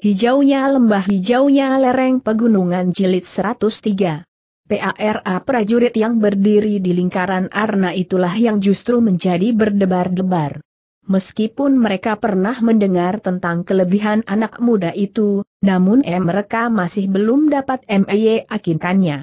Hijaunya lembah hijaunya lereng pegunungan jilid 103. PARA prajurit yang berdiri di lingkaran Arna itulah yang justru menjadi berdebar-debar. Meskipun mereka pernah mendengar tentang kelebihan anak muda itu, namun eh mereka masih belum dapat meyakinkannya. akinkannya.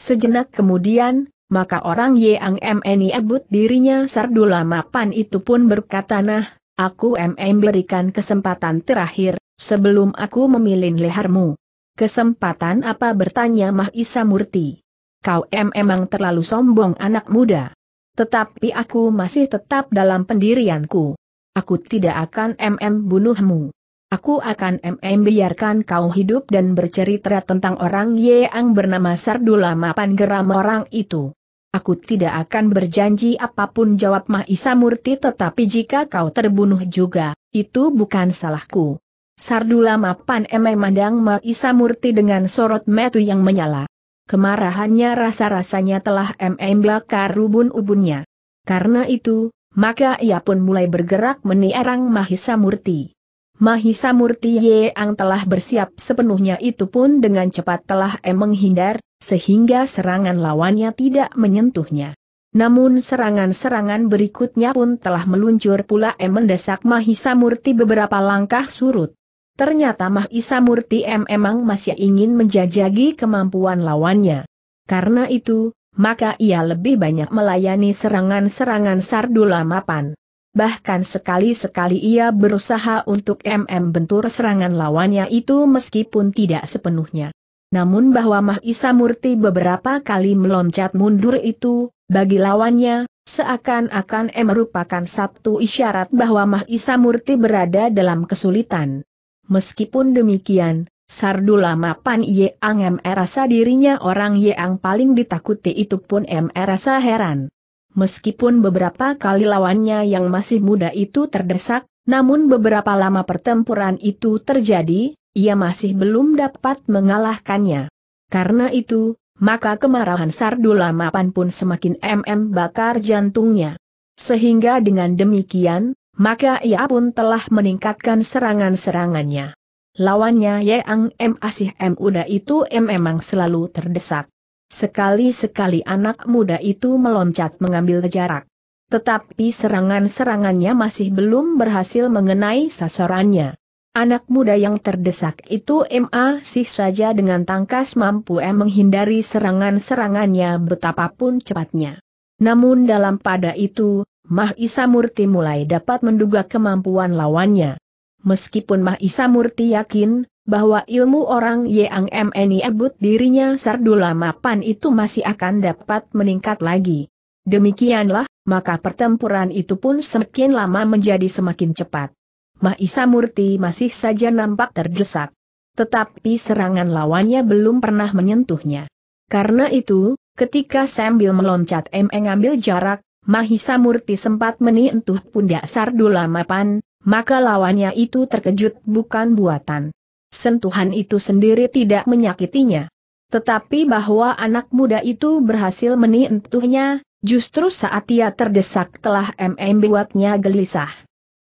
Sejenak kemudian, maka orang Yang MNI abut dirinya Sardula Mapan itu pun berkata nah, aku MM berikan kesempatan terakhir, sebelum aku memilih lehermu. Kesempatan apa bertanya Mahisa Murti? Kau em emang terlalu sombong anak muda. Tetapi aku masih tetap dalam pendirianku. Aku tidak akan mm bunuhmu. Aku akan mm biarkan kau hidup dan bercerita tentang orang yang bernama Sardula Mapan geram orang itu. Aku tidak akan berjanji apapun jawab Mahisa Murti tetapi jika kau terbunuh juga, itu bukan salahku. Sardula mapan Mandang Maisa Murti dengan sorot metu yang menyala. Kemarahannya rasa-rasanya telah mm belakar rubun ubunnya. Karena itu, maka ia pun mulai bergerak menierang Mahisa Murti. Mahisa Murti yang telah bersiap sepenuhnya itu pun dengan cepat telah M. menghindar, sehingga serangan lawannya tidak menyentuhnya. Namun serangan-serangan berikutnya pun telah meluncur pula M. mendesak Mahisa Murti beberapa langkah surut. Ternyata Mahisa Murti M emang masih ingin menjajagi kemampuan lawannya. Karena itu, maka ia lebih banyak melayani serangan-serangan Sardula Mapan. Bahkan sekali-sekali ia berusaha untuk MM bentur serangan lawannya itu meskipun tidak sepenuhnya. Namun bahwa Mahisa Murti beberapa kali meloncat mundur itu, bagi lawannya, seakan-akan M merupakan satu isyarat bahwa Mahisa Murti berada dalam kesulitan. Meskipun demikian, Sardula Mapan Yeang merasa dirinya orang yang paling ditakuti itu pun merasa heran. Meskipun beberapa kali lawannya yang masih muda itu terdesak, namun beberapa lama pertempuran itu terjadi, ia masih belum dapat mengalahkannya. Karena itu, maka kemarahan Sardula Mapan pun semakin mm bakar jantungnya. Sehingga dengan demikian, maka ia pun telah meningkatkan serangan-serangannya. Lawannya Yeang M. Asih M. Uda itu memang selalu terdesak. Sekali-sekali anak muda itu meloncat mengambil jarak. Tetapi serangan-serangannya masih belum berhasil mengenai sasarannya. Anak muda yang terdesak itu MA sih saja dengan tangkas mampu M menghindari serangan-serangannya betapapun cepatnya. Namun dalam pada itu, Mah Isa Murti mulai dapat menduga kemampuan lawannya. Meskipun Mah Isa Murti yakin bahwa ilmu orang yang MNI abut dirinya sardula mapan itu masih akan dapat meningkat lagi. Demikianlah, maka pertempuran itu pun semakin lama menjadi semakin cepat. Mahisa Murti masih saja nampak terdesak. Tetapi serangan lawannya belum pernah menyentuhnya. Karena itu, ketika sambil meloncat M mengambil jarak, Mahisa Murti sempat menientuh pundak Sardula Mapan, maka lawannya itu terkejut bukan buatan. Sentuhan itu sendiri tidak menyakitinya. Tetapi bahwa anak muda itu berhasil menientuhnya, justru saat ia terdesak telah MM buatnya gelisah.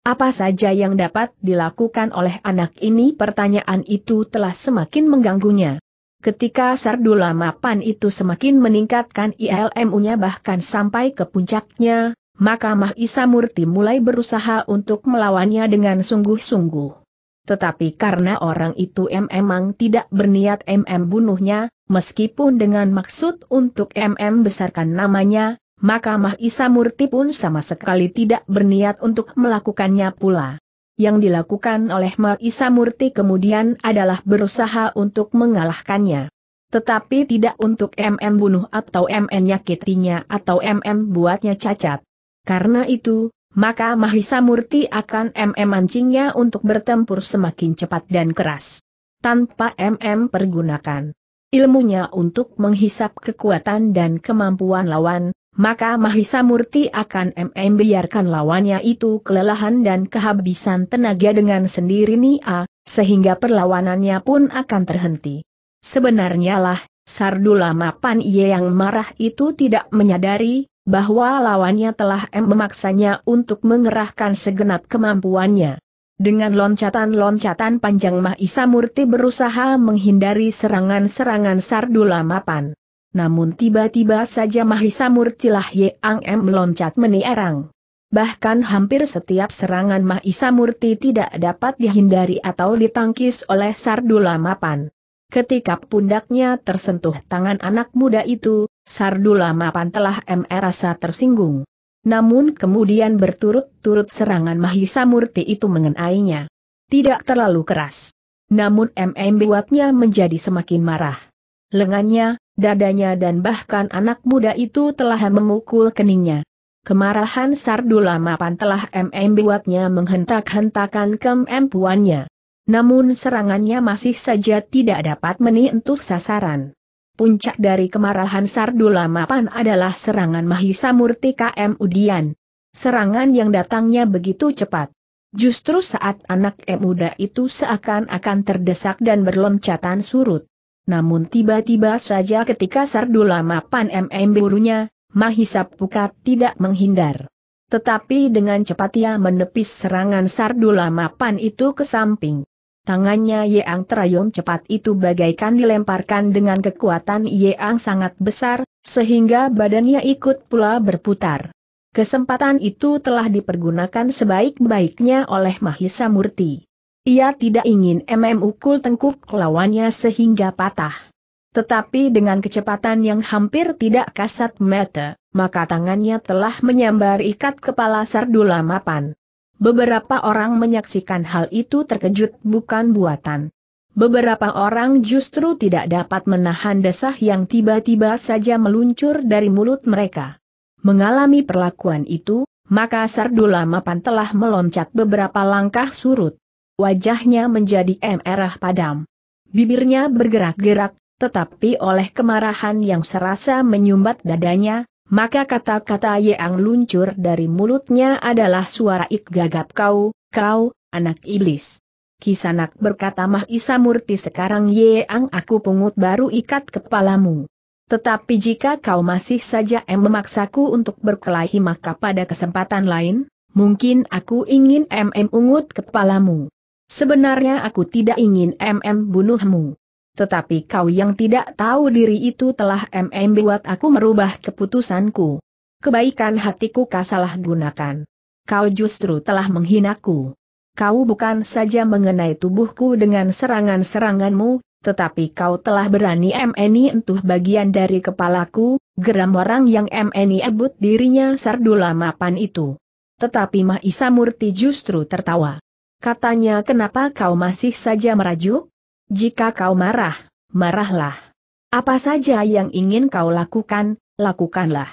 Apa saja yang dapat dilakukan oleh anak ini pertanyaan itu telah semakin mengganggunya. Ketika Sardula Mapan itu semakin meningkatkan ILMU-nya bahkan sampai ke puncaknya, maka Mahisa Murti mulai berusaha untuk melawannya dengan sungguh-sungguh. Tetapi karena orang itu memang tidak berniat MM bunuhnya, meskipun dengan maksud untuk MM besarkan namanya, maka Mahisa Murti pun sama sekali tidak berniat untuk melakukannya pula yang dilakukan oleh Maisa Murti kemudian adalah berusaha untuk mengalahkannya. Tetapi tidak untuk MM bunuh atau MM nyakitinya atau MM buatnya cacat. Karena itu, maka Mahisa Murti akan MM mancingnya untuk bertempur semakin cepat dan keras. Tanpa MM pergunakan ilmunya untuk menghisap kekuatan dan kemampuan lawan, maka Mahisa Murti akan MM biarkan lawannya itu kelelahan dan kehabisan tenaga dengan sendiri Nia, sehingga perlawanannya pun akan terhenti. Sebenarnya lah, Sardula Mapan Ie yang marah itu tidak menyadari, bahwa lawannya telah M memaksanya untuk mengerahkan segenap kemampuannya. Dengan loncatan-loncatan panjang Mahisa Murti berusaha menghindari serangan-serangan Sardula Mapan. Namun tiba-tiba saja Mahisa Murtilah Ang M meloncat menierang. Bahkan hampir setiap serangan Mahisa Murti tidak dapat dihindari atau ditangkis oleh Sardula Mapan. Ketika pundaknya tersentuh tangan anak muda itu, Sardula Mapan telah merasa rasa tersinggung. Namun kemudian berturut-turut serangan Mahisa Murti itu mengenainya. Tidak terlalu keras. Namun MM buatnya menjadi semakin marah. Lengannya, dadanya dan bahkan anak muda itu telah memukul keningnya. Kemarahan Pan telah MM buatnya menghentak-hentakan kemampuannya. Namun serangannya masih saja tidak dapat menentu sasaran. Puncak dari kemarahan Pan adalah serangan Mahisa Murti KM Udian. Serangan yang datangnya begitu cepat. Justru saat anak muda itu seakan-akan terdesak dan berloncatan surut namun tiba-tiba saja ketika Sardula mapan MM burunya, Mahisa Pukat tidak menghindar. Tetapi dengan cepat ia menepis serangan Sardula mapan itu ke samping. Tangannya Yeang Terayong cepat itu bagaikan dilemparkan dengan kekuatan Yeang sangat besar, sehingga badannya ikut pula berputar. Kesempatan itu telah dipergunakan sebaik-baiknya oleh Mahisa Murti. Ia tidak ingin MM ukul tengkuk lawannya sehingga patah. Tetapi dengan kecepatan yang hampir tidak kasat mata, maka tangannya telah menyambar ikat kepala Sardula Mapan. Beberapa orang menyaksikan hal itu terkejut bukan buatan. Beberapa orang justru tidak dapat menahan desah yang tiba-tiba saja meluncur dari mulut mereka. Mengalami perlakuan itu, maka Sardula Mapan telah meloncat beberapa langkah surut wajahnya menjadi merah padam. Bibirnya bergerak-gerak, tetapi oleh kemarahan yang serasa menyumbat dadanya, maka kata-kata Yeang luncur dari mulutnya adalah suara ik gagap kau, kau, anak iblis. Kisanak berkata Mah Isa Murti sekarang Yeang aku pungut baru ikat kepalamu. Tetapi jika kau masih saja em memaksaku untuk berkelahi maka pada kesempatan lain, mungkin aku ingin em, em ungut kepalamu. Sebenarnya aku tidak ingin MM bunuhmu. Tetapi kau yang tidak tahu diri itu telah MM buat aku merubah keputusanku. Kebaikan hatiku kau salah gunakan. Kau justru telah menghinaku. Kau bukan saja mengenai tubuhku dengan serangan-seranganmu, tetapi kau telah berani MNI entuh bagian dari kepalaku, geram orang yang MNI ebut dirinya sardula mapan itu. Tetapi Mahisa Murti justru tertawa. Katanya kenapa kau masih saja merajuk? Jika kau marah, marahlah. Apa saja yang ingin kau lakukan, lakukanlah.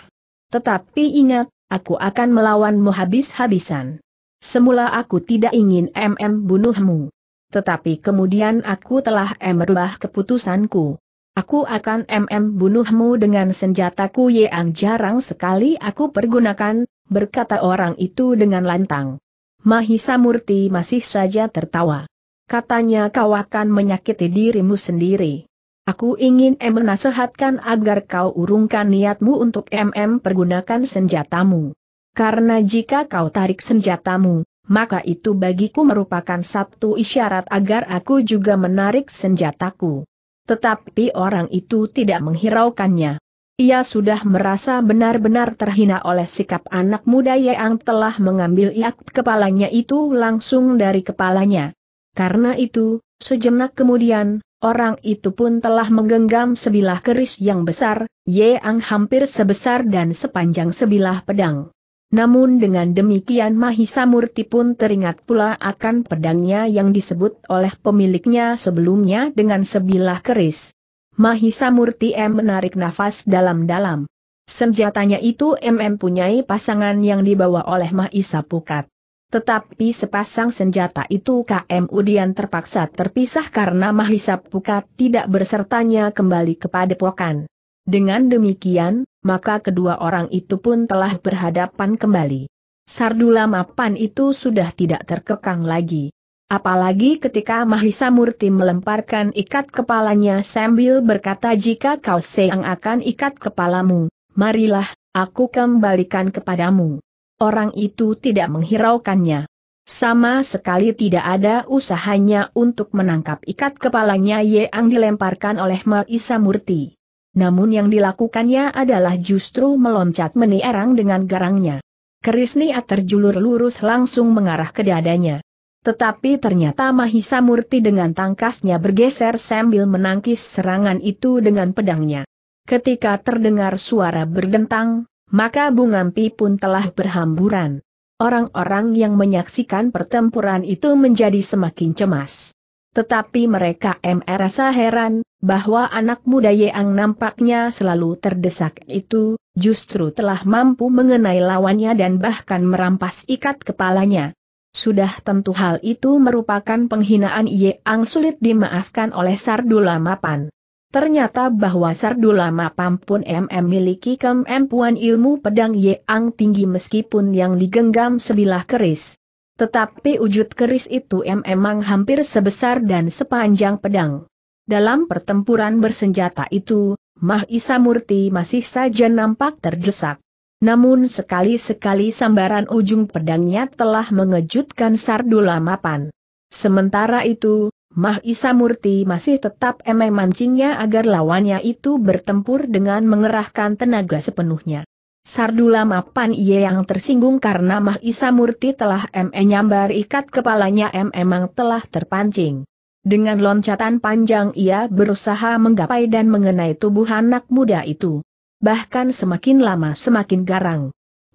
Tetapi ingat, aku akan melawanmu habis-habisan. Semula aku tidak ingin MM bunuhmu. Tetapi kemudian aku telah merubah keputusanku. Aku akan MM bunuhmu dengan senjataku yang jarang sekali aku pergunakan, berkata orang itu dengan lantang. Mahisa Murti masih saja tertawa. Katanya kau akan menyakiti dirimu sendiri. Aku ingin em menasehatkan agar kau urungkan niatmu untuk MM pergunakan senjatamu. Karena jika kau tarik senjatamu, maka itu bagiku merupakan satu isyarat agar aku juga menarik senjataku. Tetapi orang itu tidak menghiraukannya. Ia sudah merasa benar-benar terhina oleh sikap anak muda yang telah mengambil iak kepalanya itu langsung dari kepalanya. Karena itu, sejenak kemudian, orang itu pun telah menggenggam sebilah keris yang besar, yang hampir sebesar dan sepanjang sebilah pedang. Namun dengan demikian Mahisa Murti pun teringat pula akan pedangnya yang disebut oleh pemiliknya sebelumnya dengan sebilah keris. Mahisa Murti M menarik nafas dalam-dalam. Senjatanya itu MM punyai pasangan yang dibawa oleh Mahisa Pukat. Tetapi sepasang senjata itu KM Udian terpaksa terpisah karena Mahisa Pukat tidak bersertanya kembali kepada Pokan. Dengan demikian, maka kedua orang itu pun telah berhadapan kembali. Sardula mapan itu sudah tidak terkekang lagi. Apalagi ketika Mahisa Murti melemparkan ikat kepalanya sambil berkata jika kau seang akan ikat kepalamu, marilah, aku kembalikan kepadamu. Orang itu tidak menghiraukannya. Sama sekali tidak ada usahanya untuk menangkap ikat kepalanya yang dilemparkan oleh Mahisa Murti. Namun yang dilakukannya adalah justru meloncat menierang dengan garangnya. Kerisnia terjulur lurus langsung mengarah ke dadanya. Tetapi ternyata Mahisa Murti dengan tangkasnya bergeser sambil menangkis serangan itu dengan pedangnya. Ketika terdengar suara berdentang, maka Bungampi pun telah berhamburan. Orang-orang yang menyaksikan pertempuran itu menjadi semakin cemas. Tetapi mereka merasa heran, bahwa anak muda Yeang nampaknya selalu terdesak itu, justru telah mampu mengenai lawannya dan bahkan merampas ikat kepalanya. Sudah tentu hal itu merupakan penghinaan Ang sulit dimaafkan oleh Sardula Mapan. Ternyata bahwa Sardula Mapan pun MM miliki kemampuan ilmu pedang Ang tinggi meskipun yang digenggam sebilah keris. Tetapi wujud keris itu memang hampir sebesar dan sepanjang pedang. Dalam pertempuran bersenjata itu, Mah Isamurti Murti masih saja nampak terdesak. Namun sekali-sekali sambaran ujung pedangnya telah mengejutkan Sardula Mapan. Sementara itu, Mah Isa Murti masih tetap emang mancingnya agar lawannya itu bertempur dengan mengerahkan tenaga sepenuhnya. Sardula Mapan ia yang tersinggung karena Mah Isa Murti telah eme nyambar ikat kepalanya e emang telah terpancing. Dengan loncatan panjang ia berusaha menggapai dan mengenai tubuh anak muda itu bahkan semakin lama semakin garang.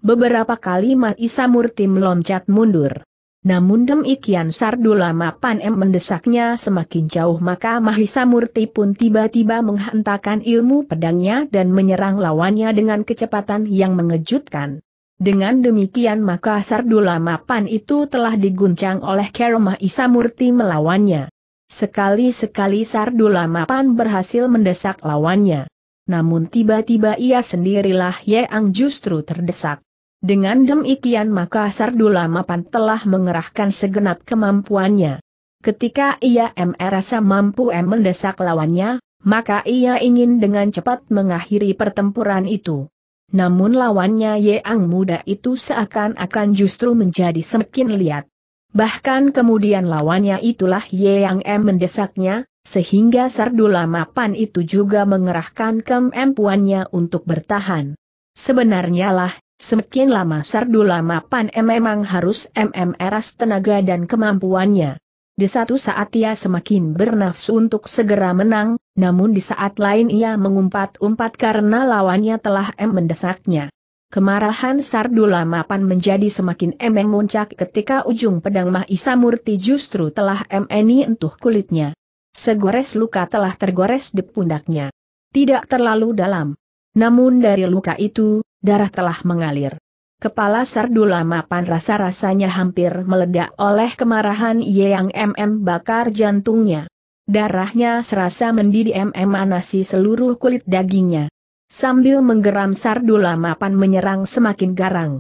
Beberapa kali Maisa Murti meloncat mundur. Namun demikian Sardula Mapan M mendesaknya semakin jauh maka Mahisa Murti pun tiba-tiba menghentakkan ilmu pedangnya dan menyerang lawannya dengan kecepatan yang mengejutkan. Dengan demikian maka Sardula Mapan itu telah diguncang oleh Kero Mahisa Murti melawannya. Sekali-sekali Sardula Mapan berhasil mendesak lawannya namun tiba-tiba ia sendirilah yang justru terdesak. Dengan demikian maka Sardula Mapan telah mengerahkan segenap kemampuannya. Ketika ia merasa mampu mendesak lawannya, maka ia ingin dengan cepat mengakhiri pertempuran itu. Namun lawannya Yang muda itu seakan-akan justru menjadi semakin liat. Bahkan kemudian lawannya itulah Yang M mendesaknya, sehingga Sardula Mapan itu juga mengerahkan kemampuannya untuk bertahan. Sebenarnya lah, semakin lama Sardula Mapan memang harus MMRS tenaga dan kemampuannya. Di satu saat ia semakin bernafsu untuk segera menang, namun di saat lain ia mengumpat-umpat karena lawannya telah M mendesaknya. Kemarahan Sardula Mapan menjadi semakin emeng muncak ketika ujung pedang Mahisa Murti justru telah MNI entuh kulitnya. Segores luka telah tergores di pundaknya. Tidak terlalu dalam. Namun dari luka itu, darah telah mengalir. Kepala Sardula Mapan rasa-rasanya hampir meledak oleh kemarahan yang MM bakar jantungnya. Darahnya serasa mendidih MM anasi seluruh kulit dagingnya. Sambil menggeram Sardula Mapan menyerang semakin garang.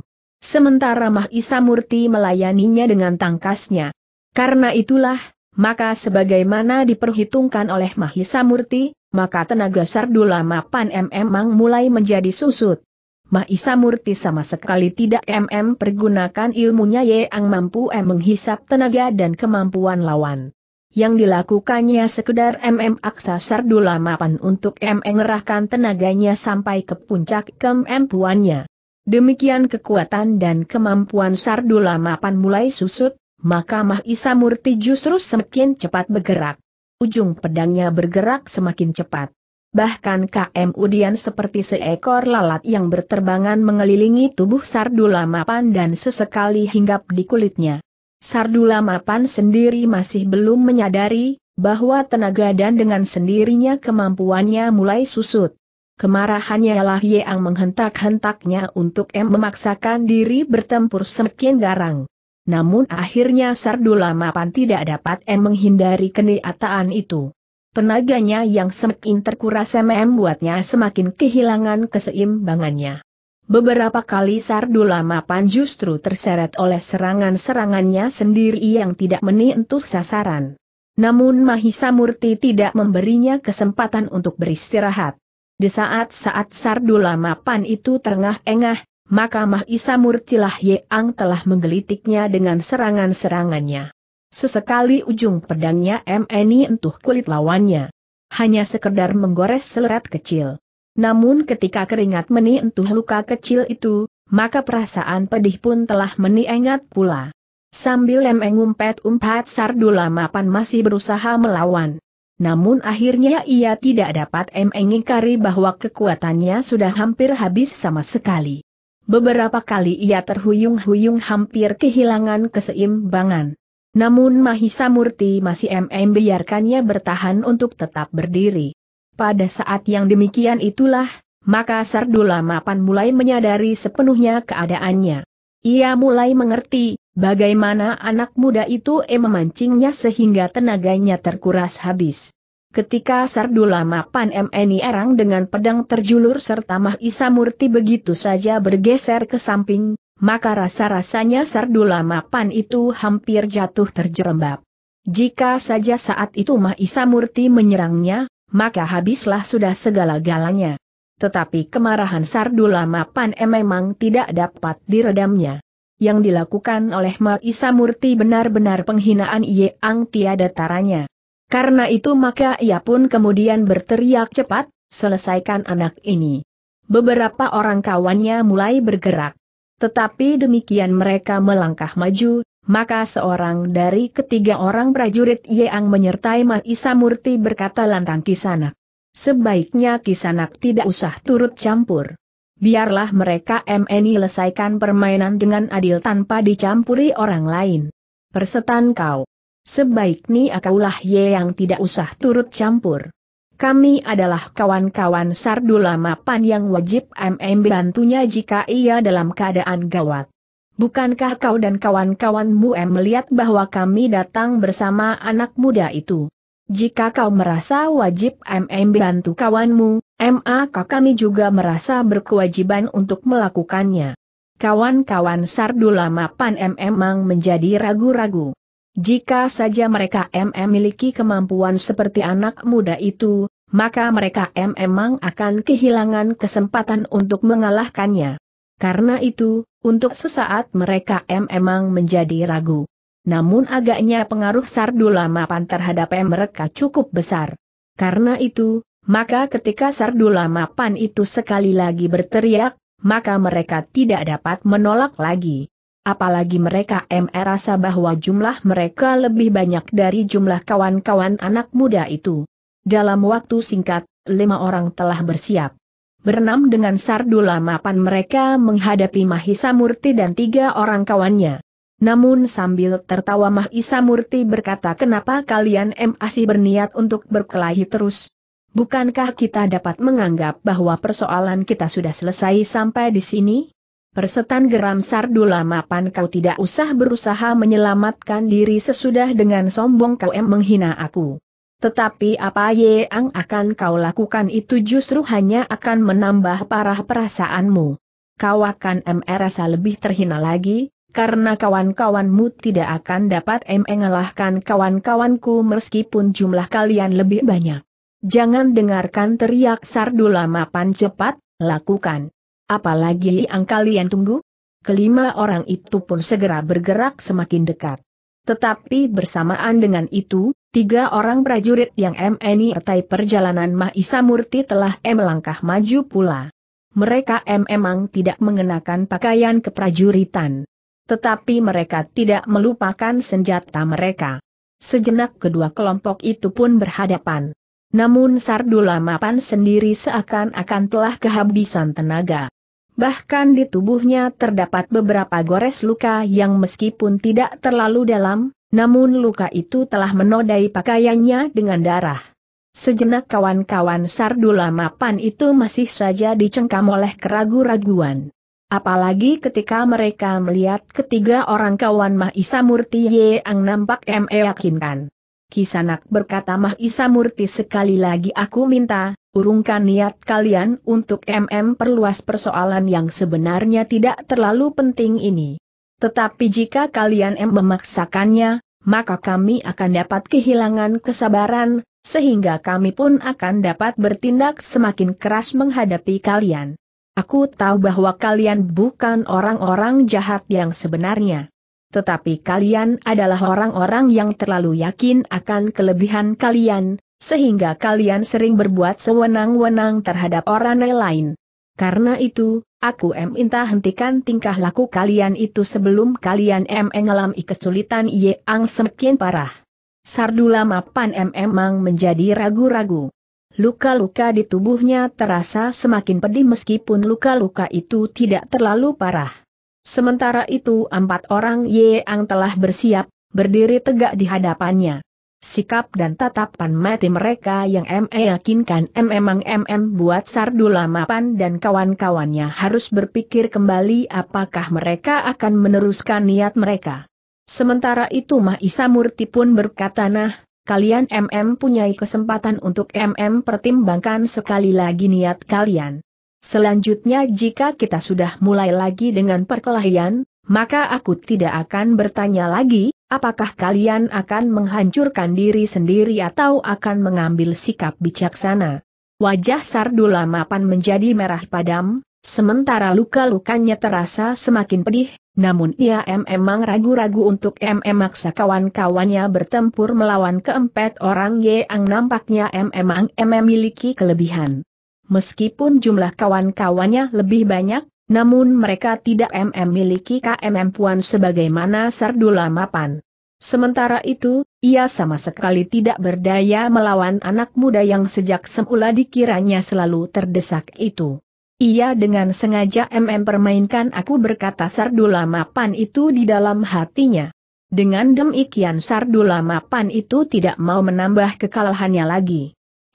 Sementara Mahisa Murti melayaninya dengan tangkasnya. Karena itulah, maka sebagaimana diperhitungkan oleh Mahisa Murti, maka tenaga Sardula Mapan memang mulai menjadi susut. Mahisa Murti sama sekali tidak MM pergunakan ilmunya yang mampu M menghisap tenaga dan kemampuan lawan. Yang dilakukannya sekedar MM Aksa Sardula Mapan untuk M mengerahkan tenaganya sampai ke puncak kemampuannya. Demikian kekuatan dan kemampuan Sardula Mapan mulai susut, maka Mahisa Murti justru semakin cepat bergerak. Ujung pedangnya bergerak semakin cepat. Bahkan KM Udian seperti seekor lalat yang berterbangan mengelilingi tubuh Sardula Mapan dan sesekali hinggap di kulitnya. Sardula Mapan sendiri masih belum menyadari bahwa tenaga dan dengan sendirinya kemampuannya mulai susut. Kemarahannya lah yang menghentak-hentaknya untuk M memaksakan diri bertempur semakin garang namun akhirnya Sardula Mapan tidak dapat em menghindari kenyataan itu. Tenaganya yang semakin terkuras buatnya semakin kehilangan keseimbangannya. Beberapa kali Sardula Mapan justru terseret oleh serangan-serangannya sendiri yang tidak menentu sasaran. Namun Mahisa Murti tidak memberinya kesempatan untuk beristirahat. Di saat-saat Sardula Mapan itu terengah-engah, maka Mahisa Murtilah Yeang telah menggelitiknya dengan serangan-serangannya. Sesekali ujung pedangnya MNI entuh kulit lawannya. Hanya sekedar menggores selerat kecil. Namun ketika keringat meni entuh luka kecil itu, maka perasaan pedih pun telah meniengat pula. Sambil Lemeng umpet umpat sardula mapan masih berusaha melawan. Namun akhirnya ia tidak dapat mengingkari bahwa kekuatannya sudah hampir habis sama sekali. Beberapa kali ia terhuyung-huyung hampir kehilangan keseimbangan. Namun Mahisa Murti masih MM biarkannya bertahan untuk tetap berdiri. Pada saat yang demikian itulah, maka Sardula Mapan mulai menyadari sepenuhnya keadaannya. Ia mulai mengerti, bagaimana anak muda itu memancingnya sehingga tenaganya terkuras habis. Ketika Sardula Mapan MNI Erang dengan pedang terjulur serta Mahisa Murti begitu saja bergeser ke samping, maka rasa-rasanya Sardula Mapan itu hampir jatuh terjerembab. Jika saja saat itu Mahisa Murti menyerangnya, maka habislah sudah segala-galanya. Tetapi kemarahan Sardula Mapan memang tidak dapat diredamnya. Yang dilakukan oleh Mahisa Murti benar-benar penghinaan Yeang tiada taranya. Karena itu maka ia pun kemudian berteriak cepat, selesaikan anak ini. Beberapa orang kawannya mulai bergerak. Tetapi demikian mereka melangkah maju, maka seorang dari ketiga orang prajurit Yeang menyertai Maisa Murti berkata lantang Kisanak. Sebaiknya Kisanak tidak usah turut campur. Biarlah mereka MNI selesaikan permainan dengan adil tanpa dicampuri orang lain. Persetan kau. Sebaiknya akaulah ye yang tidak usah turut campur. Kami adalah kawan-kawan sardulamapan Pan yang wajib MM bantunya jika ia dalam keadaan gawat. Bukankah kau dan kawan-kawanmu M melihat bahwa kami datang bersama anak muda itu? Jika kau merasa wajib MM bantu kawanmu, maka kami juga merasa berkewajiban untuk melakukannya. Kawan-kawan Sardulamapan Pan M memang menjadi ragu-ragu. Jika saja mereka memiliki kemampuan seperti anak muda itu, maka mereka memang akan kehilangan kesempatan untuk mengalahkannya. Karena itu, untuk sesaat mereka memang menjadi ragu. Namun agaknya pengaruh Sardula Mapan terhadap mereka cukup besar. Karena itu, maka ketika Sardula Mapan itu sekali lagi berteriak, maka mereka tidak dapat menolak lagi. Apalagi mereka MR rasa bahwa jumlah mereka lebih banyak dari jumlah kawan-kawan anak muda itu. Dalam waktu singkat, lima orang telah bersiap. Bernam dengan Sardula Mapan mereka menghadapi Mahisa Murti dan tiga orang kawannya. Namun sambil tertawa Mahisa Murti berkata kenapa kalian masih berniat untuk berkelahi terus? Bukankah kita dapat menganggap bahwa persoalan kita sudah selesai sampai di sini? Persetan geram Sardula mapan kau tidak usah berusaha menyelamatkan diri sesudah dengan sombong kau em menghina aku. Tetapi apa yang akan kau lakukan itu justru hanya akan menambah parah perasaanmu. Kau akan em merasa lebih terhina lagi, karena kawan-kawanmu tidak akan dapat em mengalahkan kawan-kawanku meskipun jumlah kalian lebih banyak. Jangan dengarkan teriak Sardula mapan cepat, lakukan. Apalagi yang kalian tunggu? Kelima orang itu pun segera bergerak semakin dekat. Tetapi bersamaan dengan itu, tiga orang prajurit yang MNI ertai perjalanan Mahisa Murti telah melangkah maju pula. Mereka emang tidak mengenakan pakaian keprajuritan. Tetapi mereka tidak melupakan senjata mereka. Sejenak kedua kelompok itu pun berhadapan. Namun Sardula Mapan sendiri seakan-akan telah kehabisan tenaga. Bahkan di tubuhnya terdapat beberapa gores luka yang meskipun tidak terlalu dalam, namun luka itu telah menodai pakaiannya dengan darah. Sejenak kawan-kawan Sardula Mapan itu masih saja dicengkam oleh keragu-raguan. Apalagi ketika mereka melihat ketiga orang kawan Mahisa Murti yang nampak meyakinkan. Kisanak berkata Mahisa Murti sekali lagi aku minta, urungkan niat kalian untuk MM perluas persoalan yang sebenarnya tidak terlalu penting ini. Tetapi jika kalian M memaksakannya, maka kami akan dapat kehilangan kesabaran, sehingga kami pun akan dapat bertindak semakin keras menghadapi kalian. Aku tahu bahwa kalian bukan orang-orang jahat yang sebenarnya. Tetapi kalian adalah orang-orang yang terlalu yakin akan kelebihan kalian, sehingga kalian sering berbuat sewenang-wenang terhadap orang lain. Karena itu, aku minta hentikan tingkah laku kalian itu sebelum kalian mengalami kesulitan yang semakin parah. Sardula mapan memang menjadi ragu-ragu. Luka-luka di tubuhnya terasa semakin pedih meskipun luka-luka itu tidak terlalu parah. Sementara itu empat orang ye ang telah bersiap, berdiri tegak di hadapannya. Sikap dan tatapan mati mereka yang ME yakinkan M memang MM buat Sardula Mapan dan kawan-kawannya harus berpikir kembali apakah mereka akan meneruskan niat mereka. Sementara itu Mahisa Murti pun berkata nah, kalian MM punyai kesempatan untuk MM pertimbangkan sekali lagi niat kalian. Selanjutnya jika kita sudah mulai lagi dengan perkelahian, maka aku tidak akan bertanya lagi, apakah kalian akan menghancurkan diri sendiri atau akan mengambil sikap bijaksana. Wajah Sardula Mapan menjadi merah padam, sementara luka-lukanya terasa semakin pedih, namun ia memang ragu-ragu untuk memaksa kawan-kawannya bertempur melawan keempat orang yang nampaknya memang memiliki kelebihan. Meskipun jumlah kawan-kawannya lebih banyak, namun mereka tidak memiliki KMM Puan sebagaimana Sardula Mapan. Sementara itu, ia sama sekali tidak berdaya melawan anak muda yang sejak semula dikiranya selalu terdesak itu. Ia dengan sengaja MM permainkan aku berkata Sardula Mapan itu di dalam hatinya. Dengan demikian Sardula Mapan itu tidak mau menambah kekalahannya lagi.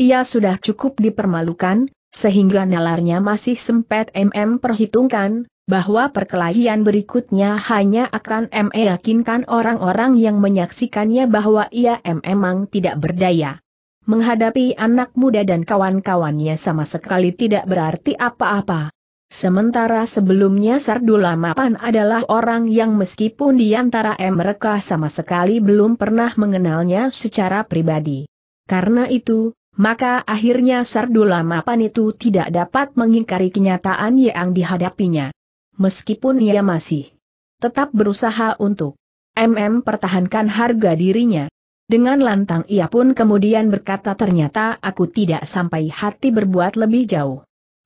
Ia sudah cukup dipermalukan, sehingga nalarnya masih sempat MM perhitungkan, bahwa perkelahian berikutnya hanya akan ME yakinkan orang-orang yang menyaksikannya bahwa ia memang tidak berdaya. Menghadapi anak muda dan kawan-kawannya sama sekali tidak berarti apa-apa. Sementara sebelumnya Sardula adalah orang yang meskipun di antara mereka sama sekali belum pernah mengenalnya secara pribadi. Karena itu, maka akhirnya Sardula Mapan itu tidak dapat mengingkari kenyataan yang dihadapinya. Meskipun ia masih tetap berusaha untuk MM pertahankan harga dirinya. Dengan lantang ia pun kemudian berkata ternyata aku tidak sampai hati berbuat lebih jauh.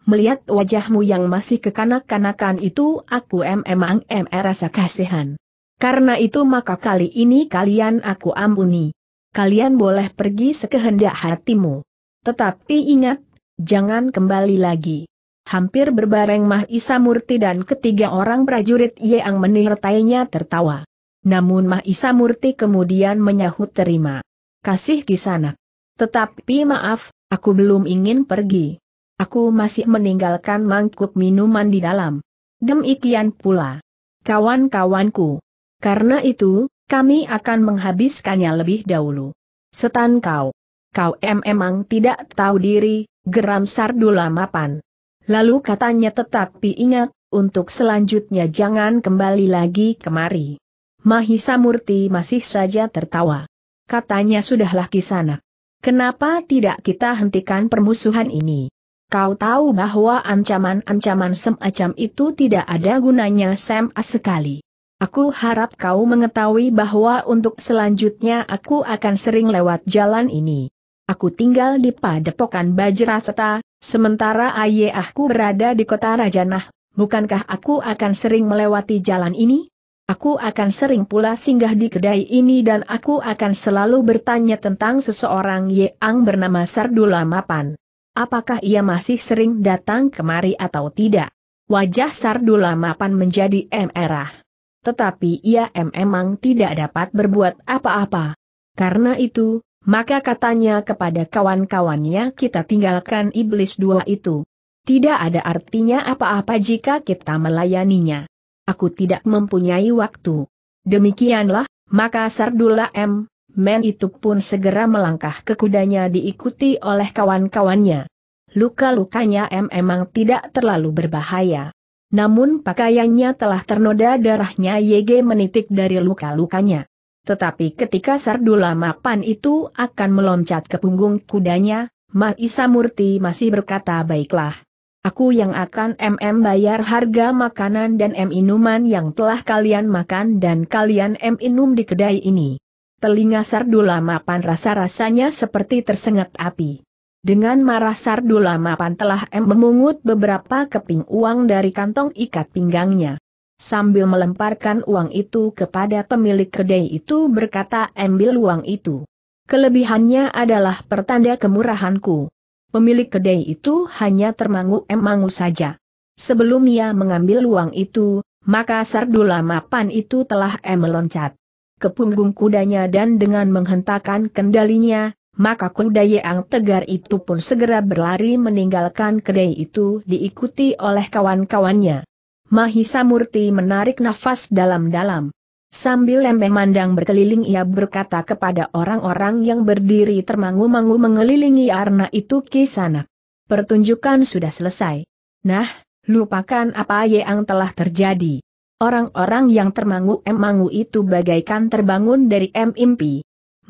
Melihat wajahmu yang masih kekanak-kanakan itu aku memang MM rasa kasihan. Karena itu maka kali ini kalian aku ampuni kalian boleh pergi sekehendak hatimu. Tetapi ingat, jangan kembali lagi. Hampir berbareng Mahisa Murti dan ketiga orang prajurit Yeang menirtainya tertawa. Namun Mahisa Murti kemudian menyahut terima. Kasih kisanak. Tetapi maaf, aku belum ingin pergi. Aku masih meninggalkan mangkuk minuman di dalam. Demikian pula. Kawan-kawanku. Karena itu, kami akan menghabiskannya lebih dahulu. Setan kau. Kau em emang tidak tahu diri, geram Sardula Mapan. Lalu katanya tetapi ingat, untuk selanjutnya jangan kembali lagi kemari. Mahisa Murti masih saja tertawa. Katanya sudahlah kisana. Kenapa tidak kita hentikan permusuhan ini? Kau tahu bahwa ancaman-ancaman semacam itu tidak ada gunanya sama sekali. Aku harap kau mengetahui bahwa untuk selanjutnya aku akan sering lewat jalan ini. Aku tinggal di padepokan Bajraseta, sementara ayahku berada di kota Rajanah. Bukankah aku akan sering melewati jalan ini? Aku akan sering pula singgah di kedai ini dan aku akan selalu bertanya tentang seseorang yang bernama Sardula Mapan. Apakah ia masih sering datang kemari atau tidak? Wajah Sardula Mapan menjadi merah tetapi ia memang tidak dapat berbuat apa-apa. Karena itu, maka katanya kepada kawan-kawannya kita tinggalkan iblis dua itu. Tidak ada artinya apa-apa jika kita melayaninya. Aku tidak mempunyai waktu. Demikianlah, maka Sardula M. Men itu pun segera melangkah ke kudanya diikuti oleh kawan-kawannya. Luka-lukanya M emang tidak terlalu berbahaya. Namun pakaiannya telah ternoda darahnya YG menitik dari luka-lukanya. Tetapi ketika Sardula Mapan itu akan meloncat ke punggung kudanya, Ma Isa Murti masih berkata baiklah. Aku yang akan MM bayar harga makanan dan M minuman yang telah kalian makan dan kalian M minum di kedai ini. Telinga Sardula Mapan rasa-rasanya seperti tersengat api. Dengan marah Sardula Mapan telah M memungut beberapa keping uang dari kantong ikat pinggangnya. Sambil melemparkan uang itu kepada pemilik kedai itu berkata ambil uang itu. Kelebihannya adalah pertanda kemurahanku. Pemilik kedai itu hanya termangu emangu saja. Sebelum ia mengambil uang itu, maka Sardula Mapan itu telah M meloncat ke punggung kudanya dan dengan menghentakkan kendalinya, maka kuda yang tegar itu pun segera berlari meninggalkan kedai itu diikuti oleh kawan-kawannya. Mahisa Murti menarik nafas dalam-dalam. Sambil lembek mandang berkeliling ia berkata kepada orang-orang yang berdiri termangu-mangu mengelilingi arna itu kisanak. Pertunjukan sudah selesai. Nah, lupakan apa yang telah terjadi. Orang-orang yang termangu-emangu itu bagaikan terbangun dari m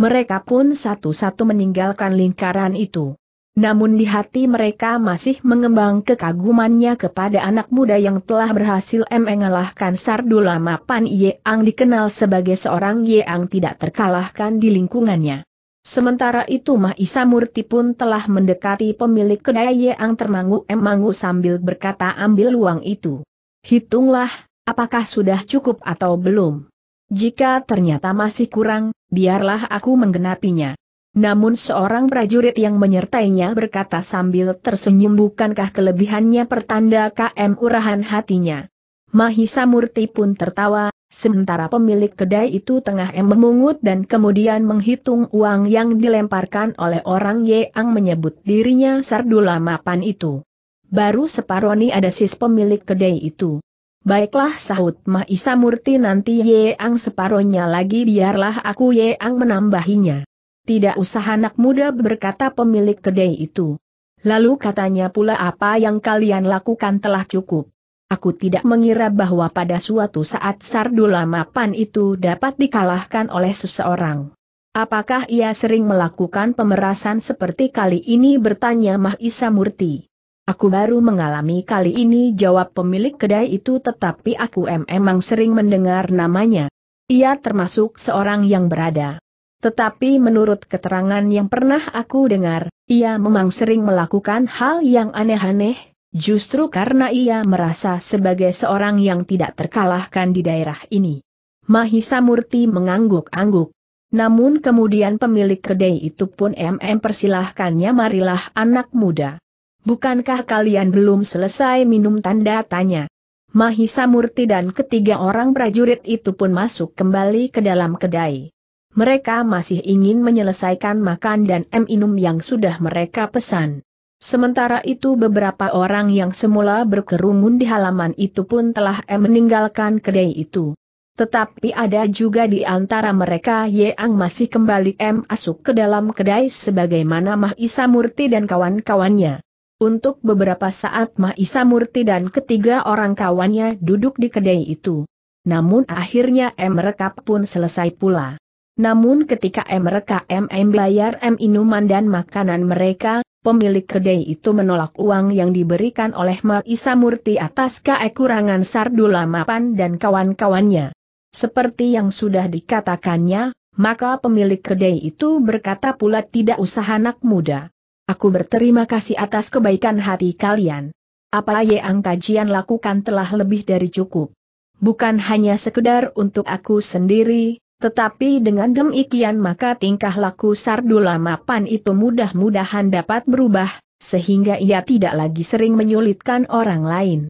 mereka pun satu-satu meninggalkan lingkaran itu. Namun di hati mereka masih mengembang kekagumannya kepada anak muda yang telah berhasil mengalahkan Sardula Mapan Yeang dikenal sebagai seorang Yeang tidak terkalahkan di lingkungannya. Sementara itu Mahisa Murti pun telah mendekati pemilik kedai Yeang termangu emangu sambil berkata ambil uang itu. Hitunglah, apakah sudah cukup atau belum. Jika ternyata masih kurang, biarlah aku menggenapinya. Namun seorang prajurit yang menyertainya berkata sambil tersenyum bukankah kelebihannya pertanda KM urahan hatinya. Mahisa Murti pun tertawa, sementara pemilik kedai itu tengah M memungut dan kemudian menghitung uang yang dilemparkan oleh orang yang menyebut dirinya Sardula Mapan itu. Baru separoni ada sis pemilik kedai itu. Baiklah sahut Mahisa Murti nanti ye Yeang separohnya lagi biarlah aku ye Yeang menambahinya. Tidak usah anak muda berkata pemilik kedai itu. Lalu katanya pula apa yang kalian lakukan telah cukup. Aku tidak mengira bahwa pada suatu saat Sardula Mapan itu dapat dikalahkan oleh seseorang. Apakah ia sering melakukan pemerasan seperti kali ini bertanya Mahisa Murti. Aku baru mengalami kali ini jawab pemilik kedai itu tetapi aku memang sering mendengar namanya. Ia termasuk seorang yang berada. Tetapi menurut keterangan yang pernah aku dengar, ia memang sering melakukan hal yang aneh-aneh, justru karena ia merasa sebagai seorang yang tidak terkalahkan di daerah ini. Mahisa Murti mengangguk-angguk. Namun kemudian pemilik kedai itu pun MM persilahkannya marilah anak muda. Bukankah kalian belum selesai minum tanda tanya? Mahisa Murti dan ketiga orang prajurit itu pun masuk kembali ke dalam kedai. Mereka masih ingin menyelesaikan makan dan minum yang sudah mereka pesan. Sementara itu beberapa orang yang semula berkerumun di halaman itu pun telah meninggalkan kedai itu. Tetapi ada juga di antara mereka yang masih kembali masuk ke dalam kedai sebagaimana Mahisa Murti dan kawan-kawannya. Untuk beberapa saat Mahisa Murti dan ketiga orang kawannya duduk di kedai itu. Namun akhirnya M. Rekap pun selesai pula. Namun ketika M. Rekap M. M. bayar M. Inuman dan makanan mereka, pemilik kedai itu menolak uang yang diberikan oleh Mahisa Murti atas keekurangan Sardula Mapan dan kawan-kawannya. Seperti yang sudah dikatakannya, maka pemilik kedai itu berkata pula tidak usah anak muda. Aku berterima kasih atas kebaikan hati kalian. Apa yang kajian lakukan telah lebih dari cukup. Bukan hanya sekedar untuk aku sendiri, tetapi dengan demikian maka tingkah laku Sardula Mapan itu mudah-mudahan dapat berubah, sehingga ia tidak lagi sering menyulitkan orang lain.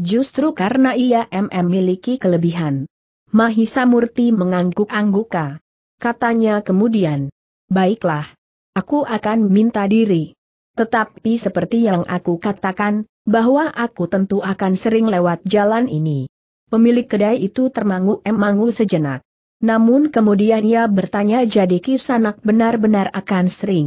Justru karena ia memiliki kelebihan. Mahisa Murti mengangguk-angguka. Katanya kemudian, baiklah, Aku akan minta diri. Tetapi seperti yang aku katakan, bahwa aku tentu akan sering lewat jalan ini. Pemilik kedai itu termangu-emangu sejenak. Namun kemudian ia bertanya jadi kisanak benar-benar akan sering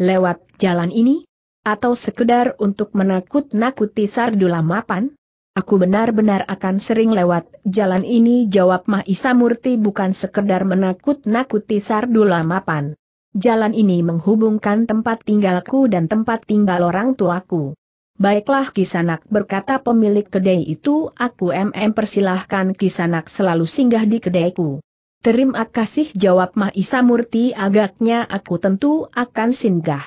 lewat jalan ini? Atau sekedar untuk menakut-nakuti Sardula Mapan? Aku benar-benar akan sering lewat jalan ini jawab Mahisa Murti bukan sekedar menakut-nakuti Sardula Mapan. Jalan ini menghubungkan tempat tinggalku dan tempat tinggal orang tuaku. Baiklah Kisanak berkata pemilik kedai itu aku mm persilahkan Kisanak selalu singgah di kedaiku. Terima kasih jawab Mahisa Murti agaknya aku tentu akan singgah.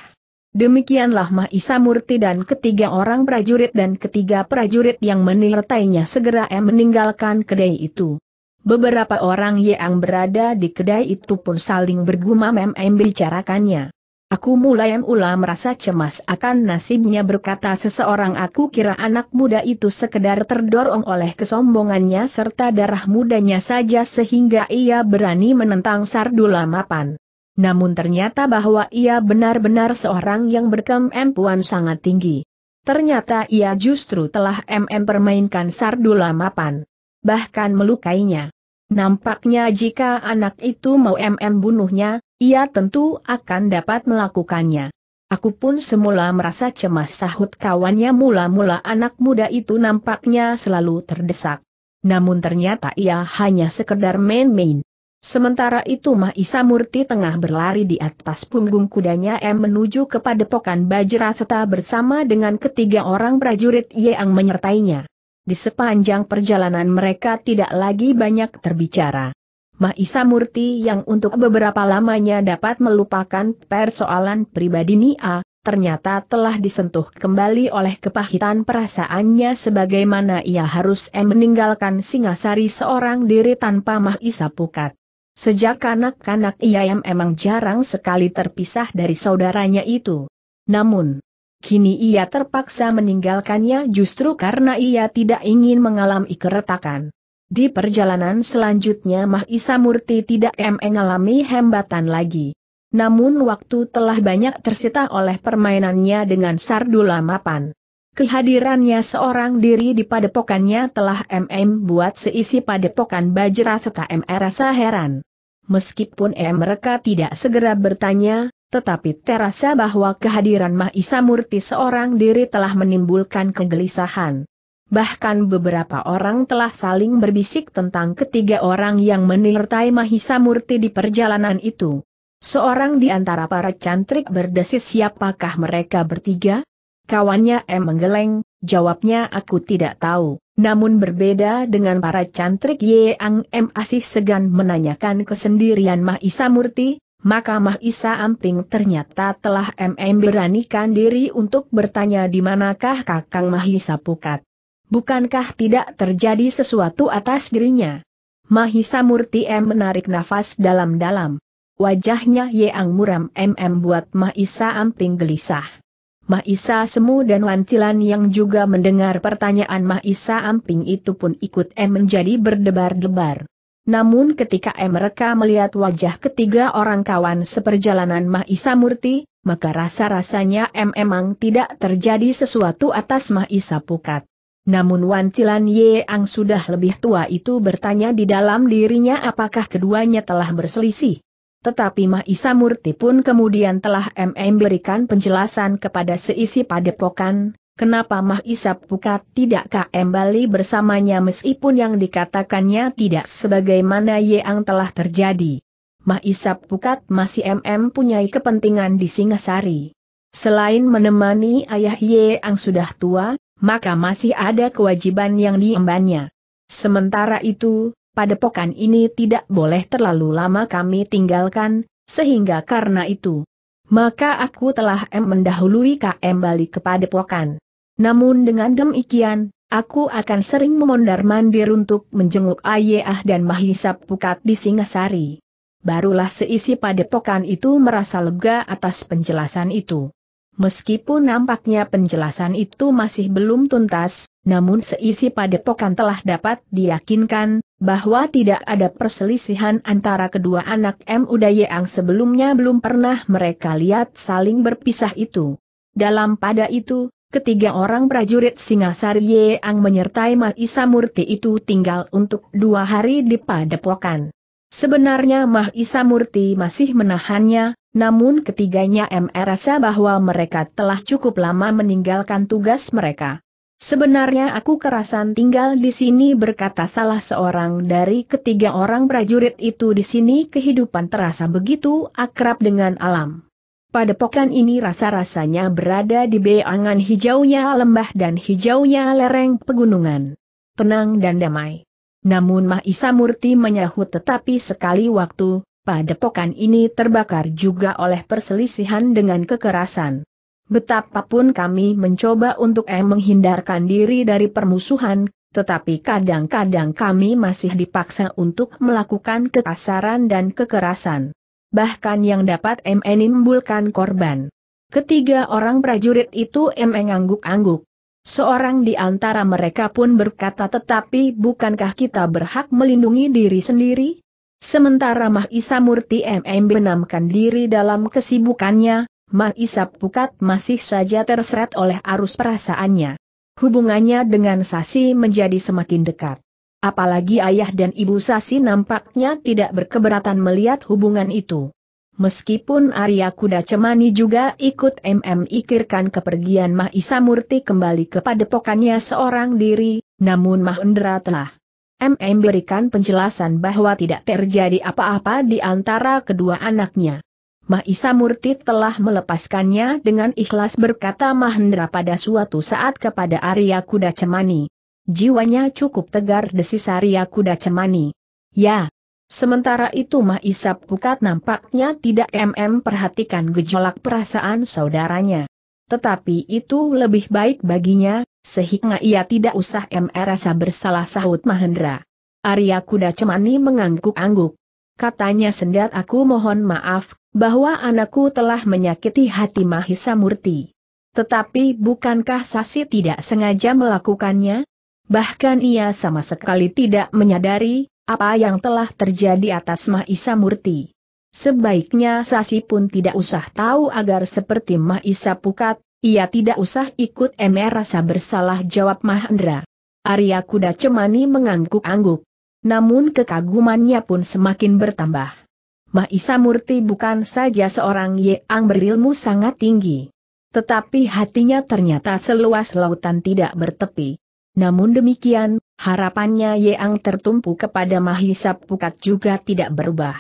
Demikianlah Mahisa Murti dan ketiga orang prajurit dan ketiga prajurit yang menirtainya segera M meninggalkan kedai itu. Beberapa orang yang berada di kedai itu pun saling bergumam mm membicarakannya. Aku mulai mula merasa cemas akan nasibnya berkata seseorang aku kira anak muda itu sekedar terdorong oleh kesombongannya serta darah mudanya saja sehingga ia berani menentang Sardula Mapan. Namun ternyata bahwa ia benar-benar seorang yang berkemampuan sangat tinggi. Ternyata ia justru telah MM permainkan Sardula Mapan bahkan melukainya. Nampaknya jika anak itu mau MM bunuhnya, ia tentu akan dapat melakukannya. Aku pun semula merasa cemas sahut kawannya mula-mula anak muda itu nampaknya selalu terdesak. Namun ternyata ia hanya sekedar main-main. Sementara itu Mahisa Murti tengah berlari di atas punggung kudanya M menuju kepada padepokan Bajra serta bersama dengan ketiga orang prajurit yang menyertainya. Di sepanjang perjalanan mereka tidak lagi banyak terbicara. Mahisa Murti yang untuk beberapa lamanya dapat melupakan persoalan pribadi Nia, ternyata telah disentuh kembali oleh kepahitan perasaannya sebagaimana ia harus meninggalkan Singasari seorang diri tanpa Mahisa Pukat. Sejak kanak-kanak ia memang jarang sekali terpisah dari saudaranya itu. Namun, kini ia terpaksa meninggalkannya justru karena ia tidak ingin mengalami keretakan. Di perjalanan selanjutnya Mahisa Murti tidak mengalami hembatan lagi. Namun waktu telah banyak tersita oleh permainannya dengan Sardula Mapan. Kehadirannya seorang diri di padepokannya telah MM buat seisi padepokan Bajra serta M rasa heran. Meskipun M mereka tidak segera bertanya, tetapi terasa bahwa kehadiran Mahisa Murti seorang diri telah menimbulkan kegelisahan. Bahkan beberapa orang telah saling berbisik tentang ketiga orang yang menilertai Mahisa Murti di perjalanan itu. Seorang di antara para cantrik berdesis siapakah mereka bertiga? Kawannya M menggeleng, jawabnya aku tidak tahu. Namun berbeda dengan para cantrik Yeang M asih segan menanyakan kesendirian Mahisa Murti, maka Isa Amping ternyata telah MM beranikan diri untuk bertanya di manakah Kakang Mahisa Pukat. Bukankah tidak terjadi sesuatu atas dirinya? Mahisa Murti M menarik nafas dalam-dalam. Wajahnya yang muram MM buat Mahisa Amping gelisah. Mahisa Semu dan Wantilan yang juga mendengar pertanyaan Mahisa Amping itu pun ikut M menjadi berdebar-debar. Namun ketika mereka melihat wajah ketiga orang kawan seperjalanan Mahisa Murti, maka rasa-rasanya M emang tidak terjadi sesuatu atas Mahisa Pukat. Namun Wan Cilan Yeang sudah lebih tua itu bertanya di dalam dirinya apakah keduanya telah berselisih. Tetapi Mahisa Murti pun kemudian telah MM berikan penjelasan kepada seisi padepokan, Kenapa Mah Isap Pukat tidak kembali bersamanya meskipun yang dikatakannya tidak sebagaimana yang telah terjadi? Mah Isap Pukat masih MM punyai kepentingan di Singasari. Selain menemani ayah Yang sudah tua, maka masih ada kewajiban yang diembannya. Sementara itu, pada padepokan ini tidak boleh terlalu lama kami tinggalkan, sehingga karena itu, maka aku telah M mendahului KM balik kepada Pokan. Namun dengan demikian, aku akan sering memondar-mandir untuk menjenguk ayah dan Mahisa Pukat di Singasari. Barulah seisi padepokan itu merasa lega atas penjelasan itu. Meskipun nampaknya penjelasan itu masih belum tuntas, namun seisi padepokan telah dapat diyakinkan, bahwa tidak ada perselisihan antara kedua anak M. Udaya yang sebelumnya belum pernah mereka lihat saling berpisah itu. Dalam pada itu, Ketiga orang prajurit Singasari Yeang menyertai Mahisa Murti itu tinggal untuk dua hari di padepokan. Sebenarnya Mahisa Murti masih menahannya, namun ketiganya merasa bahwa mereka telah cukup lama meninggalkan tugas mereka. Sebenarnya aku kerasan tinggal di sini berkata salah seorang dari ketiga orang prajurit itu di sini kehidupan terasa begitu akrab dengan alam. Padepokan ini rasa-rasanya berada di beangan hijaunya lembah dan hijaunya lereng pegunungan. Tenang dan damai. Namun Mahisa Murti menyahut tetapi sekali waktu, padepokan ini terbakar juga oleh perselisihan dengan kekerasan. Betapapun kami mencoba untuk eh menghindarkan diri dari permusuhan, tetapi kadang-kadang kami masih dipaksa untuk melakukan kekasaran dan kekerasan bahkan yang dapat menimbulkan korban. Ketiga orang prajurit itu mengangguk-angguk. Seorang di antara mereka pun berkata tetapi bukankah kita berhak melindungi diri sendiri? Sementara Mahisa Murti MM benamkan diri dalam kesibukannya, Mahisa Pukat masih saja terseret oleh arus perasaannya. Hubungannya dengan Sasi menjadi semakin dekat. Apalagi ayah dan ibu Sasi nampaknya tidak berkeberatan melihat hubungan itu. Meskipun Arya Kuda Cemani juga ikut MM ikirkan kepergian Mah Murti kembali kepada pokannya seorang diri, namun Mahendra telah MM berikan penjelasan bahwa tidak terjadi apa-apa di antara kedua anaknya. Mahisa Murti telah melepaskannya dengan ikhlas berkata Mahendra pada suatu saat kepada Arya Kuda Cemani. Jiwanya cukup tegar Arya kuda cemani. Ya. Sementara itu Mah Isap Pukat nampaknya tidak mm perhatikan gejolak perasaan saudaranya. Tetapi itu lebih baik baginya, sehingga ia tidak usah mm rasa bersalah sahut Mahendra. Arya Kuda Cemani mengangguk-angguk. Katanya sendat aku mohon maaf, bahwa anakku telah menyakiti hati Mahisa Murti. Tetapi bukankah Sasi tidak sengaja melakukannya? Bahkan ia sama sekali tidak menyadari apa yang telah terjadi atas Mahisa Murti. Sebaiknya Sasi pun tidak usah tahu agar seperti Mahisa Pukat, ia tidak usah ikut MR rasa bersalah jawab Mahendra. Arya Kuda Cemani mengangguk-angguk. Namun kekagumannya pun semakin bertambah. Mahisa Murti bukan saja seorang yang berilmu sangat tinggi. Tetapi hatinya ternyata seluas lautan tidak bertepi. Namun demikian, harapannya Yeang tertumpu kepada Mahisa Pukat juga tidak berubah.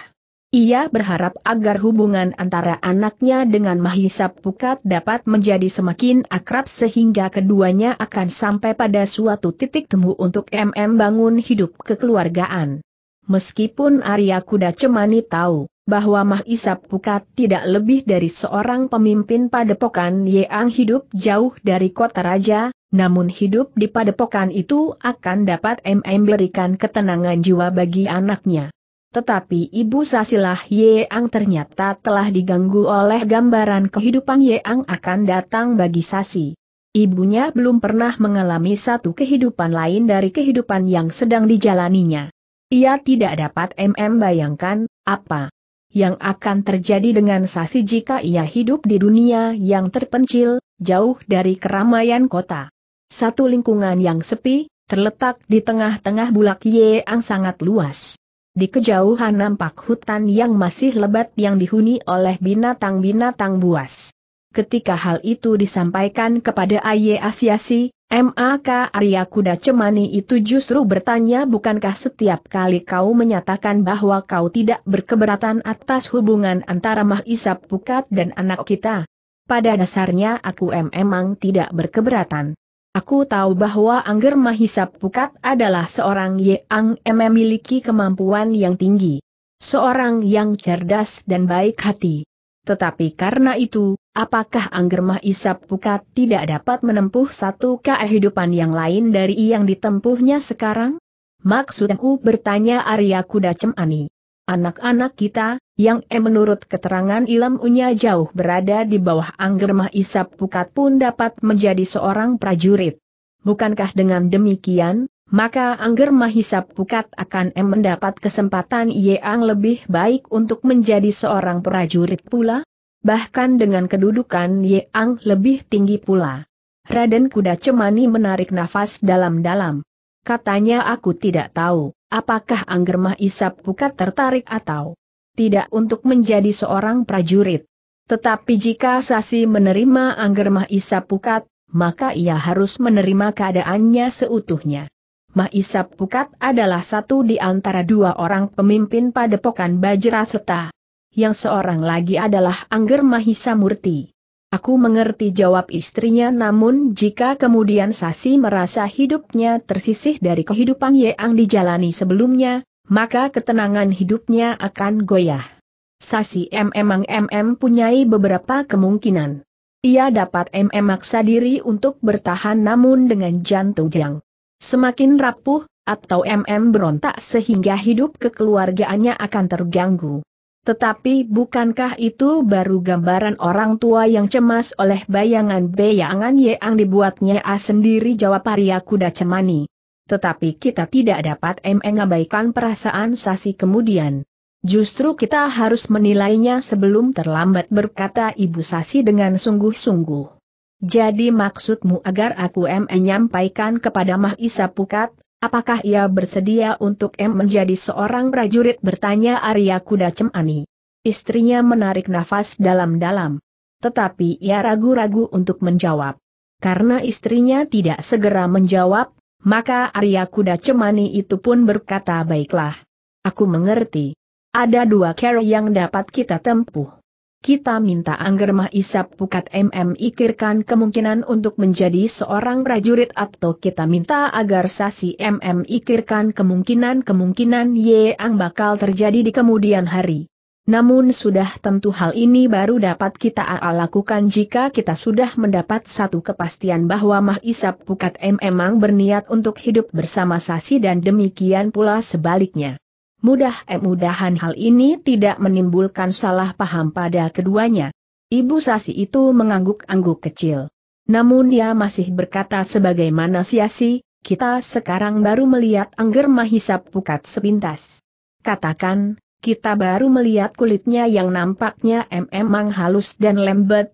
Ia berharap agar hubungan antara anaknya dengan Mahisa Pukat dapat menjadi semakin akrab sehingga keduanya akan sampai pada suatu titik temu untuk MM bangun hidup kekeluargaan. Meskipun Arya Kuda Cemani tahu bahwa Mahisa Pukat tidak lebih dari seorang pemimpin padepokan Yeang hidup jauh dari kota raja, namun hidup di padepokan itu akan dapat MM berikan ketenangan jiwa bagi anaknya. Tetapi Ibu Sasilah Yeang ternyata telah diganggu oleh gambaran kehidupan Yeang akan datang bagi Sasi. Ibunya belum pernah mengalami satu kehidupan lain dari kehidupan yang sedang dijalaninya. Ia tidak dapat MM bayangkan, apa yang akan terjadi dengan Sasi jika ia hidup di dunia yang terpencil, jauh dari keramaian kota. Satu lingkungan yang sepi, terletak di tengah-tengah bulak yeang sangat luas. Di kejauhan nampak hutan yang masih lebat yang dihuni oleh binatang-binatang buas. Ketika hal itu disampaikan kepada Aye Asiasi, MAK Arya Kuda Cemani itu justru bertanya bukankah setiap kali kau menyatakan bahwa kau tidak berkeberatan atas hubungan antara Mahisap Pukat dan anak kita? Pada dasarnya aku memang tidak berkeberatan. Aku tahu bahwa Angger Mahisa Pukat adalah seorang yang memiliki kemampuan yang tinggi. Seorang yang cerdas dan baik hati. Tetapi karena itu, apakah Angger Mahisa Pukat tidak dapat menempuh satu kehidupan yang lain dari yang ditempuhnya sekarang? Maksudku bertanya Arya Kuda Cemani. Anak-anak kita, yang e menurut keterangan ilmunya jauh berada di bawah Anggermah Isap Pukat pun dapat menjadi seorang prajurit. Bukankah dengan demikian, maka Anggermah Hisap Pukat akan e mendapat kesempatan yang lebih baik untuk menjadi seorang prajurit pula? Bahkan dengan kedudukan yang lebih tinggi pula. Raden Kuda Cemani menarik nafas dalam-dalam. Katanya aku tidak tahu, apakah Anggermah Isap Pukat tertarik atau tidak untuk menjadi seorang prajurit. Tetapi jika Sasi menerima Anggermah Isap Pukat, maka ia harus menerima keadaannya seutuhnya. Mah Isap Pukat adalah satu di antara dua orang pemimpin padepokan Bajra Seta. Yang seorang lagi adalah Angger Mahisa Murti. Aku mengerti jawab istrinya namun jika kemudian Sasi merasa hidupnya tersisih dari kehidupan yang dijalani sebelumnya, maka ketenangan hidupnya akan goyah. Sasi memang MM punyai beberapa kemungkinan. Ia dapat MM maksa diri untuk bertahan namun dengan jantung jang. Semakin rapuh, atau MM berontak sehingga hidup kekeluargaannya akan terganggu. Tetapi bukankah itu baru gambaran orang tua yang cemas oleh bayangan bayangan yang dibuatnya A sendiri jawab Arya Kuda Cemani. Tetapi kita tidak dapat mengabaikan perasaan Sasi kemudian. Justru kita harus menilainya sebelum terlambat berkata Ibu Sasi dengan sungguh-sungguh. Jadi maksudmu agar aku menyampaikan kepada Mahisa Pukat, Apakah ia bersedia untuk M menjadi seorang prajurit bertanya Arya Kuda Cemani. Istrinya menarik nafas dalam-dalam. Tetapi ia ragu-ragu untuk menjawab. Karena istrinya tidak segera menjawab, maka Arya Kuda Cemani itu pun berkata baiklah. Aku mengerti. Ada dua cara yang dapat kita tempuh kita minta Angger Isap Pukat MM ikirkan kemungkinan untuk menjadi seorang prajurit atau kita minta agar Sasi MM ikirkan kemungkinan-kemungkinan yang bakal terjadi di kemudian hari. Namun sudah tentu hal ini baru dapat kita lakukan jika kita sudah mendapat satu kepastian bahwa Mah Pukat MM memang berniat untuk hidup bersama Sasi dan demikian pula sebaliknya. Mudah-mudahan eh, hal ini tidak menimbulkan salah paham pada keduanya. Ibu Sasi itu mengangguk-angguk kecil. Namun dia masih berkata sebagaimana siasi, kita sekarang baru melihat Angger Mahisap Pukat sepintas. Katakan, kita baru melihat kulitnya yang nampaknya emang halus dan lembut.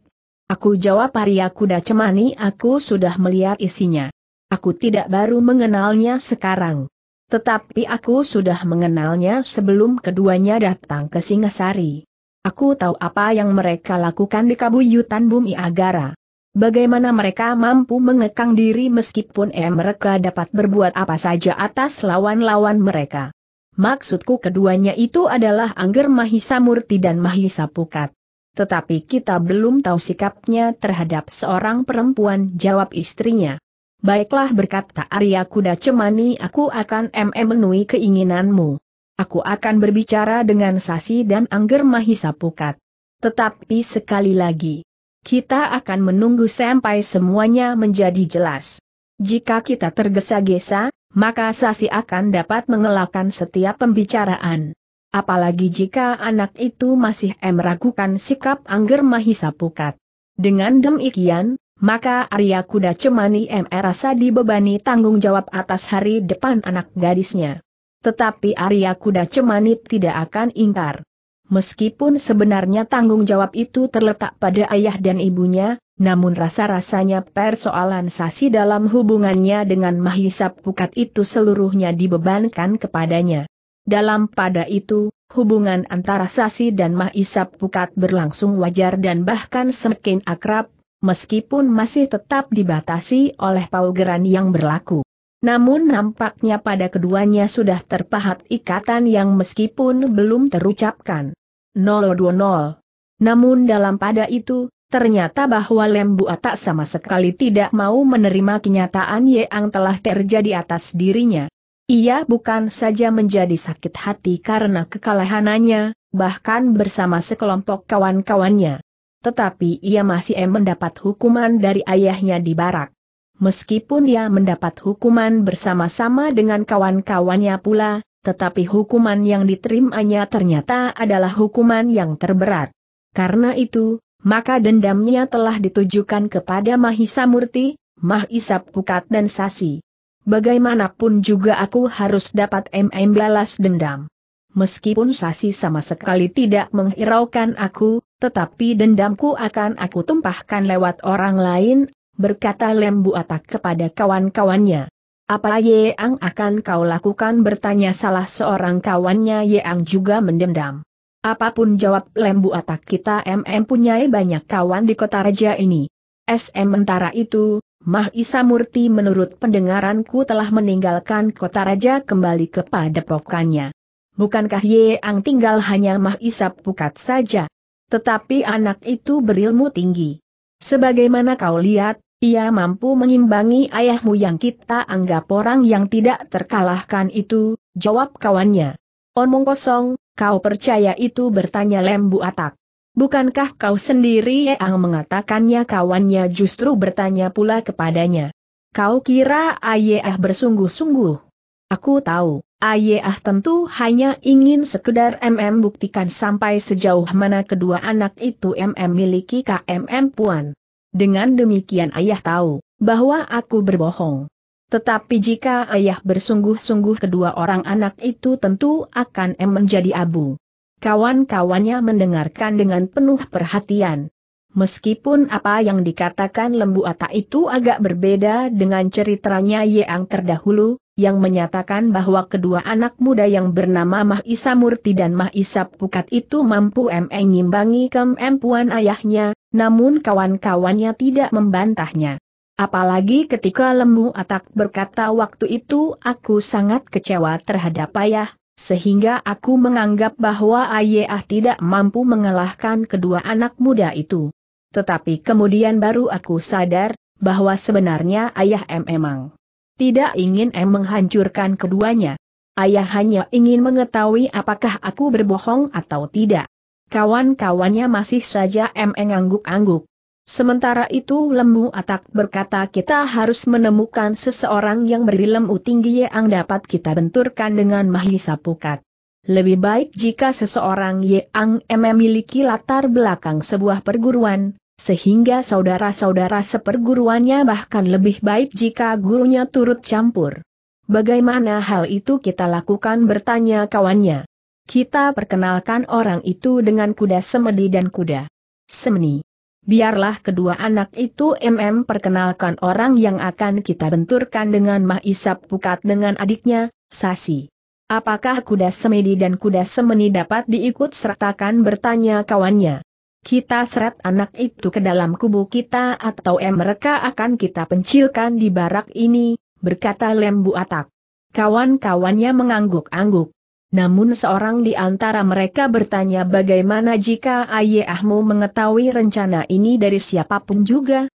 Aku jawab Arya Kuda Cemani aku sudah melihat isinya. Aku tidak baru mengenalnya sekarang. Tetapi aku sudah mengenalnya sebelum keduanya datang ke Singasari. Aku tahu apa yang mereka lakukan di kabuyutan bumi Agara. Bagaimana mereka mampu mengekang diri meskipun eh mereka dapat berbuat apa saja atas lawan-lawan mereka. Maksudku keduanya itu adalah Angger Mahisa Murti dan Mahisa Pukat. Tetapi kita belum tahu sikapnya terhadap seorang perempuan jawab istrinya. Baiklah berkata Arya Kuda Cemani aku akan memenuhi keinginanmu. Aku akan berbicara dengan Sasi dan Angger Mahisa Pukat. Tetapi sekali lagi, kita akan menunggu sampai semuanya menjadi jelas. Jika kita tergesa-gesa, maka Sasi akan dapat mengelakkan setiap pembicaraan. Apalagi jika anak itu masih meragukan sikap Angger Mahisa Pukat. Dengan demikian, maka Arya Kuda Cemani MR e. rasa dibebani tanggung jawab atas hari depan anak gadisnya. Tetapi Arya Kuda Cemani tidak akan ingkar. Meskipun sebenarnya tanggung jawab itu terletak pada ayah dan ibunya, namun rasa-rasanya persoalan sasi dalam hubungannya dengan Mahisa Pukat itu seluruhnya dibebankan kepadanya. Dalam pada itu, hubungan antara Sasi dan Mahisap Pukat berlangsung wajar dan bahkan semakin akrab, meskipun masih tetap dibatasi oleh paugeran yang berlaku. Namun nampaknya pada keduanya sudah terpahat ikatan yang meskipun belum terucapkan. 020. Namun dalam pada itu, ternyata bahwa Lembu tak sama sekali tidak mau menerima kenyataan yang telah terjadi atas dirinya. Ia bukan saja menjadi sakit hati karena kekalahanannya, bahkan bersama sekelompok kawan-kawannya tetapi ia masih mendapat hukuman dari ayahnya di barak. Meskipun ia mendapat hukuman bersama-sama dengan kawan-kawannya pula, tetapi hukuman yang diterimanya ternyata adalah hukuman yang terberat. Karena itu, maka dendamnya telah ditujukan kepada Mahisa Murti, Mahisa Pukat dan Sasi. Bagaimanapun juga aku harus dapat MM balas dendam. Meskipun Sasi sama sekali tidak menghiraukan aku, tetapi dendamku akan aku tumpahkan lewat orang lain, berkata Lembu Atak kepada kawan-kawannya. Apa Yeang akan kau lakukan bertanya salah seorang kawannya Yeang juga mendendam. Apapun jawab Lembu Atak kita MM punya banyak kawan di kota raja ini. SM mentara itu, Mah Isa Murti menurut pendengaranku telah meninggalkan kota raja kembali kepada pokannya. Bukankah Yeang tinggal hanya Mah Isa Pukat saja? Tetapi anak itu berilmu tinggi. Sebagaimana kau lihat, ia mampu mengimbangi ayahmu yang kita anggap orang yang tidak terkalahkan itu, jawab kawannya. Omong kosong, kau percaya itu bertanya lembu atak. Bukankah kau sendiri yang mengatakannya kawannya justru bertanya pula kepadanya. Kau kira ayah bersungguh-sungguh? Aku tahu. Ayah tentu hanya ingin sekedar MM buktikan sampai sejauh mana kedua anak itu MM miliki KMM Puan. Dengan demikian ayah tahu bahwa aku berbohong. Tetapi jika ayah bersungguh-sungguh kedua orang anak itu tentu akan M menjadi abu. Kawan-kawannya mendengarkan dengan penuh perhatian. Meskipun apa yang dikatakan Lembu Ata itu agak berbeda dengan ceritanya Yeang terdahulu, yang menyatakan bahwa kedua anak muda yang bernama Mah Isa Murti dan Mah Isa Pukat itu mampu mengimbangi kemampuan ayahnya, namun kawan-kawannya tidak membantahnya. Apalagi ketika Lembu Atak berkata waktu itu aku sangat kecewa terhadap ayah, sehingga aku menganggap bahwa Ayah tidak mampu mengalahkan kedua anak muda itu tetapi kemudian baru aku sadar, bahwa sebenarnya ayah M emang tidak ingin M menghancurkan keduanya. Ayah hanya ingin mengetahui apakah aku berbohong atau tidak. Kawan-kawannya masih saja M mengangguk angguk Sementara itu Lembu Atak berkata kita harus menemukan seseorang yang berilmu tinggi yang dapat kita benturkan dengan Mahisa Pukat. Lebih baik jika seseorang Yang M memiliki latar belakang sebuah perguruan, sehingga saudara-saudara seperguruannya bahkan lebih baik jika gurunya turut campur. Bagaimana hal itu kita lakukan bertanya kawannya. Kita perkenalkan orang itu dengan kuda semedi dan kuda semeni. Biarlah kedua anak itu MM perkenalkan orang yang akan kita benturkan dengan Mahisap Pukat dengan adiknya, Sasi. Apakah kuda semedi dan kuda semeni dapat diikut sertakan bertanya kawannya. Kita seret anak itu ke dalam kubu kita atau em mereka akan kita pencilkan di barak ini, berkata Lembu Atak. Kawan-kawannya mengangguk-angguk. Namun seorang di antara mereka bertanya bagaimana jika ayahmu mengetahui rencana ini dari siapapun juga?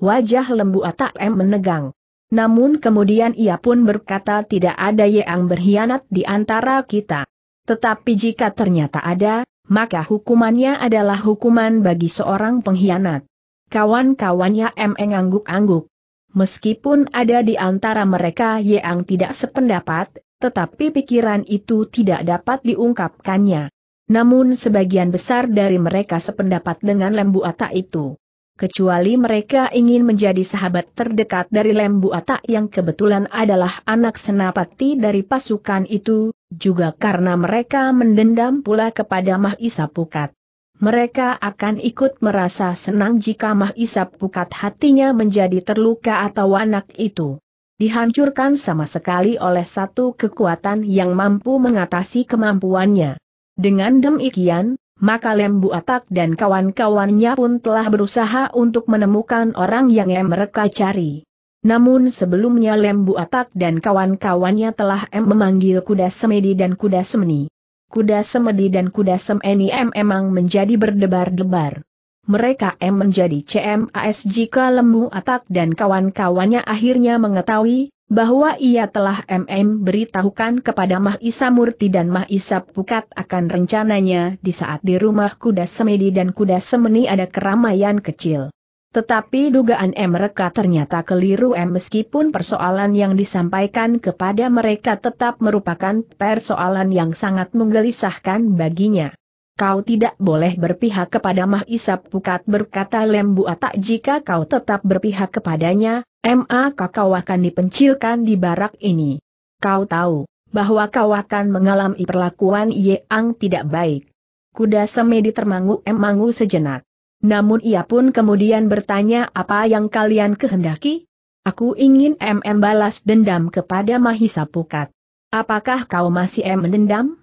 Wajah lembu Atak M menegang. Namun kemudian ia pun berkata tidak ada yang berkhianat di antara kita. Tetapi jika ternyata ada, maka hukumannya adalah hukuman bagi seorang pengkhianat. Kawan-kawannya M ngangguk-angguk. Meskipun ada di antara mereka yang tidak sependapat, tetapi pikiran itu tidak dapat diungkapkannya. Namun sebagian besar dari mereka sependapat dengan lembu atak itu kecuali mereka ingin menjadi sahabat terdekat dari Lembu Atak yang kebetulan adalah anak senapati dari pasukan itu, juga karena mereka mendendam pula kepada Mahisa Pukat. Mereka akan ikut merasa senang jika Mahisa Pukat hatinya menjadi terluka atau anak itu dihancurkan sama sekali oleh satu kekuatan yang mampu mengatasi kemampuannya. Dengan demikian, maka Lembu Atak dan kawan-kawannya pun telah berusaha untuk menemukan orang yang mereka cari. Namun sebelumnya Lembu Atak dan kawan-kawannya telah M memanggil kuda semedi dan kuda semeni. Kuda semedi dan kuda semeni M emang menjadi berdebar-debar. Mereka M menjadi CMAS jika Lembu Atak dan kawan-kawannya akhirnya mengetahui bahwa ia telah MM beritahukan kepada Mah Isa Murti dan Mah Isa Pukat akan rencananya di saat di rumah kuda semedi dan kuda semeni ada keramaian kecil. Tetapi dugaan M mereka ternyata keliru meskipun persoalan yang disampaikan kepada mereka tetap merupakan persoalan yang sangat menggelisahkan baginya. Kau tidak boleh berpihak kepada Mahisap Pukat berkata Lembu Atak jika kau tetap berpihak kepadanya, MA kau akan dipencilkan di barak ini. Kau tahu, bahwa kau akan mengalami perlakuan yang tidak baik. Kuda semedi termangu emangu sejenak. Namun ia pun kemudian bertanya apa yang kalian kehendaki? Aku ingin MM balas dendam kepada Mahisa Pukat. Apakah kau masih M mendendam?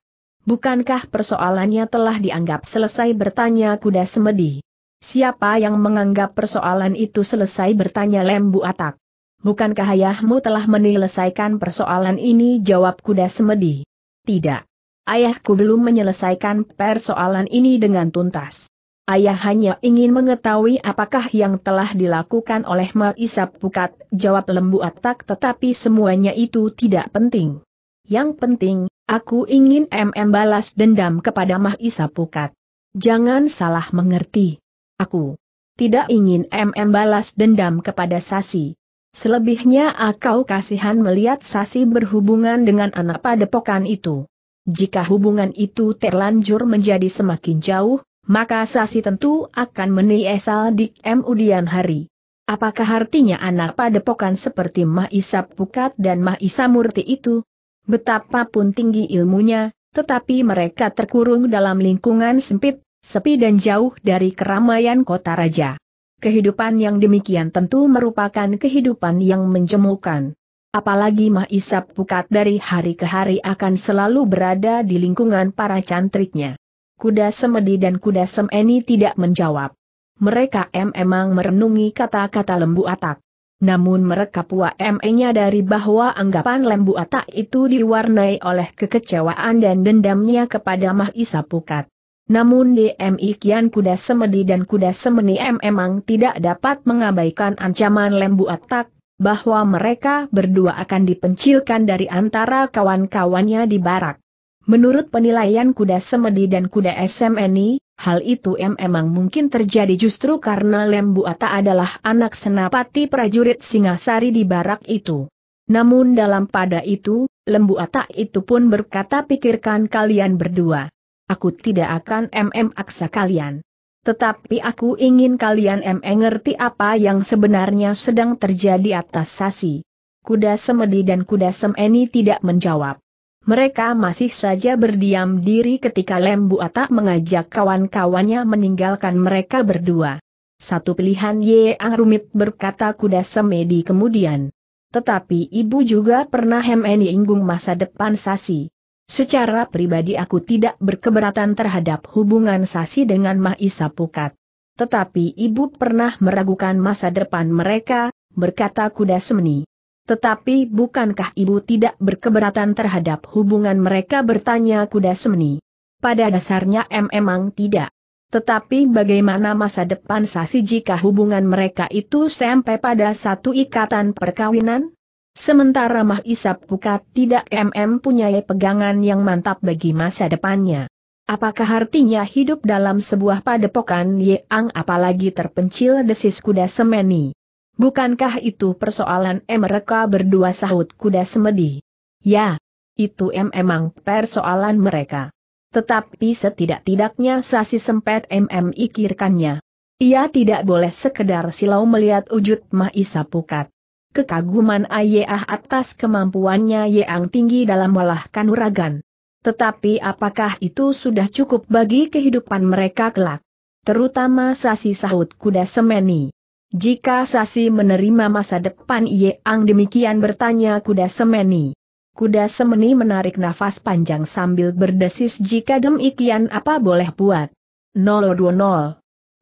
Bukankah persoalannya telah dianggap selesai bertanya kuda semedi? Siapa yang menganggap persoalan itu selesai bertanya lembu atak? Bukankah ayahmu telah menyelesaikan persoalan ini jawab kuda semedi? Tidak. Ayahku belum menyelesaikan persoalan ini dengan tuntas. Ayah hanya ingin mengetahui apakah yang telah dilakukan oleh Maisap Pukat, jawab lembu atak tetapi semuanya itu tidak penting. Yang penting, aku ingin MM balas dendam kepada Mahisa Pukat. Jangan salah mengerti. Aku tidak ingin MM balas dendam kepada Sasi. Selebihnya aku kasihan melihat Sasi berhubungan dengan anak padepokan itu. Jika hubungan itu terlanjur menjadi semakin jauh, maka Sasi tentu akan menyesal di kemudian hari. Apakah artinya anak padepokan seperti Mahisa Pukat dan Mahisa Murti itu, Betapapun tinggi ilmunya, tetapi mereka terkurung dalam lingkungan sempit, sepi dan jauh dari keramaian kota raja. Kehidupan yang demikian tentu merupakan kehidupan yang menjemukan. Apalagi Mahisa Pukat dari hari ke hari akan selalu berada di lingkungan para cantriknya. Kuda Semedi dan Kuda Semeni tidak menjawab. Mereka em emang merenungi kata-kata lembu atak. Namun mereka pua dari bahwa anggapan Lembu Atak itu diwarnai oleh kekecewaan dan dendamnya kepada Mahisa Pukat. Namun DMI Kian Kuda Semedi dan Kuda Semeni M memang tidak dapat mengabaikan ancaman Lembu Atak, bahwa mereka berdua akan dipencilkan dari antara kawan-kawannya di barak. Menurut penilaian Kuda Semedi dan Kuda SMNI, Hal itu memang mungkin terjadi justru karena lembu Ata adalah anak senapati prajurit Singasari di barak itu. Namun dalam pada itu, lembu Ata itu pun berkata pikirkan kalian berdua. Aku tidak akan MM aksa kalian. Tetapi aku ingin kalian em ngerti apa yang sebenarnya sedang terjadi atas Sasi. Kuda Semedi dan Kuda Semeni tidak menjawab. Mereka masih saja berdiam diri ketika Lembu Atak mengajak kawan-kawannya meninggalkan mereka berdua. Satu pilihan Ye Ang rumit berkata kuda semedi kemudian. Tetapi ibu juga pernah hemeni inggung masa depan Sasi. Secara pribadi aku tidak berkeberatan terhadap hubungan Sasi dengan Mahisa Pukat. Tetapi ibu pernah meragukan masa depan mereka, berkata kuda semeni. Tetapi bukankah ibu tidak berkeberatan terhadap hubungan mereka bertanya kuda semeni? Pada dasarnya M emang tidak. Tetapi bagaimana masa depan Sasi jika hubungan mereka itu sampai pada satu ikatan perkawinan? Sementara Mah Isap Pukat tidak MM punya pegangan yang mantap bagi masa depannya. Apakah artinya hidup dalam sebuah padepokan Yang apalagi terpencil desis kuda semeni? Bukankah itu persoalan mereka berdua sahut kuda semedi? Ya, itu memang emang persoalan mereka. Tetapi setidak-tidaknya Sasi sempet MM ikirkannya. Ia tidak boleh sekedar silau melihat wujud Mahisa Pukat. Kekaguman Ayah atas kemampuannya yang tinggi dalam olah kanuragan. Tetapi apakah itu sudah cukup bagi kehidupan mereka kelak? Terutama Sasi sahut kuda semeni. Jika Sasi menerima masa depan Ye Ang demikian bertanya kuda semeni. Kuda semeni menarik nafas panjang sambil berdesis jika demikian apa boleh buat. 020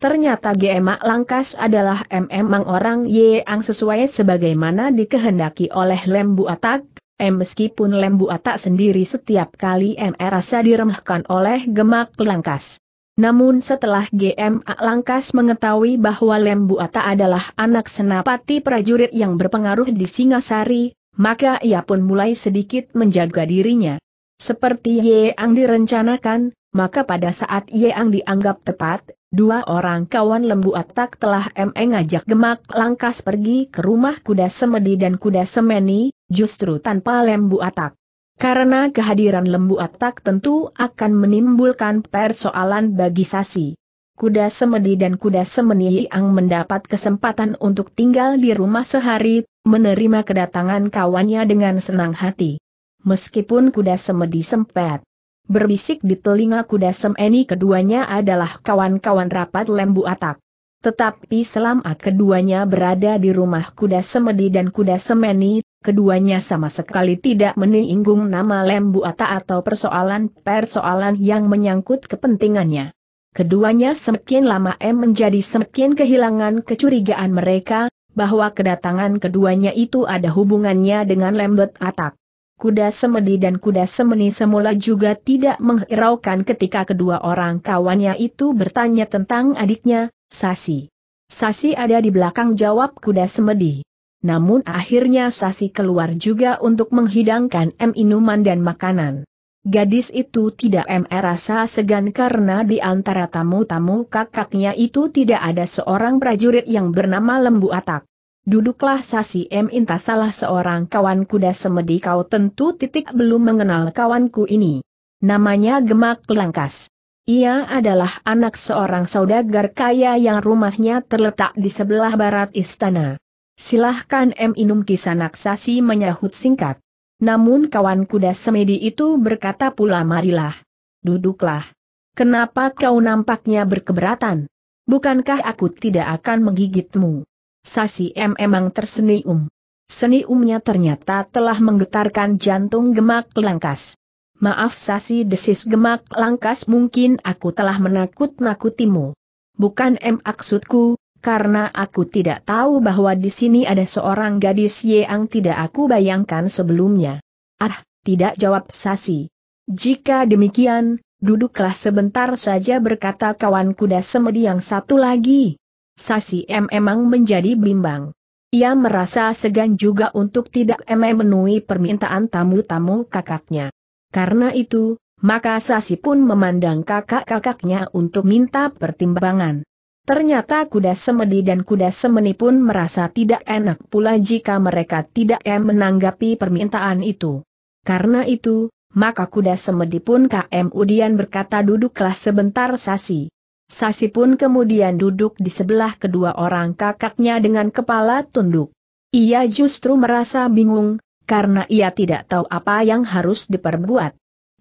Ternyata GM Langkas adalah MM Mang orang Ye Ang sesuai sebagaimana dikehendaki oleh Lembu Atak, M meskipun Lembu Atak sendiri setiap kali M rasa diremehkan oleh Gemak Langkas. Namun setelah GM Langkas mengetahui bahwa Lembu Ata adalah anak senapati prajurit yang berpengaruh di Singasari, maka ia pun mulai sedikit menjaga dirinya. Seperti Yeang direncanakan, maka pada saat Yeang dianggap tepat, dua orang kawan lembu atak telah ME ngajak gemak langkas pergi ke rumah kuda semedi dan kuda semeni, justru tanpa lembu atak. Karena kehadiran lembu atak tentu akan menimbulkan persoalan bagi Sasi. Kuda Semedi dan Kuda Semeni yang mendapat kesempatan untuk tinggal di rumah sehari, menerima kedatangan kawannya dengan senang hati. Meskipun Kuda Semedi sempat berbisik di telinga Kuda Semeni keduanya adalah kawan-kawan rapat lembu atak. Tetapi selama keduanya berada di rumah Kuda Semedi dan Kuda Semeni, keduanya sama sekali tidak menyinggung nama Lembu Ata atau persoalan-persoalan yang menyangkut kepentingannya. Keduanya semakin lama M menjadi semakin kehilangan kecurigaan mereka, bahwa kedatangan keduanya itu ada hubungannya dengan Lembut Atak. Kuda Semedi dan Kuda Semeni semula juga tidak menghiraukan ketika kedua orang kawannya itu bertanya tentang adiknya, Sasi. Sasi ada di belakang jawab Kuda Semedi namun akhirnya Sasi keluar juga untuk menghidangkan M minuman dan makanan. Gadis itu tidak M rasa segan karena di antara tamu-tamu kakaknya itu tidak ada seorang prajurit yang bernama Lembu Atak. Duduklah Sasi M Inta salah seorang kawan kuda semedi kau tentu titik belum mengenal kawanku ini. Namanya Gemak Langkas. Ia adalah anak seorang saudagar kaya yang rumahnya terletak di sebelah barat istana. Silahkan M. Inum Kisanak Sasi menyahut singkat. Namun kawan kuda semedi itu berkata pula marilah. Duduklah. Kenapa kau nampaknya berkeberatan? Bukankah aku tidak akan menggigitmu? Sasi M emang tersenyum. Senyumnya ternyata telah menggetarkan jantung gemak langkas. Maaf Sasi desis gemak langkas mungkin aku telah menakut-nakutimu. Bukan M maksudku, karena aku tidak tahu bahwa di sini ada seorang gadis yang tidak aku bayangkan sebelumnya. Ah, tidak jawab Sasi. Jika demikian, duduklah sebentar saja berkata kawan kuda semedi yang satu lagi. Sasi M memang menjadi bimbang. Ia merasa segan juga untuk tidak memenuhi permintaan tamu-tamu kakaknya. Karena itu, maka Sasi pun memandang kakak-kakaknya untuk minta pertimbangan. Ternyata kuda semedi dan kuda semeni pun merasa tidak enak pula jika mereka tidak menanggapi permintaan itu. Karena itu, maka kuda semedi pun KM Udian berkata duduklah sebentar Sasi. Sasi pun kemudian duduk di sebelah kedua orang kakaknya dengan kepala tunduk. Ia justru merasa bingung, karena ia tidak tahu apa yang harus diperbuat.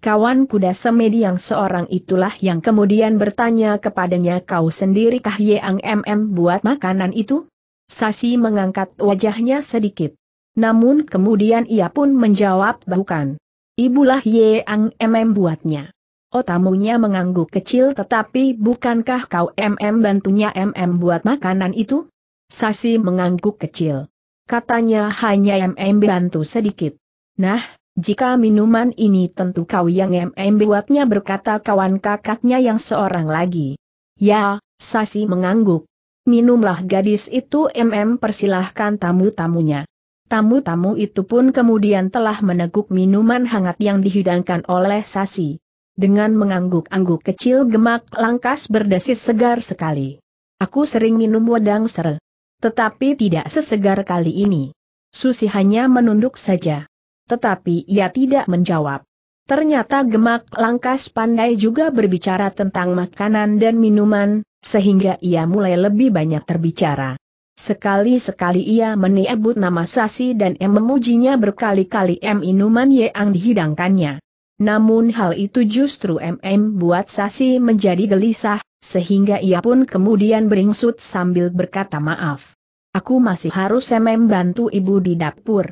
Kawan kuda semedi yang seorang itulah yang kemudian bertanya kepadanya kau sendiri kah yang MM buat makanan itu? Sasi mengangkat wajahnya sedikit. Namun kemudian ia pun menjawab bukan. Ibulah yang MM buatnya. Oh tamunya mengangguk kecil tetapi bukankah kau MM bantunya MM buat makanan itu? Sasi mengangguk kecil. Katanya hanya MM bantu sedikit. Nah, jika minuman ini tentu kau yang MM buatnya berkata kawan kakaknya yang seorang lagi. Ya, Sasi mengangguk. Minumlah gadis itu MM persilahkan tamu-tamunya. Tamu-tamu itu pun kemudian telah meneguk minuman hangat yang dihidangkan oleh Sasi. Dengan mengangguk-angguk kecil gemak langkas berdesis segar sekali. Aku sering minum wedang ser. Tetapi tidak sesegar kali ini. Susi hanya menunduk saja tetapi ia tidak menjawab. Ternyata gemak langkas pandai juga berbicara tentang makanan dan minuman, sehingga ia mulai lebih banyak terbicara. Sekali-sekali ia menyebut nama Sasi dan M memujinya berkali-kali M minuman yang dihidangkannya. Namun hal itu justru MM buat Sasi menjadi gelisah, sehingga ia pun kemudian beringsut sambil berkata maaf. Aku masih harus MM bantu ibu di dapur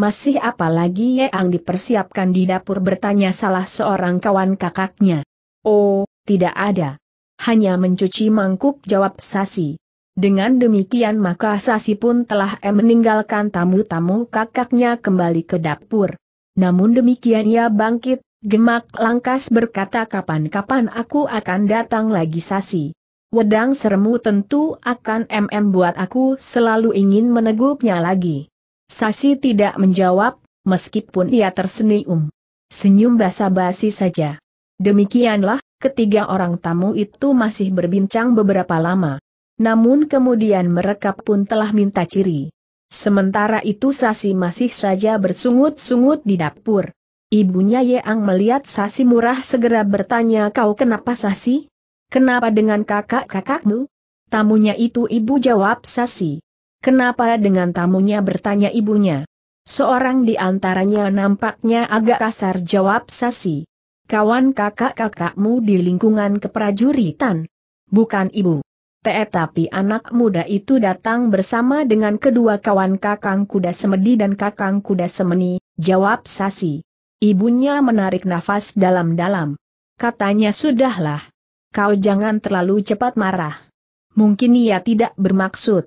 masih apa lagi yang dipersiapkan di dapur bertanya salah seorang kawan kakaknya. Oh, tidak ada. Hanya mencuci mangkuk jawab Sasi. Dengan demikian maka Sasi pun telah meninggalkan tamu-tamu kakaknya kembali ke dapur. Namun demikian ia bangkit, gemak langkas berkata kapan-kapan aku akan datang lagi Sasi. Wedang sermu tentu akan MM buat aku selalu ingin meneguknya lagi. Sasi tidak menjawab, meskipun ia tersenyum. Senyum basa-basi saja. Demikianlah, ketiga orang tamu itu masih berbincang beberapa lama. Namun kemudian mereka pun telah minta ciri. Sementara itu Sasi masih saja bersungut-sungut di dapur. Ibunya Yeang melihat Sasi murah segera bertanya kau kenapa Sasi? Kenapa dengan kakak-kakakmu? Tamunya itu ibu jawab Sasi. Kenapa dengan tamunya bertanya ibunya? Seorang di antaranya nampaknya agak kasar jawab Sasi. Kawan kakak-kakakmu di lingkungan keprajuritan. Bukan ibu. Tetapi anak muda itu datang bersama dengan kedua kawan kakang kuda semedi dan kakang kuda semeni, jawab Sasi. Ibunya menarik nafas dalam-dalam. Katanya sudahlah. Kau jangan terlalu cepat marah. Mungkin ia tidak bermaksud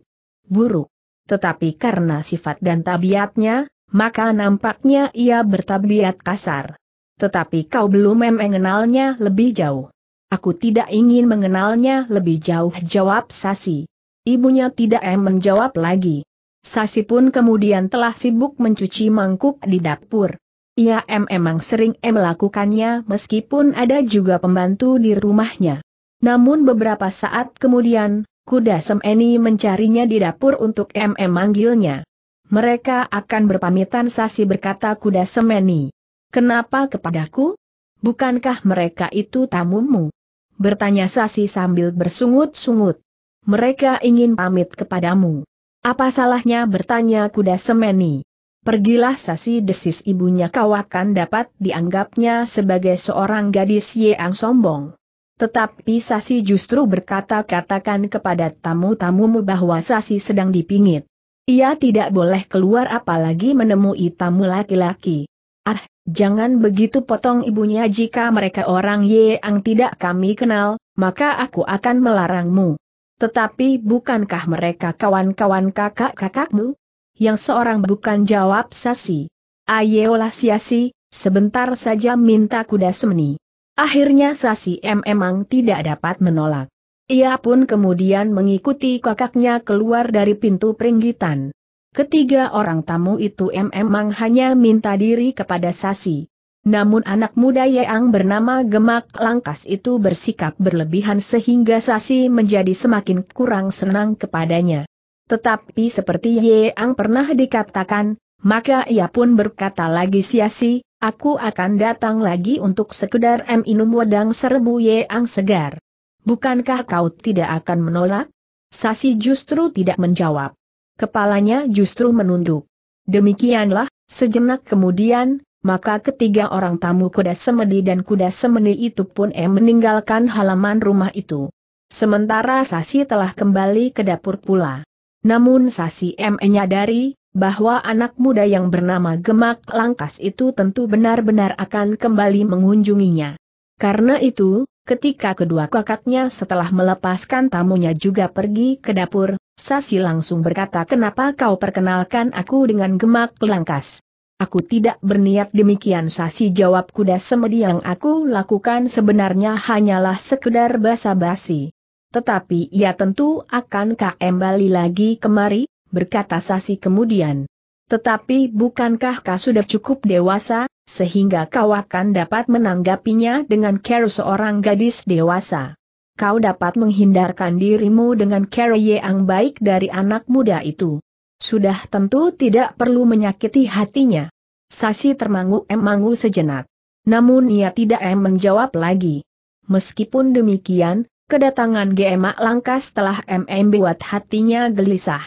buruk. Tetapi karena sifat dan tabiatnya, maka nampaknya ia bertabiat kasar. Tetapi kau belum mengenalnya lebih jauh. Aku tidak ingin mengenalnya lebih jauh jawab Sasi. Ibunya tidak em menjawab lagi. Sasi pun kemudian telah sibuk mencuci mangkuk di dapur. Ia em emang sering em melakukannya meskipun ada juga pembantu di rumahnya. Namun beberapa saat kemudian, Kuda Semeni mencarinya di dapur untuk MM manggilnya. Mereka akan berpamitan Sasi berkata kuda Semeni. Kenapa kepadaku? Bukankah mereka itu tamumu? Bertanya Sasi sambil bersungut-sungut. Mereka ingin pamit kepadamu. Apa salahnya bertanya kuda Semeni? Pergilah Sasi desis ibunya kau akan dapat dianggapnya sebagai seorang gadis yang sombong. Tetapi Sasi justru berkata-katakan kepada tamu-tamumu bahwa Sasi sedang dipingit. Ia tidak boleh keluar apalagi menemui tamu laki-laki. Ah, jangan begitu potong ibunya jika mereka orang ye yang tidak kami kenal, maka aku akan melarangmu. Tetapi bukankah mereka kawan-kawan kakak-kakakmu? Yang seorang bukan jawab Sasi. Ayolah Siasi, sebentar saja minta kuda semeni. Akhirnya Sasi M memang tidak dapat menolak. Ia pun kemudian mengikuti kakaknya keluar dari pintu peringgitan. Ketiga orang tamu itu M memang hanya minta diri kepada Sasi. Namun anak muda yang bernama Gemak Langkas itu bersikap berlebihan sehingga Sasi menjadi semakin kurang senang kepadanya. Tetapi seperti Yang pernah dikatakan, maka ia pun berkata lagi siasi, aku akan datang lagi untuk sekedar minum wedang serbu yang segar. Bukankah kau tidak akan menolak? Sasi justru tidak menjawab. Kepalanya justru menunduk. Demikianlah, sejenak kemudian, maka ketiga orang tamu kuda semedi dan kuda semeni itu pun em meninggalkan halaman rumah itu. Sementara Sasi telah kembali ke dapur pula. Namun Sasi M menyadari, bahwa anak muda yang bernama Gemak Langkas itu tentu benar-benar akan kembali mengunjunginya. Karena itu, ketika kedua kakaknya setelah melepaskan tamunya juga pergi ke dapur, Sasi langsung berkata kenapa kau perkenalkan aku dengan Gemak Langkas. Aku tidak berniat demikian Sasi jawab kuda semedi yang aku lakukan sebenarnya hanyalah sekedar basa-basi. Tetapi ia tentu akan kembali lagi kemari, berkata Sasi kemudian. Tetapi bukankah kau sudah cukup dewasa, sehingga kau akan dapat menanggapinya dengan care seorang gadis dewasa? Kau dapat menghindarkan dirimu dengan care yang baik dari anak muda itu. Sudah tentu tidak perlu menyakiti hatinya. Sasi termangu-emangu sejenak. Namun ia tidak em menjawab lagi. Meskipun demikian, kedatangan Gema Langkas telah MM buat hatinya gelisah.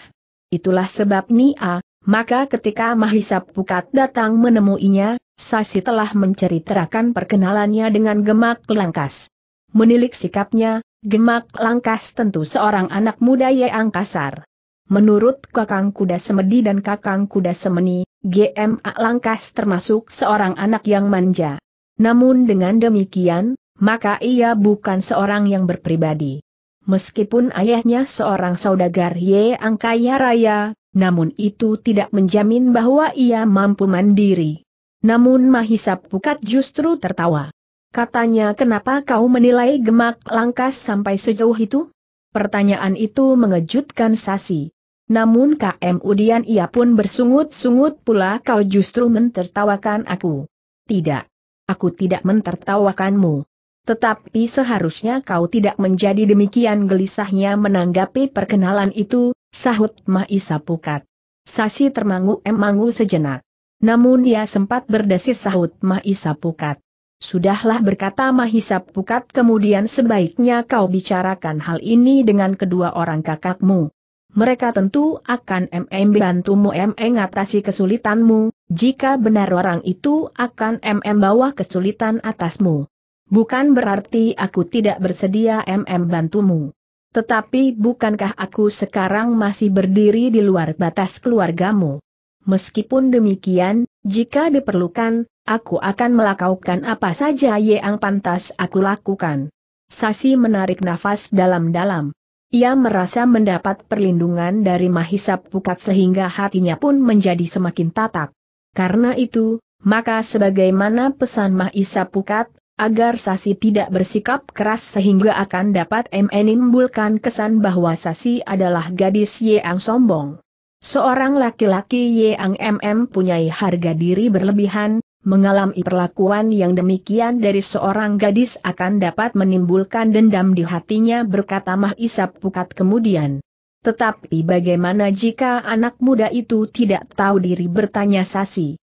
Itulah sebab Nia, maka ketika Mahisa Pukat datang menemuinya, Sasi telah menceritakan perkenalannya dengan Gemak Langkas. Menilik sikapnya, Gemak Langkas tentu seorang anak muda yang kasar. Menurut Kakang Kuda Semedi dan Kakang Kuda Semeni, GMA Langkas termasuk seorang anak yang manja. Namun dengan demikian, maka ia bukan seorang yang berpribadi. Meskipun ayahnya seorang saudagar Ye Angkaya Raya, namun itu tidak menjamin bahwa ia mampu mandiri. Namun Mahisap Pukat justru tertawa. Katanya kenapa kau menilai gemak langkas sampai sejauh itu? Pertanyaan itu mengejutkan Sasi. Namun KM Udian ia pun bersungut-sungut pula kau justru mentertawakan aku. Tidak. Aku tidak mentertawakanmu. Tetapi seharusnya kau tidak menjadi demikian gelisahnya menanggapi perkenalan itu, sahut Maisa Pukat. Sasi termangu-emangu sejenak. Namun ia sempat berdesis sahut Mahisa Pukat. Sudahlah berkata Mahisa Pukat kemudian sebaiknya kau bicarakan hal ini dengan kedua orang kakakmu. Mereka tentu akan MM bantumu MM kesulitanmu, jika benar orang itu akan MM bawa kesulitan atasmu. Bukan berarti aku tidak bersedia MM bantumu. Tetapi bukankah aku sekarang masih berdiri di luar batas keluargamu? Meskipun demikian, jika diperlukan, aku akan melakukan apa saja yang pantas aku lakukan. Sasi menarik nafas dalam-dalam. Ia merasa mendapat perlindungan dari Mahisa Pukat sehingga hatinya pun menjadi semakin tatak. Karena itu, maka sebagaimana pesan Mahisa Pukat, agar Sasi tidak bersikap keras sehingga akan dapat menimbulkan kesan bahwa Sasi adalah gadis yang sombong. Seorang laki-laki yang MM punyai harga diri berlebihan, mengalami perlakuan yang demikian dari seorang gadis akan dapat menimbulkan dendam di hatinya berkata Mah Isap Pukat kemudian. Tetapi bagaimana jika anak muda itu tidak tahu diri bertanya Sasi?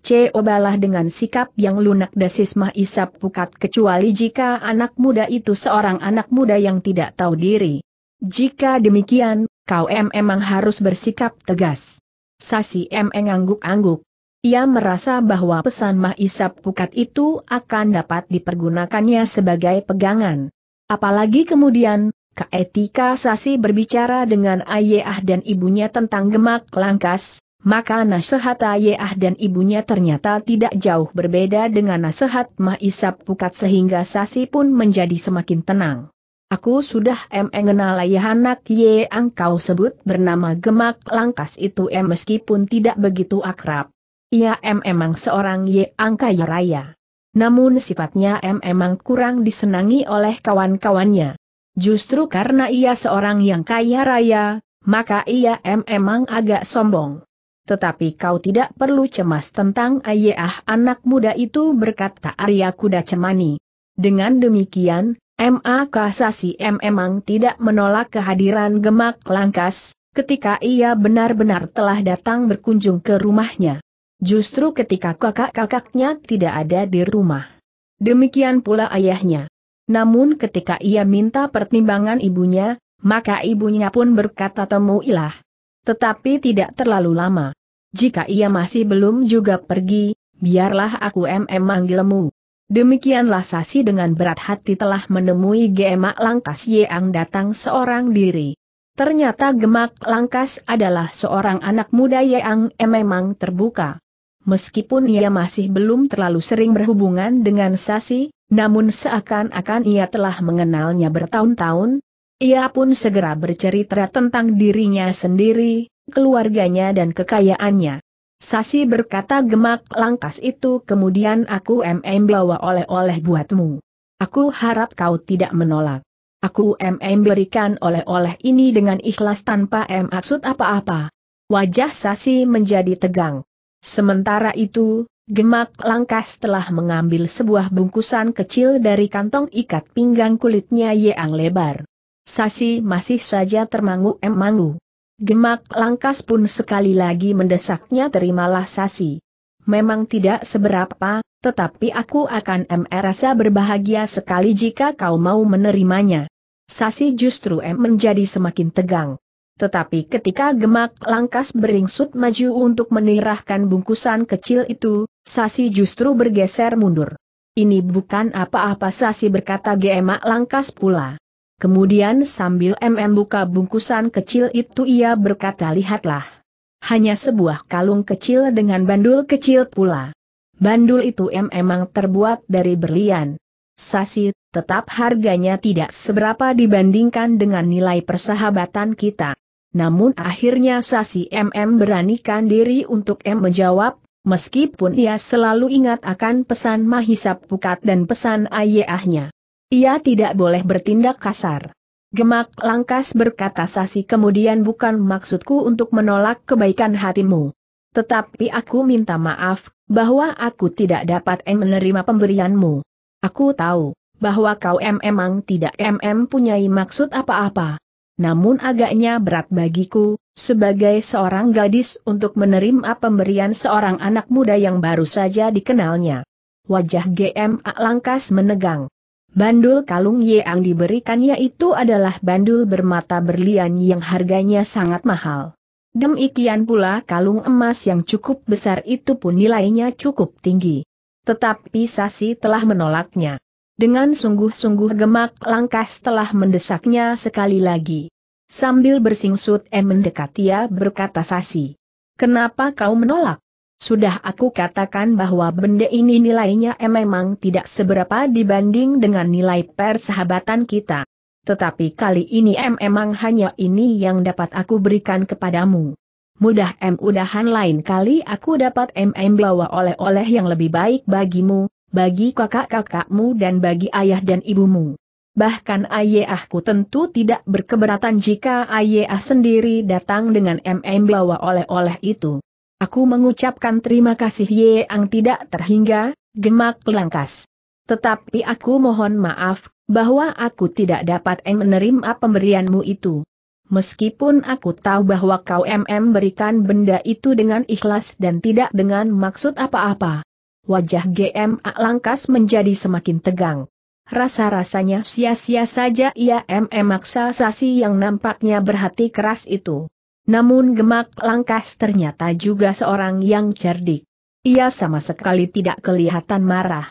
C. dengan sikap yang lunak dasismah isap pukat kecuali jika anak muda itu seorang anak muda yang tidak tahu diri. Jika demikian, kau M emang harus bersikap tegas. Sasi M mengangguk angguk Ia merasa bahwa pesan Mah Isap Pukat itu akan dapat dipergunakannya sebagai pegangan. Apalagi kemudian, keetika Sasi berbicara dengan Ayah dan ibunya tentang gemak langkas, maka nasihat Ayah dan ibunya ternyata tidak jauh berbeda dengan nasihat Mahisap Pukat sehingga Sasi pun menjadi semakin tenang. Aku sudah mengenal ayah anak ye ang kau sebut bernama Gemak Langkas itu em meskipun tidak begitu akrab. Ia em emang seorang ye ang kaya raya. Namun sifatnya em emang kurang disenangi oleh kawan-kawannya. Justru karena ia seorang yang kaya raya, maka ia em emang agak sombong. Tetapi kau tidak perlu cemas tentang ayah anak muda itu berkata Arya Kuda Cemani. Dengan demikian, M.A. Kasasi M memang tidak menolak kehadiran Gemak Langkas, ketika ia benar-benar telah datang berkunjung ke rumahnya. Justru ketika kakak-kakaknya tidak ada di rumah. Demikian pula ayahnya. Namun ketika ia minta pertimbangan ibunya, maka ibunya pun berkata temuilah. Tetapi tidak terlalu lama. Jika ia masih belum juga pergi, biarlah aku MM manggilmu. Demikianlah Sasi dengan berat hati telah menemui Gemak Langkas Yeang datang seorang diri. Ternyata Gemak Langkas adalah seorang anak muda Yeang memang terbuka. Meskipun ia masih belum terlalu sering berhubungan dengan Sasi, namun seakan-akan ia telah mengenalnya bertahun-tahun, ia pun segera bercerita tentang dirinya sendiri, keluarganya dan kekayaannya. Sasi berkata gemak langkas itu kemudian aku mm bawa oleh-oleh buatmu. Aku harap kau tidak menolak. Aku mm berikan oleh-oleh ini dengan ikhlas tanpa maksud apa-apa. Wajah Sasi menjadi tegang. Sementara itu, gemak langkas telah mengambil sebuah bungkusan kecil dari kantong ikat pinggang kulitnya yang lebar. Sasi masih saja termangu-emangu. Gemak langkas pun sekali lagi mendesaknya terimalah Sasi. Memang tidak seberapa, tetapi aku akan merasa berbahagia sekali jika kau mau menerimanya. Sasi justru em menjadi semakin tegang. Tetapi ketika gemak langkas beringsut maju untuk menirahkan bungkusan kecil itu, Sasi justru bergeser mundur. Ini bukan apa-apa Sasi berkata gemak langkas pula. Kemudian sambil MM buka bungkusan kecil itu ia berkata lihatlah. Hanya sebuah kalung kecil dengan bandul kecil pula. Bandul itu M emang terbuat dari berlian. Sasi, tetap harganya tidak seberapa dibandingkan dengan nilai persahabatan kita. Namun akhirnya Sasi MM beranikan diri untuk M menjawab, meskipun ia selalu ingat akan pesan Mahisap Pukat dan pesan ayahnya. Ia tidak boleh bertindak kasar. Gemak Langkas berkata Sasi kemudian bukan maksudku untuk menolak kebaikan hatimu. Tetapi aku minta maaf, bahwa aku tidak dapat em menerima pemberianmu. Aku tahu, bahwa kau em emang tidak em punyai maksud apa-apa. Namun agaknya berat bagiku, sebagai seorang gadis untuk menerima pemberian seorang anak muda yang baru saja dikenalnya. Wajah GMA Langkas menegang. Bandul kalung yang diberikannya itu adalah bandul bermata berlian yang harganya sangat mahal. Demikian pula kalung emas yang cukup besar itu pun nilainya cukup tinggi. Tetapi Sasi telah menolaknya. Dengan sungguh-sungguh gemak langkas telah mendesaknya sekali lagi. Sambil bersingsut em mendekat ia berkata Sasi. Kenapa kau menolak? Sudah aku katakan bahwa benda ini nilainya memang tidak seberapa dibanding dengan nilai persahabatan kita. Tetapi kali ini memang hanya ini yang dapat aku berikan kepadamu. Mudah mudahan lain kali aku dapat mm bawa oleh-oleh yang lebih baik bagimu, bagi kakak-kakakmu dan bagi ayah dan ibumu. Bahkan ayahku tentu tidak berkeberatan jika ayah sendiri datang dengan mm bawa oleh-oleh itu. Aku mengucapkan terima kasih Ye, Yeang tidak terhingga, gemak pelangkas. Tetapi aku mohon maaf, bahwa aku tidak dapat menerima pemberianmu itu. Meskipun aku tahu bahwa kau MM berikan benda itu dengan ikhlas dan tidak dengan maksud apa-apa. Wajah GM langkas menjadi semakin tegang. Rasa-rasanya sia-sia saja ia MM maksa sasi yang nampaknya berhati keras itu. Namun Gemak Langkas ternyata juga seorang yang cerdik. Ia sama sekali tidak kelihatan marah.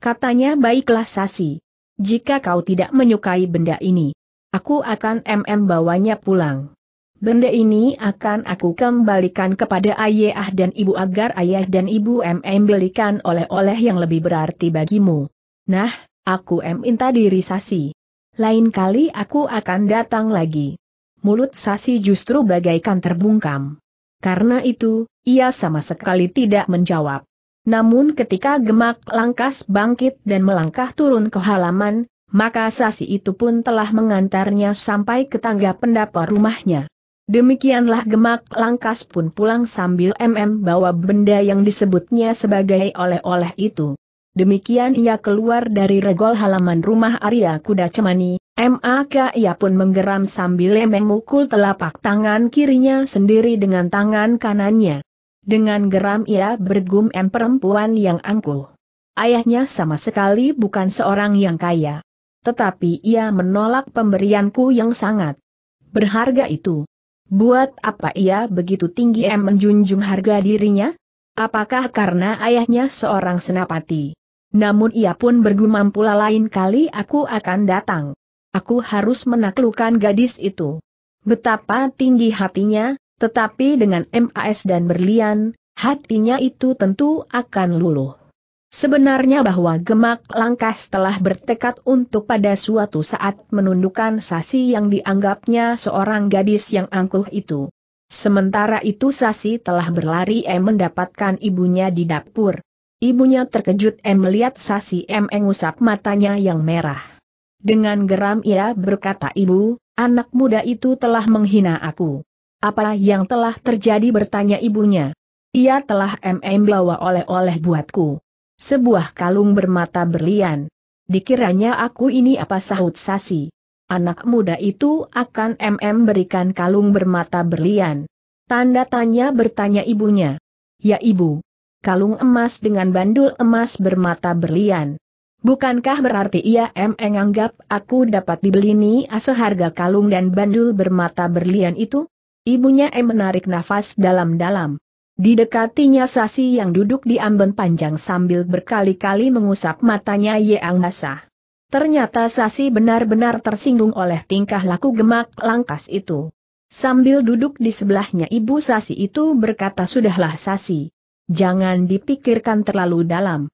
Katanya baiklah Sasi. Jika kau tidak menyukai benda ini, aku akan MM bawanya pulang. Benda ini akan aku kembalikan kepada ayah dan ibu agar ayah dan ibu MM belikan oleh-oleh yang lebih berarti bagimu. Nah, aku minta diri Sasi. Lain kali aku akan datang lagi mulut Sasi justru bagaikan terbungkam. Karena itu, ia sama sekali tidak menjawab. Namun ketika gemak langkas bangkit dan melangkah turun ke halaman, maka Sasi itu pun telah mengantarnya sampai ke tangga pendapa rumahnya. Demikianlah gemak langkas pun pulang sambil MM bawa benda yang disebutnya sebagai oleh-oleh itu. Demikian ia keluar dari regol halaman rumah Arya Kuda Cemani, MAK ia pun menggeram sambil memukul telapak tangan kirinya sendiri dengan tangan kanannya. Dengan geram ia bergumam perempuan yang angkuh. Ayahnya sama sekali bukan seorang yang kaya. Tetapi ia menolak pemberianku yang sangat berharga itu. Buat apa ia begitu tinggi em menjunjung harga dirinya? Apakah karena ayahnya seorang senapati? Namun ia pun bergumam pula lain kali aku akan datang aku harus menaklukkan gadis itu. Betapa tinggi hatinya, tetapi dengan MAS dan berlian, hatinya itu tentu akan luluh. Sebenarnya bahwa Gemak Langkas telah bertekad untuk pada suatu saat menundukkan Sasi yang dianggapnya seorang gadis yang angkuh itu. Sementara itu Sasi telah berlari M mendapatkan ibunya di dapur. Ibunya terkejut M melihat Sasi M mengusap matanya yang merah. Dengan geram ia berkata ibu, anak muda itu telah menghina aku. Apa yang telah terjadi bertanya ibunya. Ia telah MM bawa oleh-oleh buatku. Sebuah kalung bermata berlian. Dikiranya aku ini apa sahut Sasi. Anak muda itu akan MM berikan kalung bermata berlian. Tanda tanya bertanya ibunya. Ya ibu. Kalung emas dengan bandul emas bermata berlian. Bukankah berarti ia menganggap aku dapat dibeli nih seharga kalung dan bandul bermata berlian itu? Ibunya M menarik nafas dalam-dalam. Didekatinya Sasi yang duduk di amben panjang sambil berkali-kali mengusap matanya Yang Nasa. Ternyata Sasi benar-benar tersinggung oleh tingkah laku gemak langkas itu. Sambil duduk di sebelahnya ibu Sasi itu berkata sudahlah Sasi. Jangan dipikirkan terlalu dalam.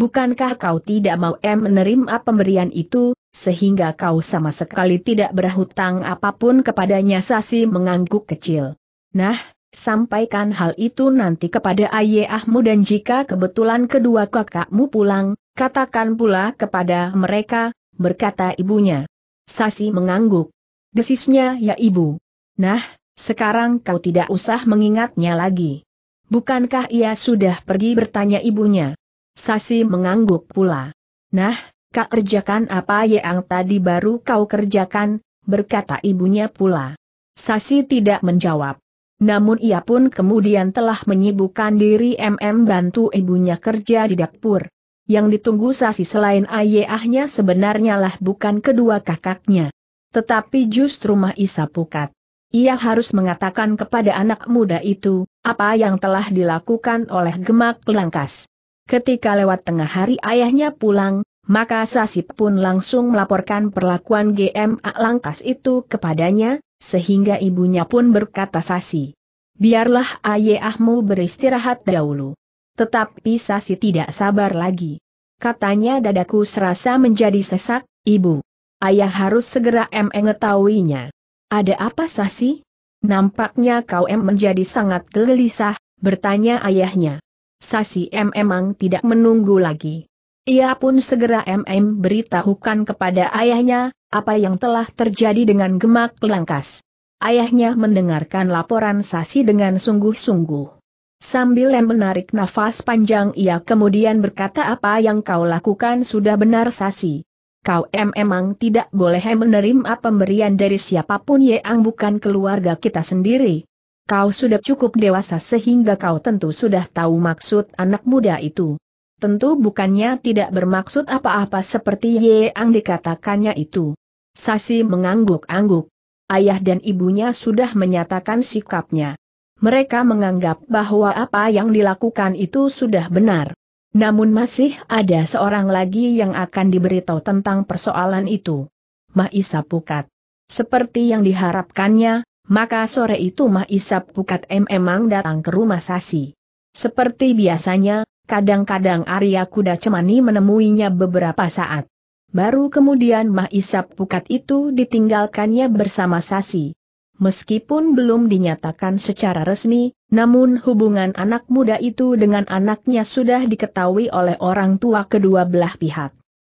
Bukankah kau tidak mau em menerima pemberian itu, sehingga kau sama sekali tidak berhutang apapun kepadanya Sasi mengangguk kecil. Nah, sampaikan hal itu nanti kepada ayahmu dan jika kebetulan kedua kakakmu pulang, katakan pula kepada mereka, berkata ibunya. Sasi mengangguk. Desisnya ya ibu. Nah, sekarang kau tidak usah mengingatnya lagi. Bukankah ia sudah pergi bertanya ibunya? Sasi mengangguk pula. Nah, kak kerjakan apa yang tadi baru kau kerjakan, berkata ibunya pula. Sasi tidak menjawab. Namun ia pun kemudian telah menyibukkan diri MM bantu ibunya kerja di dapur. Yang ditunggu Sasi selain ayahnya sebenarnya lah bukan kedua kakaknya. Tetapi justru Mahisa Pukat. Ia harus mengatakan kepada anak muda itu, apa yang telah dilakukan oleh Gemak Langkas. Ketika lewat tengah hari ayahnya pulang, maka Sasip pun langsung melaporkan perlakuan GMA Langkas itu kepadanya, sehingga ibunya pun berkata Sasi. Biarlah ayahmu beristirahat dahulu. Tetapi Sasi tidak sabar lagi. Katanya dadaku serasa menjadi sesak, ibu. Ayah harus segera mengetahuinya. Ada apa Sasi? Nampaknya kau em menjadi sangat gelisah, bertanya ayahnya. Sasi M memang tidak menunggu lagi. Ia pun segera MM beritahukan kepada ayahnya, apa yang telah terjadi dengan gemak langkas. Ayahnya mendengarkan laporan Sasi dengan sungguh-sungguh. Sambil yang menarik nafas panjang ia kemudian berkata apa yang kau lakukan sudah benar Sasi. Kau em emang tidak boleh menerima pemberian dari siapapun yang bukan keluarga kita sendiri. Kau sudah cukup dewasa sehingga kau tentu sudah tahu maksud anak muda itu. Tentu bukannya tidak bermaksud apa-apa seperti Ye Ang dikatakannya itu. Sasi mengangguk-angguk. Ayah dan ibunya sudah menyatakan sikapnya. Mereka menganggap bahwa apa yang dilakukan itu sudah benar. Namun masih ada seorang lagi yang akan diberitahu tentang persoalan itu. Maisa Pukat. Seperti yang diharapkannya, maka sore itu Mah Isap Pukat M Emang datang ke rumah Sasi. Seperti biasanya, kadang-kadang Arya Kuda Cemani menemuinya beberapa saat. Baru kemudian Mah Isap Pukat itu ditinggalkannya bersama Sasi. Meskipun belum dinyatakan secara resmi, namun hubungan anak muda itu dengan anaknya sudah diketahui oleh orang tua kedua belah pihak.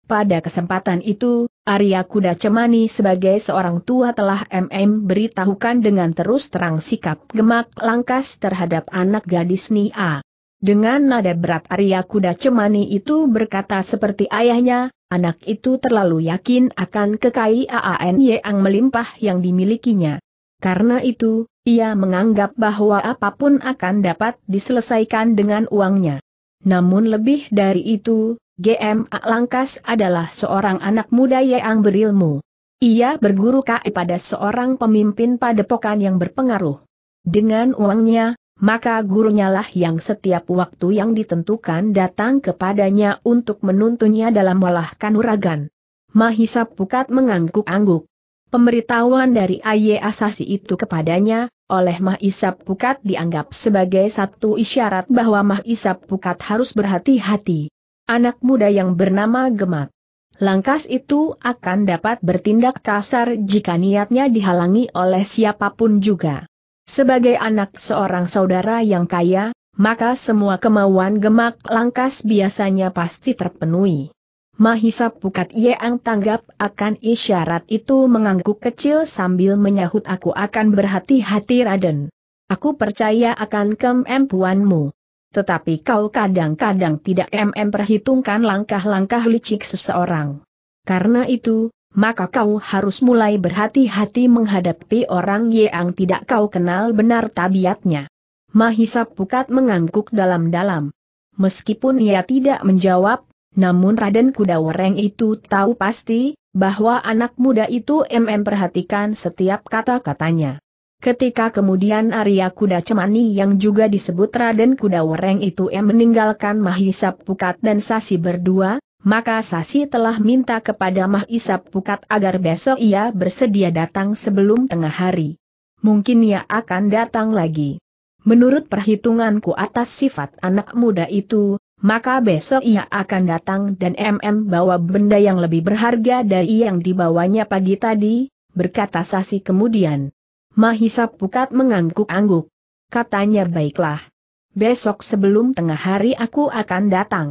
Pada kesempatan itu, Arya Kuda Cemani sebagai seorang tua telah MM beritahukan dengan terus terang sikap gemak langkas terhadap anak gadis Nia. Dengan nada berat Arya Kuda Cemani itu berkata seperti ayahnya, anak itu terlalu yakin akan kekayaan yang melimpah yang dimilikinya. Karena itu, ia menganggap bahwa apapun akan dapat diselesaikan dengan uangnya. Namun lebih dari itu, GM Langkas adalah seorang anak muda yang berilmu. Ia berguru kai pada seorang pemimpin padepokan yang berpengaruh. Dengan uangnya, maka gurunya lah yang setiap waktu yang ditentukan datang kepadanya untuk menuntunnya dalam olah kanuragan. Mahisa Pukat mengangguk-angguk. Pemberitahuan dari Aye Asasi itu kepadanya, oleh Mahisa Pukat dianggap sebagai satu isyarat bahwa Mahisa Pukat harus berhati-hati anak muda yang bernama Gemak. Langkas itu akan dapat bertindak kasar jika niatnya dihalangi oleh siapapun juga. Sebagai anak seorang saudara yang kaya, maka semua kemauan Gemak Langkas biasanya pasti terpenuhi. Mahisa Pukat Yeang tanggap akan isyarat itu mengangguk kecil sambil menyahut aku akan berhati-hati Raden. Aku percaya akan kemampuanmu tetapi kau kadang-kadang tidak mm perhitungkan langkah-langkah licik seseorang. Karena itu, maka kau harus mulai berhati-hati menghadapi orang yang tidak kau kenal benar tabiatnya. Mahisa Pukat mengangguk dalam-dalam. Meskipun ia tidak menjawab, namun Raden Kuda itu tahu pasti, bahwa anak muda itu MM perhatikan setiap kata-katanya. Ketika kemudian Arya Kuda Cemani yang juga disebut Raden Kuda Wereng itu yang meninggalkan Mahisap Pukat dan Sasi berdua, maka Sasi telah minta kepada Mahisap Pukat agar besok ia bersedia datang sebelum tengah hari. Mungkin ia akan datang lagi. Menurut perhitunganku atas sifat anak muda itu, maka besok ia akan datang dan MM bawa benda yang lebih berharga dari yang dibawanya pagi tadi, berkata Sasi kemudian. Mahisa Pukat mengangguk-angguk. Katanya baiklah. Besok sebelum tengah hari aku akan datang.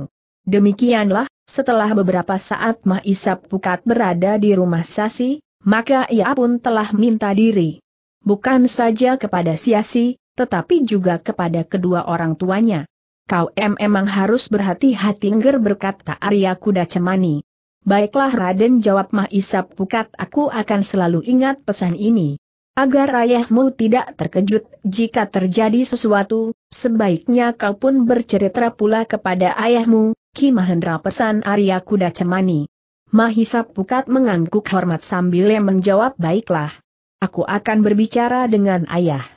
Demikianlah, setelah beberapa saat Mahisa Pukat berada di rumah Sasi, maka ia pun telah minta diri. Bukan saja kepada Siasi, tetapi juga kepada kedua orang tuanya. Kau em emang harus berhati-hati ngger berkata Arya Kuda Cemani. Baiklah Raden jawab Mahisa Pukat aku akan selalu ingat pesan ini. Agar ayahmu tidak terkejut jika terjadi sesuatu, sebaiknya kau pun bercerita pula kepada ayahmu, Ki Mahendra pesan Arya Kuda Cemani. Mahisa Pukat mengangguk hormat sambil menjawab baiklah. Aku akan berbicara dengan ayah.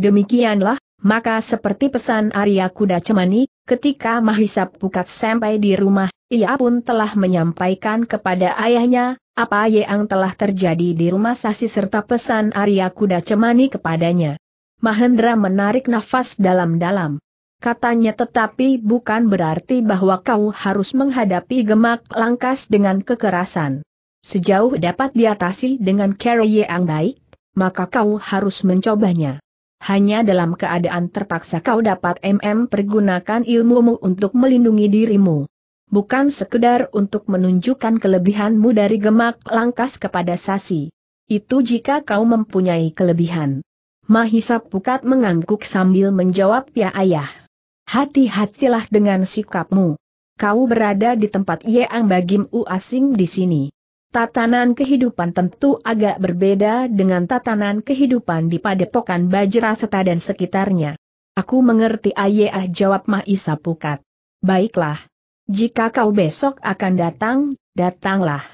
Demikianlah, maka seperti pesan Arya Kuda Cemani, ketika Mahisa Pukat sampai di rumah, ia pun telah menyampaikan kepada ayahnya, apa yang telah terjadi di rumah Sasi serta pesan Arya Kuda Cemani kepadanya. Mahendra menarik nafas dalam-dalam. Katanya tetapi bukan berarti bahwa kau harus menghadapi gemak langkas dengan kekerasan. Sejauh dapat diatasi dengan cara yang baik, maka kau harus mencobanya. Hanya dalam keadaan terpaksa kau dapat MM pergunakan ilmumu untuk melindungi dirimu bukan sekedar untuk menunjukkan kelebihanmu dari gemak langkas kepada Sasi. Itu jika kau mempunyai kelebihan. Mahisa Pukat mengangguk sambil menjawab ya ayah. Hati-hatilah dengan sikapmu. Kau berada di tempat Yeang Bagim asing di sini. Tatanan kehidupan tentu agak berbeda dengan tatanan kehidupan di padepokan Bajraseta dan sekitarnya. Aku mengerti ayah jawab Mahisa Pukat. Baiklah, jika kau besok akan datang, datanglah.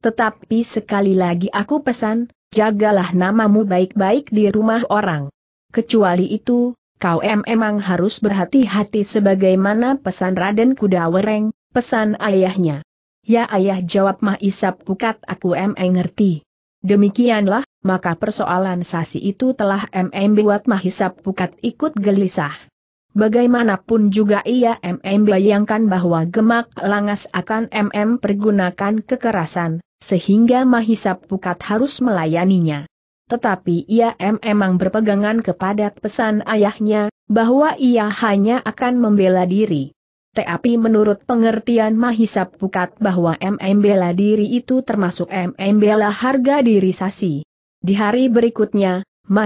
Tetapi sekali lagi aku pesan, jagalah namamu baik-baik di rumah orang. Kecuali itu, kau memang emang harus berhati-hati sebagaimana pesan Raden Kudawereng, pesan ayahnya. Ya ayah jawab Mahisap Isap Pukat aku emang ngerti. Demikianlah, maka persoalan sasi itu telah emang buat Mah Isap Pukat ikut gelisah. Bagaimanapun juga ia MM bayangkan bahwa gemak langas akan MM pergunakan kekerasan, sehingga Mahisa Pukat harus melayaninya. Tetapi ia memang berpegangan kepada pesan ayahnya, bahwa ia hanya akan membela diri. Tapi menurut pengertian Mahisa Pukat bahwa MM bela diri itu termasuk MM bela harga diri Sasi. Di hari berikutnya,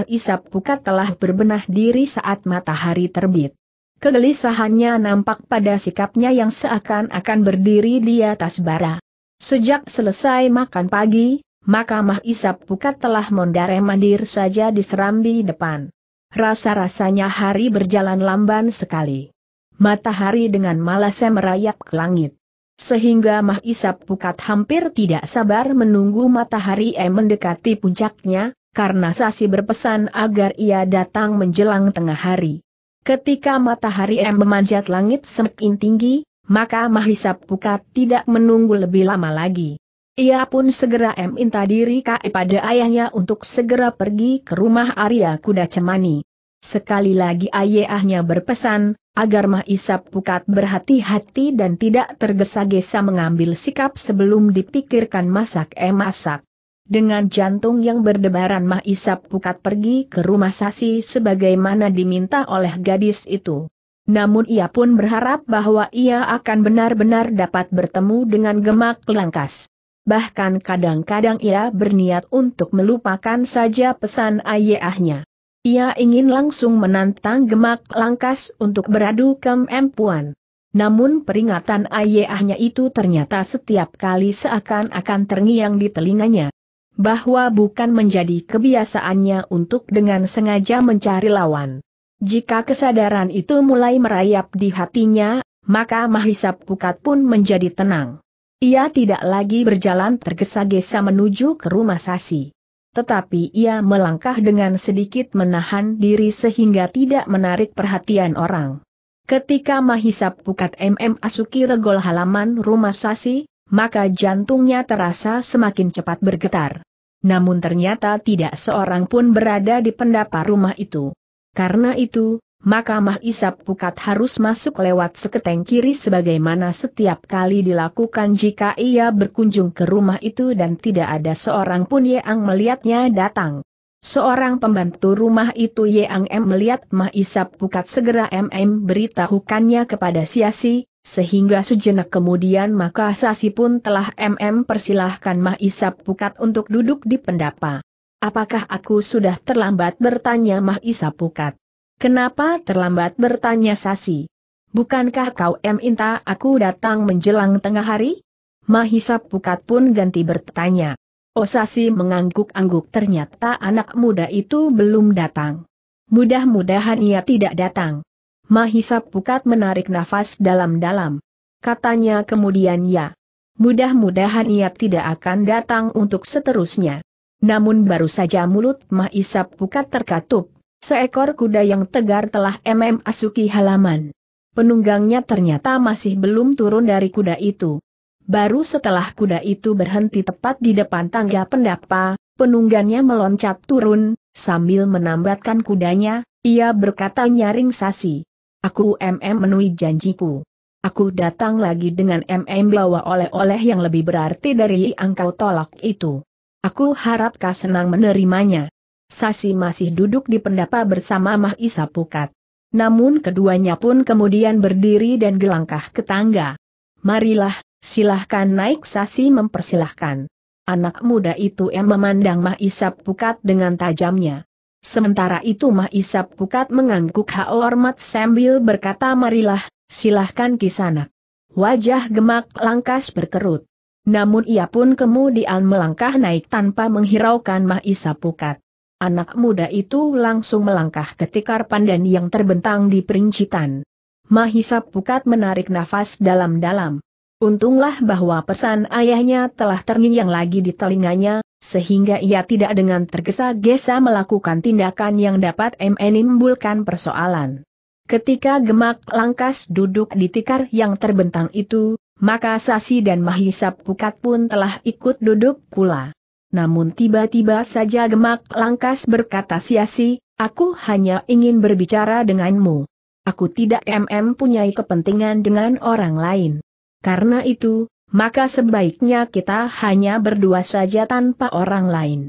Isap Pukat telah berbenah diri saat matahari terbit. Kegelisahannya nampak pada sikapnya yang seakan-akan berdiri di atas bara. Sejak selesai makan pagi, maka Isap Pukat telah mondar-mandir saja di serambi depan. Rasa-rasanya hari berjalan lamban sekali. Matahari dengan malasnya merayap ke langit. Sehingga Mah Isap Pukat hampir tidak sabar menunggu matahari E mendekati puncaknya, karena Sasi berpesan agar ia datang menjelang tengah hari. Ketika matahari M memanjat langit semakin tinggi, maka Mahisa Pukat tidak menunggu lebih lama lagi. Ia pun segera minta diri KE ayahnya untuk segera pergi ke rumah Arya Kuda Cemani. Sekali lagi ayahnya berpesan, agar Mahisa Pukat berhati-hati dan tidak tergesa-gesa mengambil sikap sebelum dipikirkan masak-emasak. Dengan jantung yang berdebaran Mah Isap Pukat pergi ke rumah Sasi sebagaimana diminta oleh gadis itu. Namun ia pun berharap bahwa ia akan benar-benar dapat bertemu dengan gemak langkas. Bahkan kadang-kadang ia berniat untuk melupakan saja pesan ayahnya. Ia ingin langsung menantang gemak langkas untuk beradu kemampuan. Namun peringatan ayahnya itu ternyata setiap kali seakan-akan terngiang di telinganya bahwa bukan menjadi kebiasaannya untuk dengan sengaja mencari lawan. Jika kesadaran itu mulai merayap di hatinya, maka Mahisap Pukat pun menjadi tenang. Ia tidak lagi berjalan tergesa-gesa menuju ke rumah Sasi. Tetapi ia melangkah dengan sedikit menahan diri sehingga tidak menarik perhatian orang. Ketika Mahisap Pukat MM Asuki regol halaman rumah Sasi, maka jantungnya terasa semakin cepat bergetar. Namun ternyata tidak seorang pun berada di pendapa rumah itu. Karena itu, maka Mah Isap Pukat harus masuk lewat seketeng kiri sebagaimana setiap kali dilakukan jika ia berkunjung ke rumah itu dan tidak ada seorang pun yang melihatnya datang. Seorang pembantu rumah itu Yang M melihat Mah Isap Pukat segera MM beritahukannya kepada Siasi, sehingga sejenak kemudian maka Sasi pun telah MM persilahkan Mah Isap Pukat untuk duduk di pendapa. Apakah aku sudah terlambat bertanya Mah Isap Pukat? Kenapa terlambat bertanya Sasi? Bukankah kau em minta aku datang menjelang tengah hari? Mahisa Pukat pun ganti bertanya. Oh Sasi mengangguk-angguk ternyata anak muda itu belum datang. Mudah-mudahan ia tidak datang. Mahisa Pukat menarik nafas dalam-dalam. Katanya kemudian ya. Mudah-mudahan ia tidak akan datang untuk seterusnya. Namun baru saja mulut Mahisa Pukat terkatup, seekor kuda yang tegar telah mm asuki halaman. Penunggangnya ternyata masih belum turun dari kuda itu. Baru setelah kuda itu berhenti tepat di depan tangga pendapa, penunggangnya meloncat turun, sambil menambatkan kudanya, ia berkata nyaring sasi. Aku MM menui janjiku. Aku datang lagi dengan MM bawa oleh-oleh yang lebih berarti dari yang kau tolak itu. Aku harap kau senang menerimanya. Sasi masih duduk di pendapa bersama Mah Isa Pukat. Namun keduanya pun kemudian berdiri dan gelangkah ke tangga. Marilah, silahkan naik Sasi mempersilahkan. Anak muda itu yang memandang Mah Isa Pukat dengan tajamnya. Sementara itu Isap Pukat mengangguk hormat sambil berkata marilah, silahkan kisanak. Wajah gemak langkas berkerut. Namun ia pun kemudian melangkah naik tanpa menghiraukan Isap Pukat. Anak muda itu langsung melangkah ke tikar pandan yang terbentang di perincitan. Mahisap Pukat menarik nafas dalam-dalam. Untunglah bahwa pesan ayahnya telah terngiang lagi di telinganya, sehingga ia tidak dengan tergesa-gesa melakukan tindakan yang dapat menimbulkan persoalan. Ketika gemak langkas duduk di tikar yang terbentang itu, maka Sasi dan Mahisa Pukat pun telah ikut duduk pula. Namun tiba-tiba saja gemak langkas berkata siasi, aku hanya ingin berbicara denganmu. Aku tidak mm punyai kepentingan dengan orang lain. Karena itu, maka sebaiknya kita hanya berdua saja tanpa orang lain.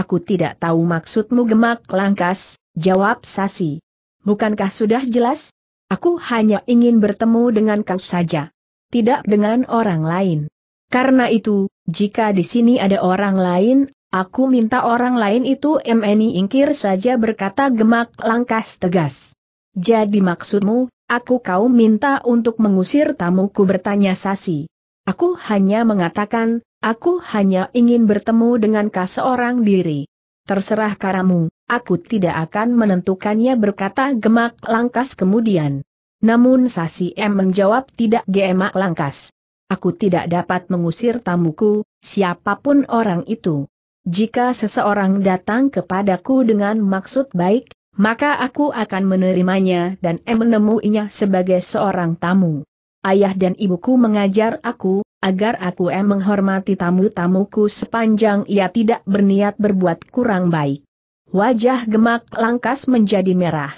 Aku tidak tahu maksudmu gemak langkas, jawab Sasi. Bukankah sudah jelas? Aku hanya ingin bertemu dengan kau saja. Tidak dengan orang lain. Karena itu, jika di sini ada orang lain, aku minta orang lain itu MNI ingkir saja berkata gemak langkas tegas. Jadi maksudmu, Aku kau minta untuk mengusir tamuku bertanya Sasi. Aku hanya mengatakan, aku hanya ingin bertemu dengan kau seorang diri. Terserah karamu, aku tidak akan menentukannya berkata Gemak Langkas kemudian. Namun Sasi M menjawab tidak Gemak Langkas. Aku tidak dapat mengusir tamuku, siapapun orang itu. Jika seseorang datang kepadaku dengan maksud baik, maka aku akan menerimanya dan menemuinya sebagai seorang tamu. Ayah dan ibuku mengajar aku, agar aku em menghormati tamu-tamuku sepanjang ia tidak berniat berbuat kurang baik. Wajah gemak langkas menjadi merah.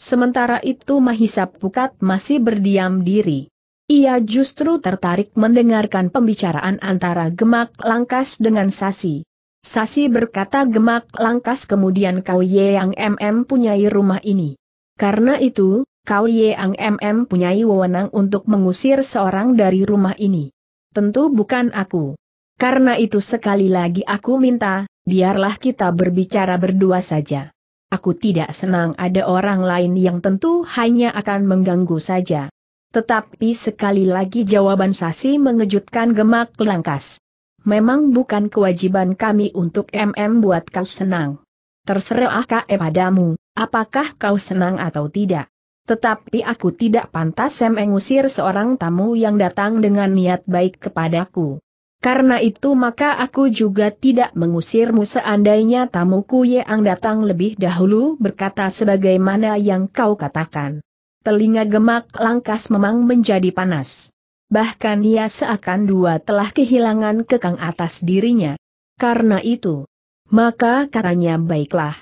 Sementara itu Mahisa Pukat masih berdiam diri. Ia justru tertarik mendengarkan pembicaraan antara gemak langkas dengan Sasi. Sasi berkata gemak langkas kemudian kau Ye yang MM punyai rumah ini. Karena itu, kau Ye yang MM punyai wewenang untuk mengusir seorang dari rumah ini. Tentu bukan aku. Karena itu sekali lagi aku minta, biarlah kita berbicara berdua saja. Aku tidak senang ada orang lain yang tentu hanya akan mengganggu saja. Tetapi sekali lagi jawaban Sasi mengejutkan gemak langkas memang bukan kewajiban kami untuk MM buat kau senang. Terserah KE padamu, apakah kau senang atau tidak. Tetapi aku tidak pantas mengusir seorang tamu yang datang dengan niat baik kepadaku. Karena itu maka aku juga tidak mengusirmu seandainya tamuku yang datang lebih dahulu berkata sebagaimana yang kau katakan. Telinga gemak langkas memang menjadi panas bahkan ia seakan dua telah kehilangan kekang atas dirinya. Karena itu, maka katanya baiklah.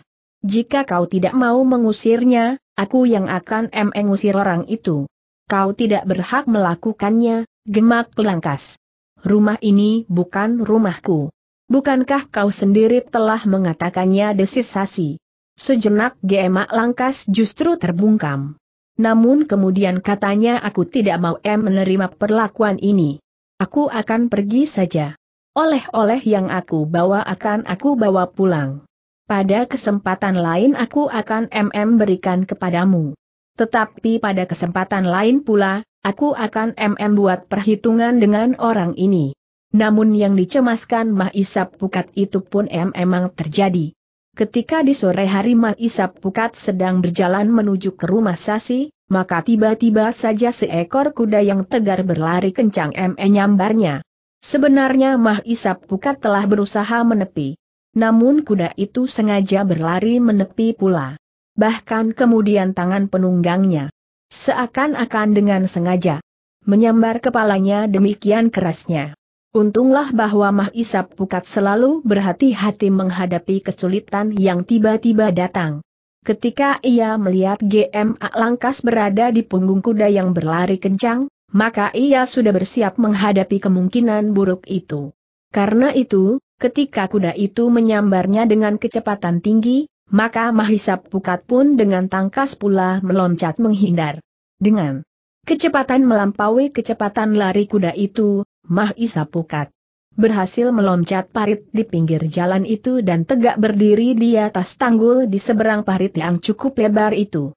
Jika kau tidak mau mengusirnya, aku yang akan mengusir orang itu. Kau tidak berhak melakukannya, gemak langkas. Rumah ini bukan rumahku. Bukankah kau sendiri telah mengatakannya desisasi? Sejenak gemak langkas justru terbungkam. Namun kemudian katanya aku tidak mau em menerima perlakuan ini. Aku akan pergi saja. Oleh-oleh yang aku bawa akan aku bawa pulang. Pada kesempatan lain aku akan MM berikan kepadamu. Tetapi pada kesempatan lain pula, aku akan MM buat perhitungan dengan orang ini. Namun yang dicemaskan Mah Pukat itu pun MM terjadi. Ketika di sore hari Mak Isap Pukat sedang berjalan menuju ke rumah Sasi, maka tiba-tiba saja seekor kuda yang tegar berlari kencang ME nyambarnya. Sebenarnya Mah Isap Pukat telah berusaha menepi. Namun kuda itu sengaja berlari menepi pula. Bahkan kemudian tangan penunggangnya. Seakan-akan dengan sengaja. Menyambar kepalanya demikian kerasnya. Untunglah bahwa Mah Pukat selalu berhati-hati menghadapi kesulitan yang tiba-tiba datang. Ketika ia melihat GM Langkas berada di punggung kuda yang berlari kencang, maka ia sudah bersiap menghadapi kemungkinan buruk itu. Karena itu, ketika kuda itu menyambarnya dengan kecepatan tinggi, maka Mahisap Pukat pun dengan tangkas pula meloncat menghindar. Dengan kecepatan melampaui kecepatan lari kuda itu, Mah Isa Pukat. Berhasil meloncat parit di pinggir jalan itu dan tegak berdiri di atas tanggul di seberang parit yang cukup lebar itu.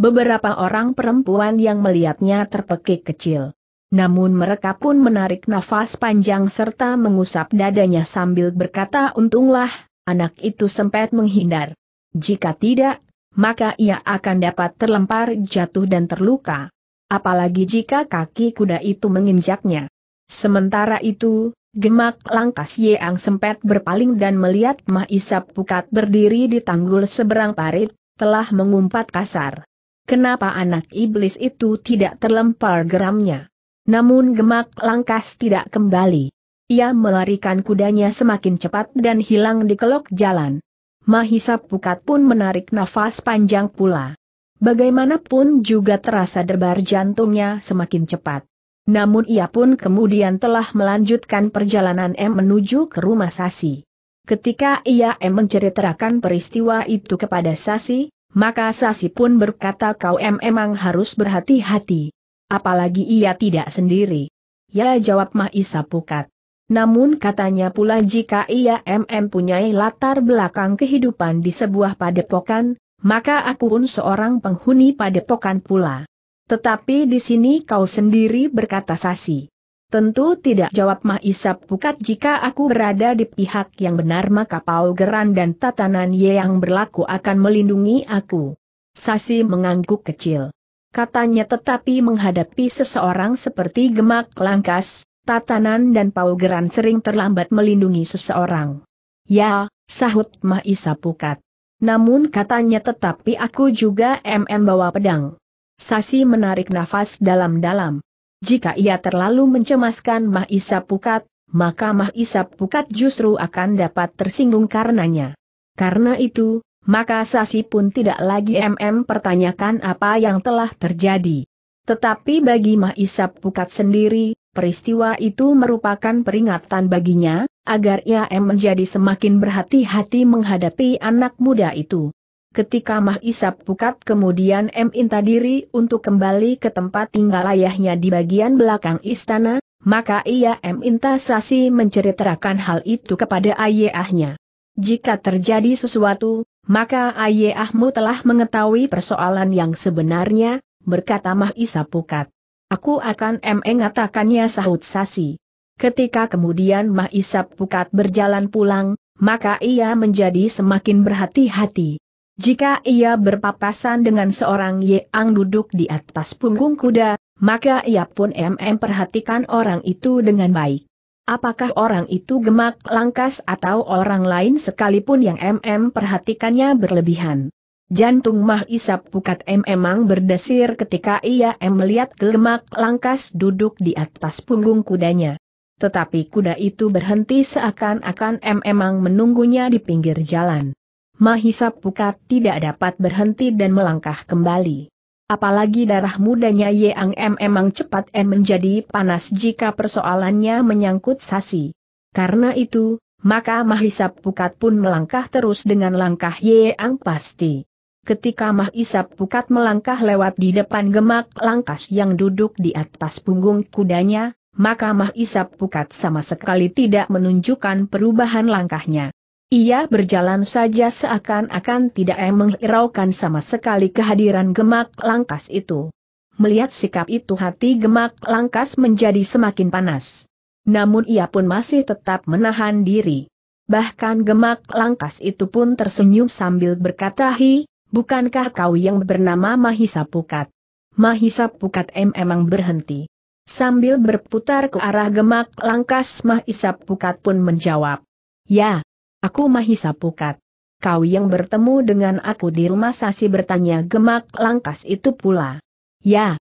Beberapa orang perempuan yang melihatnya terpekik kecil. Namun mereka pun menarik nafas panjang serta mengusap dadanya sambil berkata untunglah, anak itu sempat menghindar. Jika tidak, maka ia akan dapat terlempar jatuh dan terluka. Apalagi jika kaki kuda itu menginjaknya. Sementara itu, gemak langkah Yeang sempat berpaling dan melihat Mah Isap Pukat berdiri di tanggul seberang parit, telah mengumpat kasar. Kenapa anak iblis itu tidak terlempar geramnya? Namun gemak langkas tidak kembali. Ia melarikan kudanya semakin cepat dan hilang di kelok jalan. Mahisa Pukat pun menarik nafas panjang pula. Bagaimanapun juga terasa debar jantungnya semakin cepat. Namun ia pun kemudian telah melanjutkan perjalanan M menuju ke rumah Sasi. Ketika ia M menceritakan peristiwa itu kepada Sasi, maka Sasi pun berkata kau M emang harus berhati-hati. Apalagi ia tidak sendiri. Ya jawab Mahisa Pukat. Namun katanya pula jika ia MM punyai latar belakang kehidupan di sebuah padepokan, maka aku pun seorang penghuni padepokan pula. Tetapi di sini kau sendiri berkata Sasi. Tentu tidak jawab Mahisa Pukat jika aku berada di pihak yang benar maka Geran dan tatanan Ye yang berlaku akan melindungi aku. Sasi mengangguk kecil. Katanya tetapi menghadapi seseorang seperti gemak langkas, tatanan dan Geran sering terlambat melindungi seseorang. Ya, sahut Mahisa Pukat. Namun katanya tetapi aku juga MM bawa pedang. Sasi menarik nafas dalam-dalam. Jika ia terlalu mencemaskan Mahisa Pukat, maka Mahisa Pukat justru akan dapat tersinggung karenanya. Karena itu, maka Sasi pun tidak lagi MM pertanyakan apa yang telah terjadi. Tetapi bagi Mahisa Pukat sendiri, peristiwa itu merupakan peringatan baginya, agar ia menjadi semakin berhati-hati menghadapi anak muda itu. Ketika Mah Isap Pukat kemudian M. Inta diri untuk kembali ke tempat tinggal ayahnya di bagian belakang istana, maka ia M. Inta Sasi menceritakan hal itu kepada ayahnya. Jika terjadi sesuatu, maka ayahmu telah mengetahui persoalan yang sebenarnya, berkata Mah Isap Pukat. Aku akan M. mengatakannya sahut Sasi. Ketika kemudian Mah Isap Pukat berjalan pulang, maka ia menjadi semakin berhati-hati. Jika ia berpapasan dengan seorang yang duduk di atas punggung kuda, maka ia pun MM perhatikan orang itu dengan baik. Apakah orang itu gemak langkas atau orang lain sekalipun yang MM perhatikannya berlebihan. Jantung Mah Isap Pukat M emang berdesir ketika ia M melihat gemak langkas duduk di atas punggung kudanya. Tetapi kuda itu berhenti seakan-akan M emang menunggunya di pinggir jalan. Mahisa Pukat tidak dapat berhenti dan melangkah kembali. Apalagi darah mudanya Yeang M emang cepat M menjadi panas jika persoalannya menyangkut Sasi. Karena itu, maka Mahisa Pukat pun melangkah terus dengan langkah Yeang pasti. Ketika Mahisa Pukat melangkah lewat di depan gemak langkas yang duduk di atas punggung kudanya, maka Mahisa Pukat sama sekali tidak menunjukkan perubahan langkahnya. Ia berjalan saja seakan-akan tidak menghiraukan sama sekali kehadiran gemak langkas itu. Melihat sikap itu hati gemak langkas menjadi semakin panas. Namun ia pun masih tetap menahan diri. Bahkan gemak langkas itu pun tersenyum sambil berkata hi, bukankah kau yang bernama Mahisa Pukat? Mahisa Pukat M emang berhenti. Sambil berputar ke arah gemak langkas Mahisa Pukat pun menjawab. Ya, Aku Mahisa Pukat. Kau yang bertemu dengan aku di rumah Sasi bertanya gemak langkas itu pula. Ya.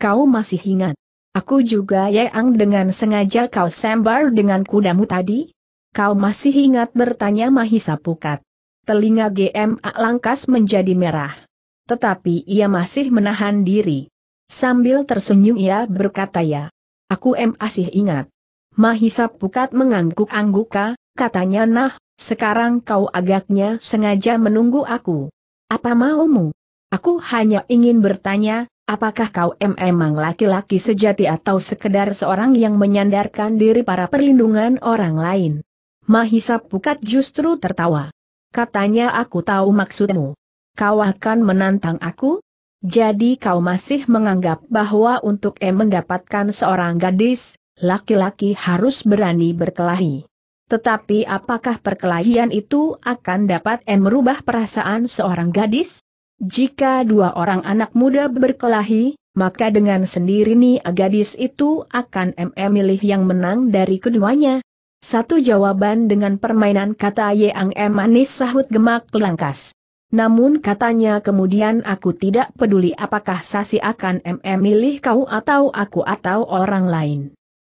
Kau masih ingat. Aku juga yang dengan sengaja kau sembar dengan kudamu tadi? Kau masih ingat bertanya Mahisa Pukat. Telinga GMA langkas menjadi merah. Tetapi ia masih menahan diri. Sambil tersenyum ia berkata ya. Aku masih ingat. Mahisa Pukat mengangguk-angguka, katanya nah, sekarang kau agaknya sengaja menunggu aku. Apa maumu? Aku hanya ingin bertanya, apakah kau memang laki-laki sejati atau sekedar seorang yang menyandarkan diri para perlindungan orang lain? Mahisa Pukat justru tertawa. Katanya aku tahu maksudmu. Kau akan menantang aku? Jadi kau masih menganggap bahwa untuk em mendapatkan seorang gadis, laki-laki harus berani berkelahi. Tetapi apakah perkelahian itu akan dapat merubah perasaan seorang gadis? Jika dua orang anak muda berkelahi, maka dengan sendiri nih gadis itu akan memilih memilih yang menang dari keduanya. Satu jawaban dengan permainan kata Yang M manis sahut gemak langkas. Namun katanya kemudian aku tidak peduli apakah Sasi akan memilih memilih kau atau aku atau orang lain.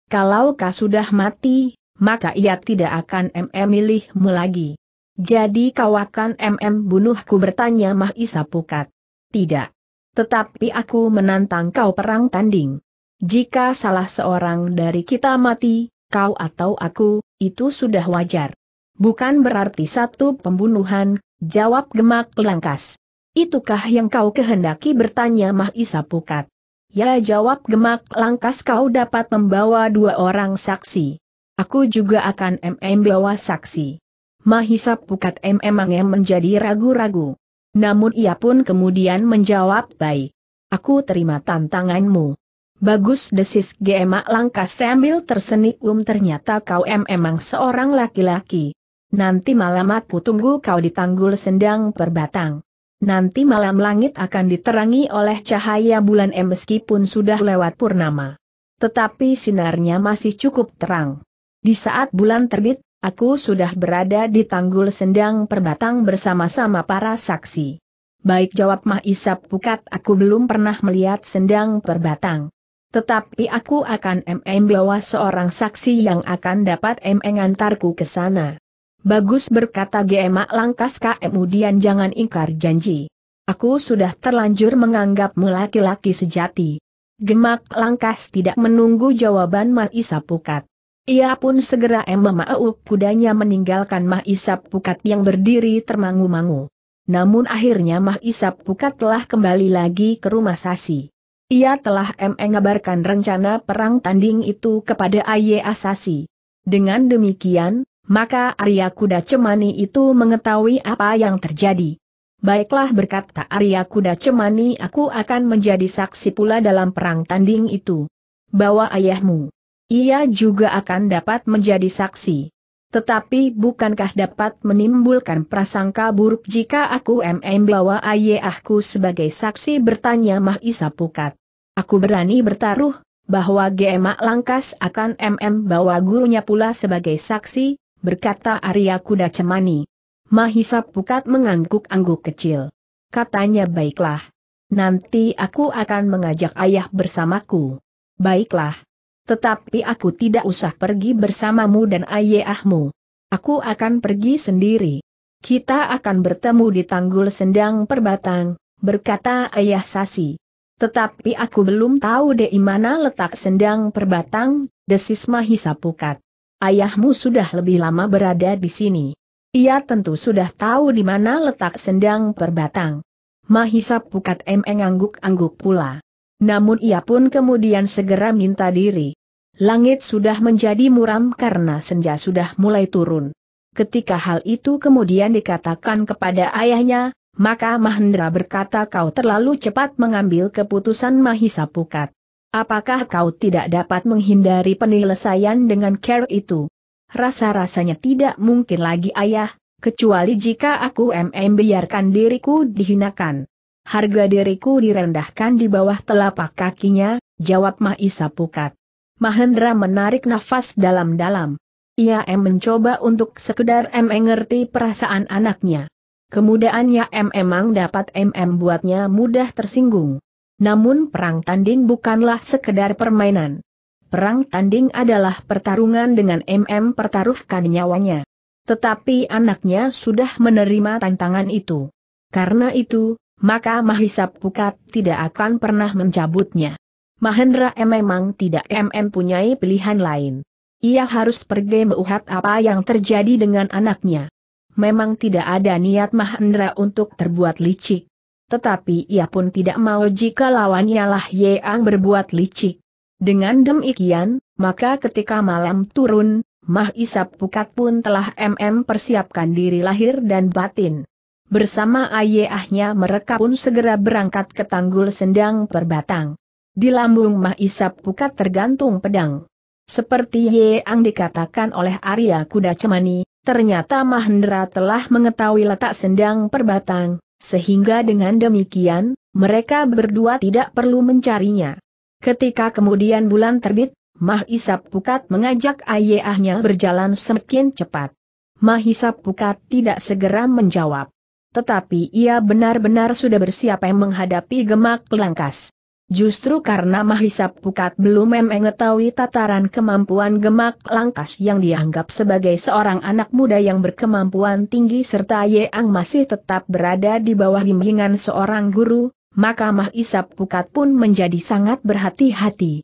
Kalau kau sudah mati, maka ia tidak akan MM milihmu lagi. Jadi kau akan MM bunuhku bertanya Mahisa Pukat. Tidak. Tetapi aku menantang kau perang tanding. Jika salah seorang dari kita mati, kau atau aku, itu sudah wajar. Bukan berarti satu pembunuhan, jawab Gemak Langkas. Itukah yang kau kehendaki bertanya Mahisa Pukat? Ya jawab Gemak Langkas kau dapat membawa dua orang saksi. Aku juga akan MM bawa saksi. Mahisap pukat MM Angem menjadi ragu-ragu. Namun ia pun kemudian menjawab baik. Aku terima tantanganmu. Bagus desis Gema langkah sambil tersenyum um, ternyata kau em emang seorang laki-laki. Nanti malam aku tunggu kau di tanggul sendang perbatang. Nanti malam langit akan diterangi oleh cahaya bulan M meskipun sudah lewat purnama. Tetapi sinarnya masih cukup terang. Di saat bulan terbit, aku sudah berada di tanggul sendang perbatang bersama-sama para saksi. Baik jawab Mah Isap Pukat aku belum pernah melihat sendang perbatang. Tetapi aku akan MM bawa seorang saksi yang akan dapat MM antarku ke sana. Bagus berkata Gema Langkas kemudian jangan ingkar janji. Aku sudah terlanjur menganggapmu laki-laki sejati. Gemak Langkas tidak menunggu jawaban Mah Isap Pukat. Ia pun segera memaup kudanya meninggalkan Mah Isap Pukat yang berdiri termangu-mangu. Namun akhirnya Mah Isap Pukat telah kembali lagi ke rumah Sasi. Ia telah mengabarkan rencana perang tanding itu kepada Aye Asasi. Dengan demikian, maka Arya Kuda Cemani itu mengetahui apa yang terjadi. Baiklah berkata Arya Kuda Cemani aku akan menjadi saksi pula dalam perang tanding itu. Bawa ayahmu ia juga akan dapat menjadi saksi. Tetapi bukankah dapat menimbulkan prasangka buruk jika aku MM bawa ayahku sebagai saksi bertanya Mah Isa Pukat. Aku berani bertaruh, bahwa GMA Langkas akan MM bawa gurunya pula sebagai saksi, berkata Arya Kuda Cemani. Mahisa Pukat mengangguk-angguk kecil. Katanya baiklah. Nanti aku akan mengajak ayah bersamaku. Baiklah. Tetapi aku tidak usah pergi bersamamu dan ayahmu. Aku akan pergi sendiri. Kita akan bertemu di tanggul sendang perbatang, berkata ayah Sasi. Tetapi aku belum tahu di mana letak sendang perbatang, desis Mahisa Pukat. Ayahmu sudah lebih lama berada di sini. Ia tentu sudah tahu di mana letak sendang perbatang. Mahisa Pukat mengangguk angguk pula. Namun ia pun kemudian segera minta diri. Langit sudah menjadi muram karena senja sudah mulai turun. Ketika hal itu kemudian dikatakan kepada ayahnya, maka Mahendra berkata kau terlalu cepat mengambil keputusan Mahisa Pukat. Apakah kau tidak dapat menghindari penyelesaian dengan care itu? Rasa-rasanya tidak mungkin lagi ayah, kecuali jika aku mm biarkan diriku dihinakan. Harga diriku direndahkan di bawah telapak kakinya, jawab Mahisa Pukat. Mahendra menarik nafas dalam-dalam. Ia em mencoba untuk sekedar em mengerti perasaan anaknya. Kemudaannya em emang dapat em em mudah tersinggung. Namun perang tanding bukanlah sekedar permainan. Perang tanding adalah pertarungan dengan MM pertaruhkan nyawanya. Tetapi anaknya sudah menerima tantangan itu. Karena itu, maka Mahisa Pukat tidak akan pernah mencabutnya. Mahendra M memang tidak MM punyai pilihan lain. Ia harus pergi meuhat apa yang terjadi dengan anaknya. Memang tidak ada niat Mahendra untuk terbuat licik. Tetapi ia pun tidak mau jika lawannya lah Yeang berbuat licik. Dengan demikian, maka ketika malam turun, Mah Pukat pun telah MM persiapkan diri lahir dan batin. Bersama ayahnya mereka pun segera berangkat ke tanggul sendang perbatang. Di lambung Mahisap Pukat tergantung pedang. Seperti yang dikatakan oleh Arya Kuda Cemani, ternyata Mahendra telah mengetahui letak sendang perbatang, sehingga dengan demikian, mereka berdua tidak perlu mencarinya. Ketika kemudian bulan terbit, Mahisap Pukat mengajak ayahnya berjalan semakin cepat. Mahisap Pukat tidak segera menjawab. Tetapi ia benar-benar sudah bersiap menghadapi gemak pelangkas. Justru karena Mahisa Pukat belum mengetahui tataran kemampuan gemak langkas yang dianggap sebagai seorang anak muda yang berkemampuan tinggi serta Yeang masih tetap berada di bawah bimbingan seorang guru, maka Mahisa Pukat pun menjadi sangat berhati-hati.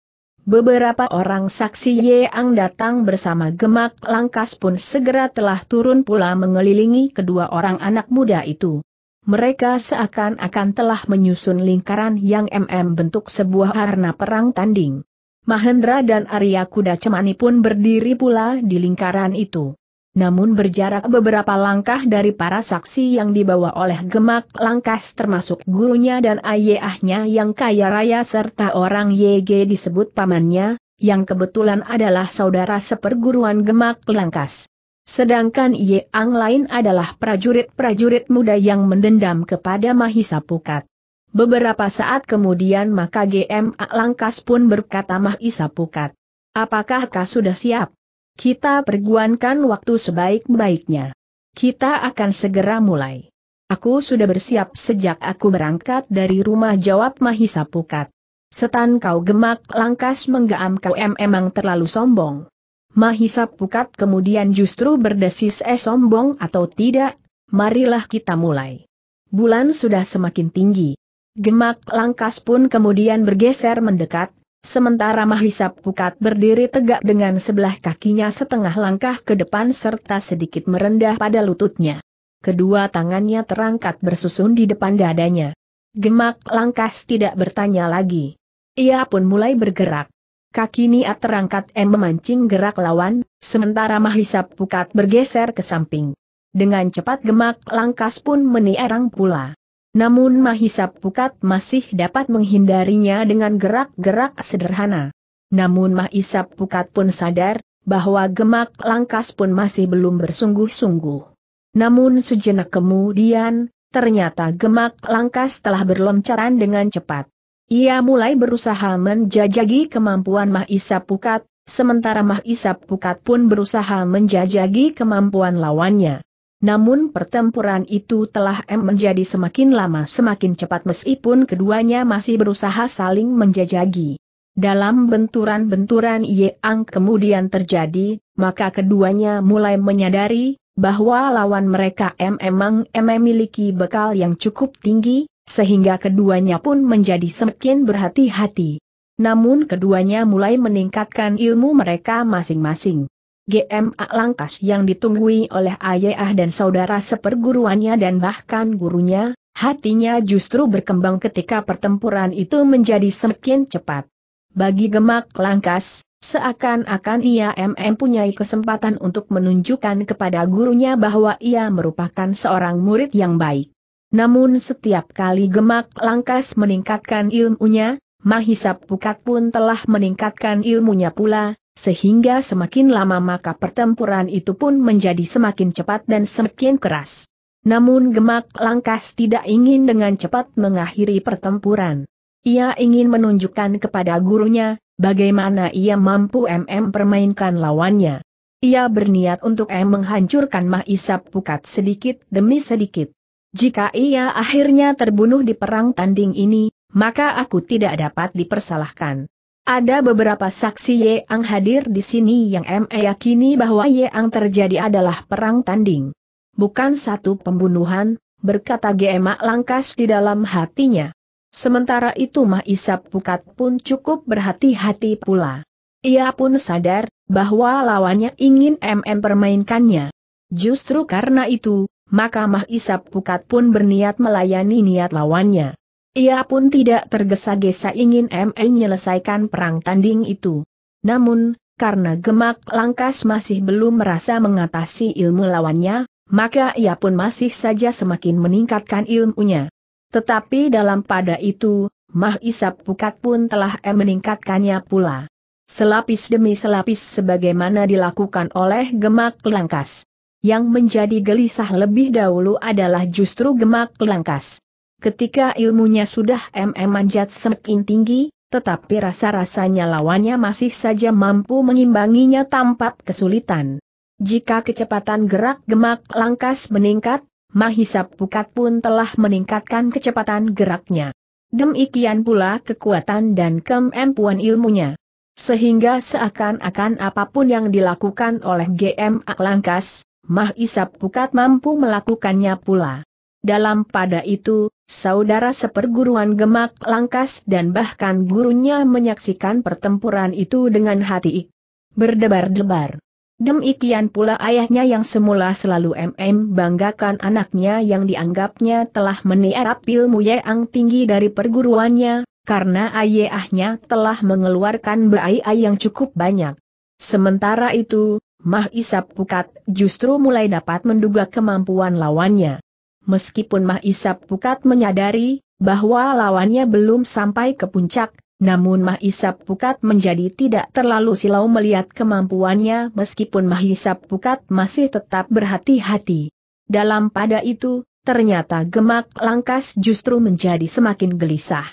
Beberapa orang saksi Ang datang bersama gemak langkas pun segera telah turun pula mengelilingi kedua orang anak muda itu. Mereka seakan-akan telah menyusun lingkaran yang MM bentuk sebuah arena perang tanding. Mahendra dan Arya Kuda Cemani pun berdiri pula di lingkaran itu namun berjarak beberapa langkah dari para saksi yang dibawa oleh gemak langkas termasuk gurunya dan ayahnya yang kaya raya serta orang YG disebut pamannya, yang kebetulan adalah saudara seperguruan gemak langkas. Sedangkan Yeang lain adalah prajurit-prajurit muda yang mendendam kepada Mahisa Pukat. Beberapa saat kemudian maka GMA Langkas pun berkata Mahisa Pukat. Apakah kau sudah siap? Kita perguankan waktu sebaik-baiknya. Kita akan segera mulai. Aku sudah bersiap sejak aku berangkat dari rumah jawab Mahisa Pukat. Setan kau gemak langkas menggaam kau em emang terlalu sombong. Mahisa Pukat kemudian justru berdesis eh sombong atau tidak, marilah kita mulai. Bulan sudah semakin tinggi. Gemak langkas pun kemudian bergeser mendekat, Sementara Mahisa Pukat berdiri tegak dengan sebelah kakinya setengah langkah ke depan serta sedikit merendah pada lututnya. Kedua tangannya terangkat bersusun di depan dadanya. Gemak langkas tidak bertanya lagi. Ia pun mulai bergerak. Kaki Niat terangkat M memancing gerak lawan, sementara Mahisa Pukat bergeser ke samping. Dengan cepat gemak langkas pun menierang pula. Namun Mahisa Pukat masih dapat menghindarinya dengan gerak-gerak sederhana. Namun Mahisa Pukat pun sadar, bahwa gemak langkas pun masih belum bersungguh-sungguh. Namun sejenak kemudian, ternyata gemak langkas telah berloncaran dengan cepat. Ia mulai berusaha menjajagi kemampuan Mahisa Pukat, sementara Mahisa Pukat pun berusaha menjajagi kemampuan lawannya. Namun pertempuran itu telah m menjadi semakin lama semakin cepat meskipun keduanya masih berusaha saling menjajagi. Dalam benturan-benturan Yeang kemudian terjadi, maka keduanya mulai menyadari bahwa lawan mereka m memang memiliki bekal yang cukup tinggi, sehingga keduanya pun menjadi semakin berhati-hati. Namun keduanya mulai meningkatkan ilmu mereka masing-masing. GM Langkas yang ditunggui oleh ayah dan saudara seperguruannya dan bahkan gurunya, hatinya justru berkembang ketika pertempuran itu menjadi semakin cepat. Bagi Gemak Langkas, seakan-akan ia mempunyai kesempatan untuk menunjukkan kepada gurunya bahwa ia merupakan seorang murid yang baik. Namun setiap kali Gemak Langkas meningkatkan ilmunya, Mahisap Pukat pun telah meningkatkan ilmunya pula, sehingga semakin lama maka pertempuran itu pun menjadi semakin cepat dan semakin keras. Namun Gemak Langkas tidak ingin dengan cepat mengakhiri pertempuran. Ia ingin menunjukkan kepada gurunya, bagaimana ia mampu MM permainkan lawannya. Ia berniat untuk M menghancurkan Mahisap Pukat sedikit demi sedikit. Jika ia akhirnya terbunuh di perang tanding ini, maka aku tidak dapat dipersalahkan. Ada beberapa saksi Yang hadir di sini yang ME yakini bahwa Yang terjadi adalah perang tanding. Bukan satu pembunuhan, berkata Gemak Langkas di dalam hatinya. Sementara itu Mah Isap Pukat pun cukup berhati-hati pula. Ia pun sadar, bahwa lawannya ingin MM permainkannya. Justru karena itu, maka Mah Isap Pukat pun berniat melayani niat lawannya. Ia pun tidak tergesa-gesa ingin menyelesaikan perang tanding itu. Namun, karena gemak langkas masih belum merasa mengatasi ilmu lawannya, maka ia pun masih saja semakin meningkatkan ilmunya. Tetapi dalam pada itu, Mah Isap Pukat pun telah meningkatkannya pula. Selapis demi selapis sebagaimana dilakukan oleh gemak langkas. Yang menjadi gelisah lebih dahulu adalah justru gemak langkas. Ketika ilmunya sudah MM manjat semakin tinggi, tetapi rasa-rasanya lawannya masih saja mampu mengimbanginya tampak kesulitan. Jika kecepatan gerak gemak langkas meningkat, Mahisap Pukat pun telah meningkatkan kecepatan geraknya. Demikian pula kekuatan dan kemampuan ilmunya. Sehingga seakan-akan apapun yang dilakukan oleh GMA Langkas, Mahisap Pukat mampu melakukannya pula. Dalam pada itu, saudara seperguruan gemak langkas dan bahkan gurunya menyaksikan pertempuran itu dengan hati berdebar-debar. Demikian pula ayahnya yang semula selalu MM banggakan anaknya yang dianggapnya telah meniarap ilmu yang tinggi dari perguruannya, karena ayahnya telah mengeluarkan ayah yang cukup banyak. Sementara itu, Mah Isap Pukat justru mulai dapat menduga kemampuan lawannya meskipun Mahisap Pukat menyadari bahwa lawannya belum sampai ke puncak, namun Mahisap Pukat menjadi tidak terlalu silau melihat kemampuannya meskipun Mahisap Pukat masih tetap berhati-hati. Dalam pada itu, ternyata gemak langkas justru menjadi semakin gelisah.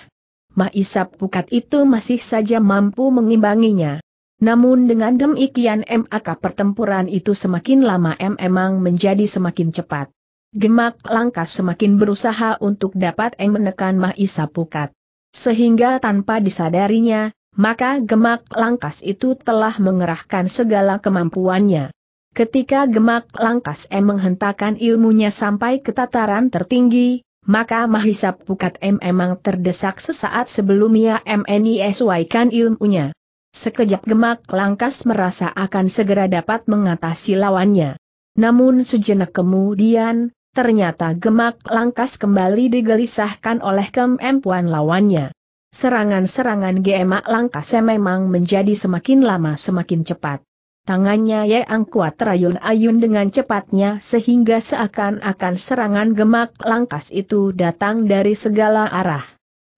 Mahisap Pukat itu masih saja mampu mengimbanginya. Namun dengan demikian MAK pertempuran itu semakin lama M memang menjadi semakin cepat. Gemak langkah semakin berusaha untuk dapat Eng menekan Mahisa Pukat. Sehingga tanpa disadarinya, maka gemak langkas itu telah mengerahkan segala kemampuannya. Ketika gemak langkas M menghentakkan ilmunya sampai ke tataran tertinggi, maka Mahisa Pukat M emang terdesak sesaat sebelum ia MNISY-kan ilmunya. Sekejap gemak langkas merasa akan segera dapat mengatasi lawannya. Namun sejenak kemudian, Ternyata gemak langkas kembali digelisahkan oleh kemampuan lawannya. Serangan-serangan gemak langkas memang menjadi semakin lama semakin cepat. Tangannya Yang kuat terayun-ayun dengan cepatnya sehingga seakan-akan serangan gemak langkas itu datang dari segala arah.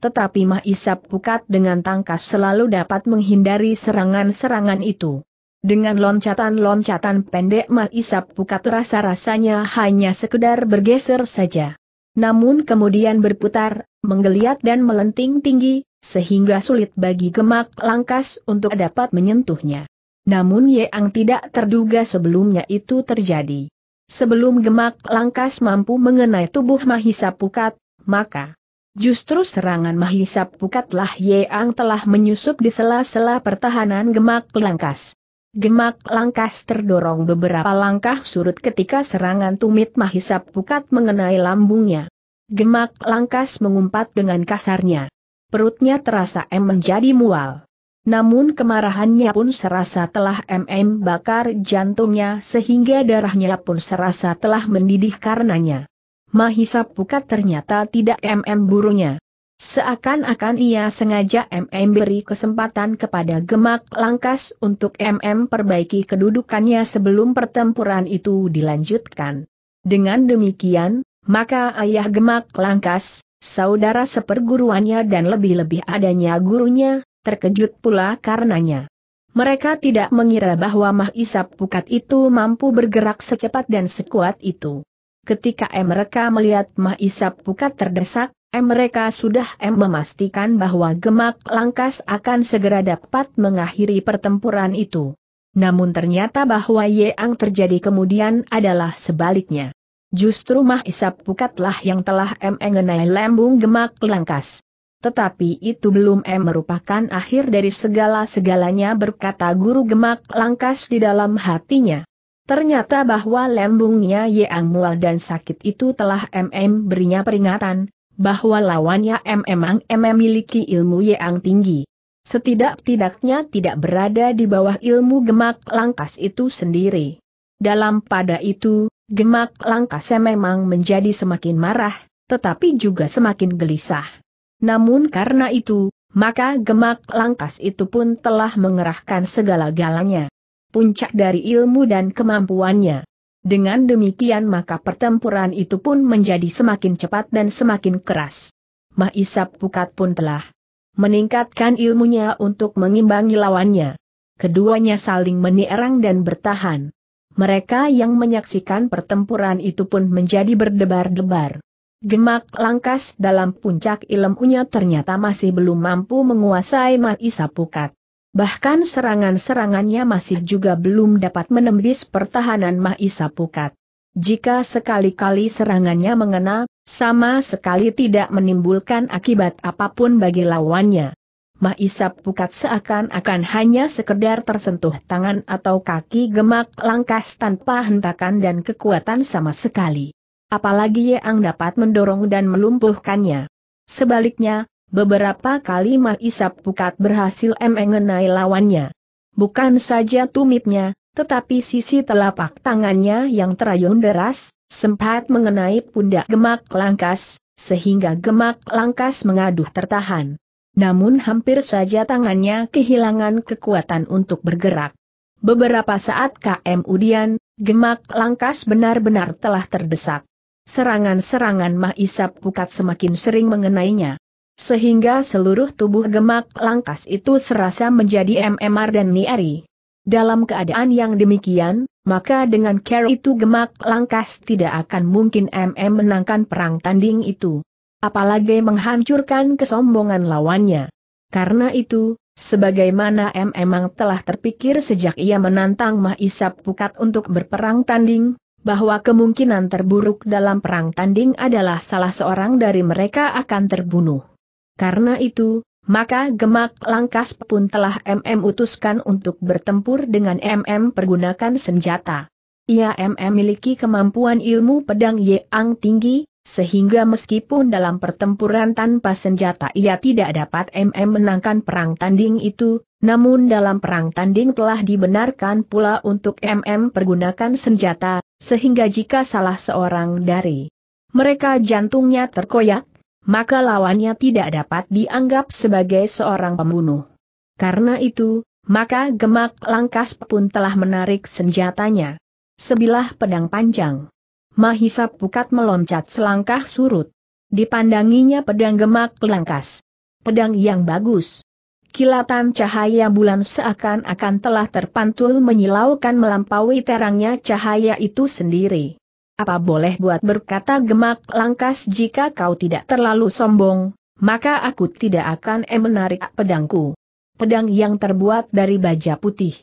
Tetapi Mahisap Pukat dengan tangkas selalu dapat menghindari serangan-serangan itu. Dengan loncatan-loncatan pendek Mahisap Pukat rasa-rasanya hanya sekedar bergeser saja. Namun kemudian berputar, menggeliat dan melenting tinggi, sehingga sulit bagi gemak langkas untuk dapat menyentuhnya. Namun Yeang tidak terduga sebelumnya itu terjadi. Sebelum gemak langkas mampu mengenai tubuh Mahisa Pukat, maka justru serangan Mahisa Pukatlah Yeang telah menyusup di sela-sela pertahanan gemak langkas. Gemak langkas terdorong beberapa langkah surut ketika serangan tumit mahisap pukat mengenai lambungnya. Gemak langkas mengumpat dengan kasarnya. Perutnya terasa M menjadi mual. Namun kemarahannya pun serasa telah MM bakar jantungnya sehingga darahnya pun serasa telah mendidih karenanya. Mahisap pukat ternyata tidak MM burunya. Seakan-akan ia sengaja MM beri kesempatan kepada Gemak Langkas untuk MM perbaiki kedudukannya sebelum pertempuran itu dilanjutkan. Dengan demikian, maka ayah Gemak Langkas, saudara seperguruannya dan lebih-lebih adanya gurunya, terkejut pula karenanya. Mereka tidak mengira bahwa Mahisap Pukat itu mampu bergerak secepat dan sekuat itu. Ketika mereka melihat Mahisap Pukat terdesak, M eh, mereka sudah M eh, memastikan bahwa gemak langkas akan segera dapat mengakhiri pertempuran itu. Namun ternyata bahwa yang terjadi kemudian adalah sebaliknya. Justru Mah Isap Pukatlah yang telah M mengenai eh, lambung gemak langkas. Tetapi itu belum M merupakan akhir dari segala-segalanya berkata guru gemak langkas di dalam hatinya. Ternyata bahwa lambungnya yang mual dan sakit itu telah MM berinya peringatan, bahwa lawannya M memang M memiliki ilmu yang tinggi. Setidak-tidaknya tidak berada di bawah ilmu gemak langkas itu sendiri. Dalam pada itu, gemak langkas memang menjadi semakin marah, tetapi juga semakin gelisah. Namun karena itu, maka gemak langkas itu pun telah mengerahkan segala galanya. Puncak dari ilmu dan kemampuannya. Dengan demikian maka pertempuran itu pun menjadi semakin cepat dan semakin keras. Mahisap Pukat pun telah meningkatkan ilmunya untuk mengimbangi lawannya. Keduanya saling menyerang dan bertahan. Mereka yang menyaksikan pertempuran itu pun menjadi berdebar-debar. Gemak langkas dalam puncak ilmunya ternyata masih belum mampu menguasai Mahisap Pukat. Bahkan serangan-serangannya masih juga belum dapat menembus pertahanan Mahisa Pukat. Jika sekali-kali serangannya mengena, sama sekali tidak menimbulkan akibat apapun bagi lawannya. Mahisa Pukat seakan-akan hanya sekedar tersentuh tangan atau kaki gemak langkas tanpa hentakan dan kekuatan sama sekali. Apalagi Yang dapat mendorong dan melumpuhkannya. Sebaliknya, Beberapa kali isap Pukat berhasil mengenai lawannya. Bukan saja tumitnya, tetapi sisi telapak tangannya yang terayun deras, sempat mengenai pundak gemak langkas, sehingga gemak langkas mengaduh tertahan. Namun hampir saja tangannya kehilangan kekuatan untuk bergerak. Beberapa saat KM Udian, gemak langkas benar-benar telah terdesak. Serangan-serangan mah isap Pukat semakin sering mengenainya sehingga seluruh tubuh gemak langkas itu serasa menjadi MMR dan Niari. Dalam keadaan yang demikian, maka dengan care itu gemak langkas tidak akan mungkin MM menangkan perang tanding itu. Apalagi menghancurkan kesombongan lawannya. Karena itu, sebagaimana M memang telah terpikir sejak ia menantang Mahisa Pukat untuk berperang tanding, bahwa kemungkinan terburuk dalam perang tanding adalah salah seorang dari mereka akan terbunuh. Karena itu, maka gemak langkas pun telah MM utuskan untuk bertempur dengan MM pergunakan senjata. Ia MM memiliki kemampuan ilmu pedang yang tinggi, sehingga meskipun dalam pertempuran tanpa senjata ia tidak dapat MM menangkan perang tanding itu, namun dalam perang tanding telah dibenarkan pula untuk MM pergunakan senjata, sehingga jika salah seorang dari mereka jantungnya terkoyak, maka lawannya tidak dapat dianggap sebagai seorang pembunuh. Karena itu, maka Gemak Langkas pun telah menarik senjatanya. Sebilah pedang panjang. Mahisa Pukat meloncat selangkah surut. Dipandanginya pedang Gemak Langkas. Pedang yang bagus. Kilatan cahaya bulan seakan-akan telah terpantul menyilaukan melampaui terangnya cahaya itu sendiri apa boleh buat berkata gemak langkas jika kau tidak terlalu sombong, maka aku tidak akan em menarik pedangku. Pedang yang terbuat dari baja putih.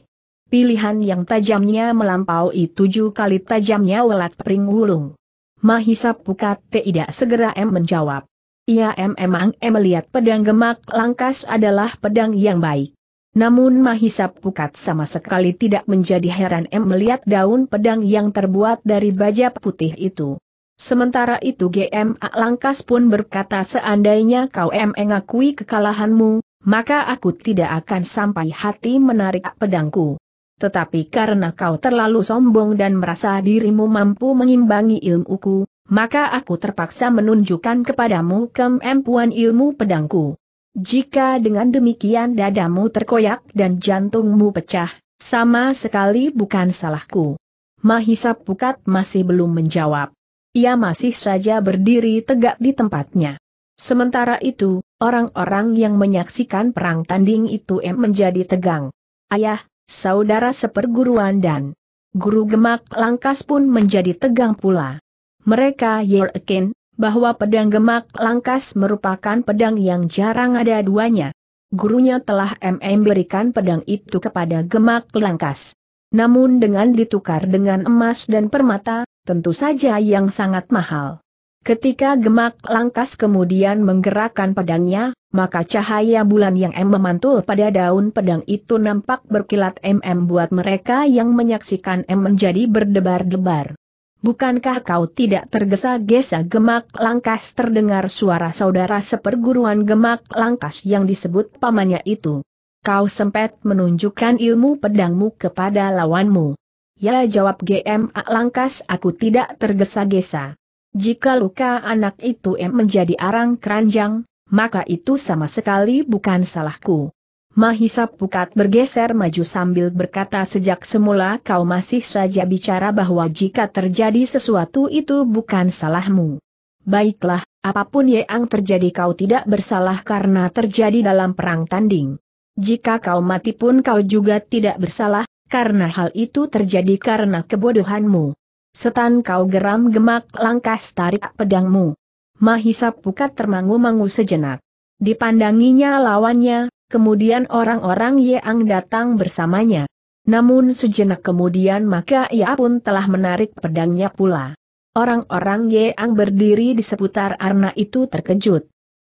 Pilihan yang tajamnya melampaui tujuh kali tajamnya welat pering wulung. Mahisa Pukat tidak segera em menjawab. Ia em emang em melihat pedang gemak langkas adalah pedang yang baik. Namun Mahisa Pukat sama sekali tidak menjadi heran M melihat daun pedang yang terbuat dari baja putih itu. Sementara itu GM Langkas pun berkata seandainya kau M mengakui kekalahanmu, maka aku tidak akan sampai hati menarik pedangku. Tetapi karena kau terlalu sombong dan merasa dirimu mampu mengimbangi ilmuku, maka aku terpaksa menunjukkan kepadamu kemampuan ilmu pedangku. Jika dengan demikian dadamu terkoyak dan jantungmu pecah, sama sekali bukan salahku. Mahisa Pukat masih belum menjawab. Ia masih saja berdiri tegak di tempatnya. Sementara itu, orang-orang yang menyaksikan perang tanding itu em menjadi tegang. Ayah, saudara seperguruan dan guru gemak langkas pun menjadi tegang pula. Mereka Yerkin, bahwa pedang gemak langkas merupakan pedang yang jarang ada duanya. Gurunya telah MM berikan pedang itu kepada gemak langkas. Namun dengan ditukar dengan emas dan permata, tentu saja yang sangat mahal. Ketika gemak langkas kemudian menggerakkan pedangnya, maka cahaya bulan yang M memantul pada daun pedang itu nampak berkilat MM buat mereka yang menyaksikan M menjadi berdebar-debar. Bukankah kau tidak tergesa-gesa gemak langkas terdengar suara saudara seperguruan gemak langkas yang disebut pamannya itu? Kau sempat menunjukkan ilmu pedangmu kepada lawanmu. Ya jawab GM langkas aku tidak tergesa-gesa. Jika luka anak itu em menjadi arang keranjang, maka itu sama sekali bukan salahku. Mahisa Pukat bergeser maju sambil berkata sejak semula kau masih saja bicara bahwa jika terjadi sesuatu itu bukan salahmu. Baiklah, apapun yang terjadi kau tidak bersalah karena terjadi dalam perang tanding. Jika kau mati pun kau juga tidak bersalah, karena hal itu terjadi karena kebodohanmu. Setan kau geram gemak langkah tarik pedangmu. Mahisa Pukat termangu-mangu sejenak. Dipandanginya lawannya, kemudian orang-orang Yeang datang bersamanya. Namun sejenak kemudian maka ia pun telah menarik pedangnya pula. Orang-orang Yeang berdiri di seputar Arna itu terkejut.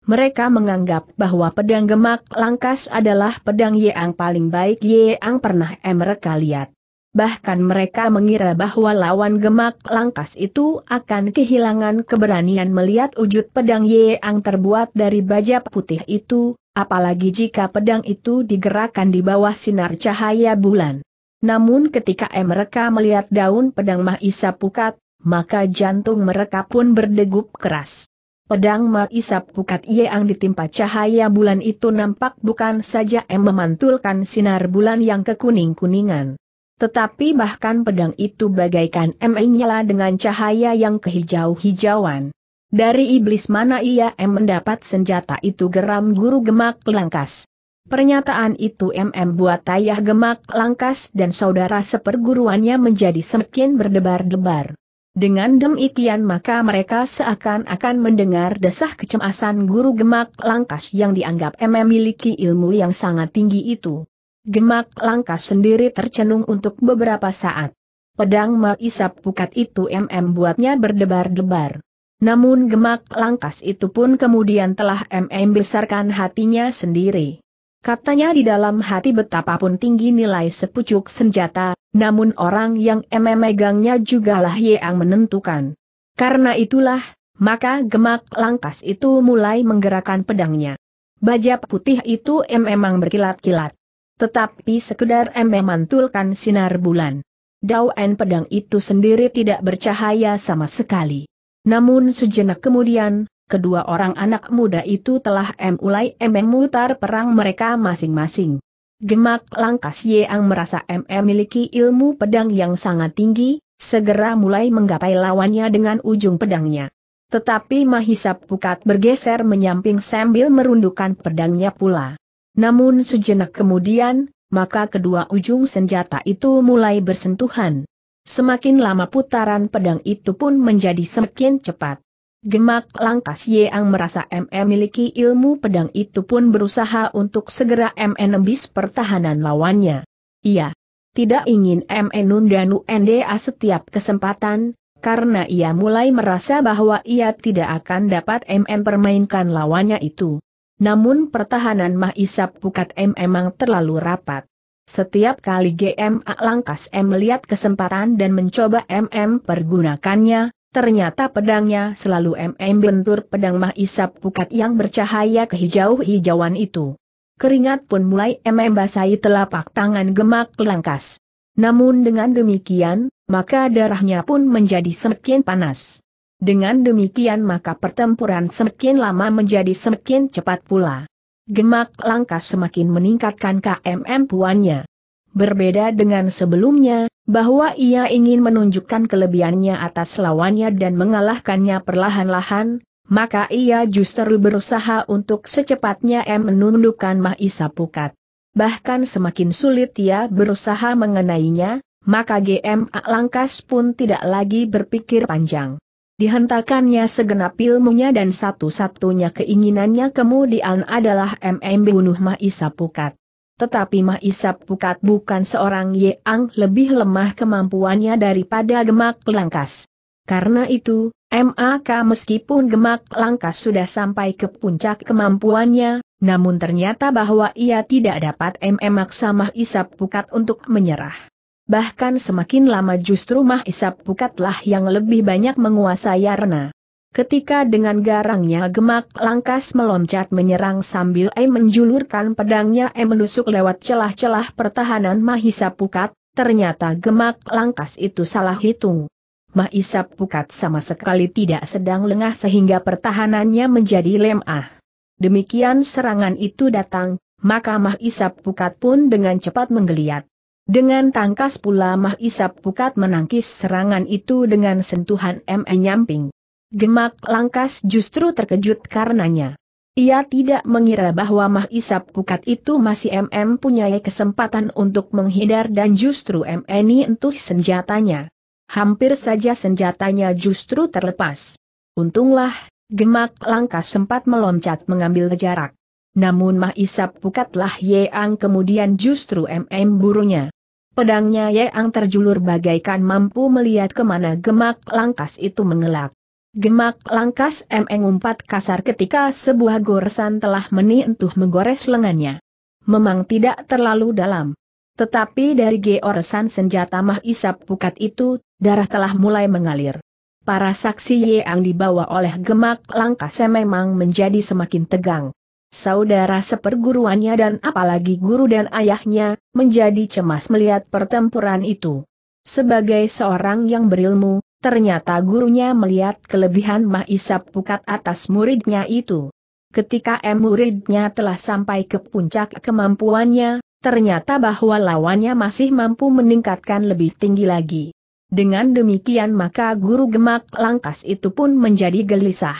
Mereka menganggap bahwa pedang gemak langkas adalah pedang Yeang paling baik Yeang pernah mereka lihat. Bahkan mereka mengira bahwa lawan gemak langkas itu akan kehilangan keberanian melihat wujud pedang Yeang terbuat dari baja putih itu, apalagi jika pedang itu digerakkan di bawah sinar cahaya bulan. Namun ketika mereka melihat daun pedang Mahisa Pukat, maka jantung mereka pun berdegup keras. Pedang Mahisa Pukat yang ditimpa cahaya bulan itu nampak bukan saja memantulkan sinar bulan yang kekuning-kuningan. Tetapi bahkan pedang itu bagaikan menyala dengan cahaya yang kehijau-hijauan. Dari iblis mana ia M mendapat senjata itu geram guru gemak langkas. Pernyataan itu MM buat ayah gemak langkas dan saudara seperguruannya menjadi semakin berdebar-debar. Dengan demikian maka mereka seakan-akan mendengar desah kecemasan guru gemak langkas yang dianggap MM miliki ilmu yang sangat tinggi itu. Gemak langkas sendiri tercenung untuk beberapa saat. Pedang Maisap Pukat itu MM buatnya berdebar-debar. Namun gemak langkas itu pun kemudian telah MM besarkan hatinya sendiri. Katanya di dalam hati betapapun tinggi nilai sepucuk senjata, namun orang yang MM megangnya jugalah yang menentukan. Karena itulah, maka gemak langkas itu mulai menggerakkan pedangnya. Baja putih itu memang berkilat-kilat. Tetapi sekedar memantulkan sinar bulan. Daun pedang itu sendiri tidak bercahaya sama sekali. Namun sejenak kemudian, kedua orang anak muda itu telah mulai memutar perang mereka masing-masing. Gemak langkah Yeang merasa MM memiliki ilmu pedang yang sangat tinggi, segera mulai menggapai lawannya dengan ujung pedangnya. Tetapi Mahisa Pukat bergeser menyamping sambil merundukkan pedangnya pula. Namun sejenak kemudian, maka kedua ujung senjata itu mulai bersentuhan. Semakin lama putaran pedang itu pun menjadi semakin cepat. Gemak langkas Yeang merasa MM miliki ilmu pedang itu pun berusaha untuk segera MN bis pertahanan lawannya. Ia tidak ingin MN nunda NDA setiap kesempatan, karena ia mulai merasa bahwa ia tidak akan dapat MM permainkan lawannya itu. Namun pertahanan Mahisap Pukat memang terlalu rapat. Setiap kali GMA Langkas M melihat kesempatan dan mencoba MM pergunakannya, ternyata pedangnya selalu MM bentur pedang Mahisap Pukat yang bercahaya kehijau-hijauan itu. Keringat pun mulai MM basahi telapak tangan gemak Langkas. Namun dengan demikian, maka darahnya pun menjadi semakin panas. Dengan demikian maka pertempuran semakin lama menjadi semakin cepat pula. Gemak langkah semakin meningkatkan KMM puannya. Berbeda dengan sebelumnya, bahwa ia ingin menunjukkan kelebihannya atas lawannya dan mengalahkannya perlahan-lahan, maka ia justru berusaha untuk secepatnya M menundukkan Mahisa Pukat. Bahkan semakin sulit ia berusaha mengenainya, maka GM Langkas pun tidak lagi berpikir panjang. Dihentakannya segenap ilmunya dan satu-satunya keinginannya kemudian adalah MM bunuh Mahisa Pukat. Tetapi Mahisa Pukat bukan seorang yang lebih lemah kemampuannya daripada gemak langkas. Karena itu, MAK meskipun gemak langkas sudah sampai ke puncak kemampuannya, namun ternyata bahwa ia tidak dapat MM sama Mahisa Pukat untuk menyerah bahkan semakin lama justru Mahisap Pukatlah yang lebih banyak menguasai Arna. Ketika dengan garangnya gemak langkas meloncat menyerang sambil E menjulurkan pedangnya E menusuk lewat celah-celah pertahanan Mahisa Pukat, ternyata gemak langkas itu salah hitung. Mahisa Pukat sama sekali tidak sedang lengah sehingga pertahanannya menjadi lemah. Demikian serangan itu datang, maka Mahisap Pukat pun dengan cepat menggeliat. Dengan tangkas pula Mah Isap Pukat menangkis serangan itu dengan sentuhan M.E. nyamping. Gemak Langkas justru terkejut karenanya. Ia tidak mengira bahwa Mah Isap Pukat itu masih MM punya kesempatan untuk menghindar dan justru M.E. ini entus senjatanya. Hampir saja senjatanya justru terlepas. Untunglah, Gemak Langkas sempat meloncat mengambil jarak. Namun Mah Isap Pukatlah Yeang kemudian justru MM burunya. Pedangnya Yeang terjulur bagaikan mampu melihat kemana gemak langkas itu mengelak. Gemak langkas mn umpat kasar ketika sebuah goresan telah menientuh menggores lengannya. Memang tidak terlalu dalam. Tetapi dari georesan senjata mah isap pukat itu, darah telah mulai mengalir. Para saksi Yeang dibawa oleh gemak langkas memang menjadi semakin tegang saudara seperguruannya dan apalagi guru dan ayahnya, menjadi cemas melihat pertempuran itu. Sebagai seorang yang berilmu, ternyata gurunya melihat kelebihan Mahisa Pukat atas muridnya itu. Ketika M muridnya telah sampai ke puncak kemampuannya, ternyata bahwa lawannya masih mampu meningkatkan lebih tinggi lagi. Dengan demikian maka guru gemak langkas itu pun menjadi gelisah.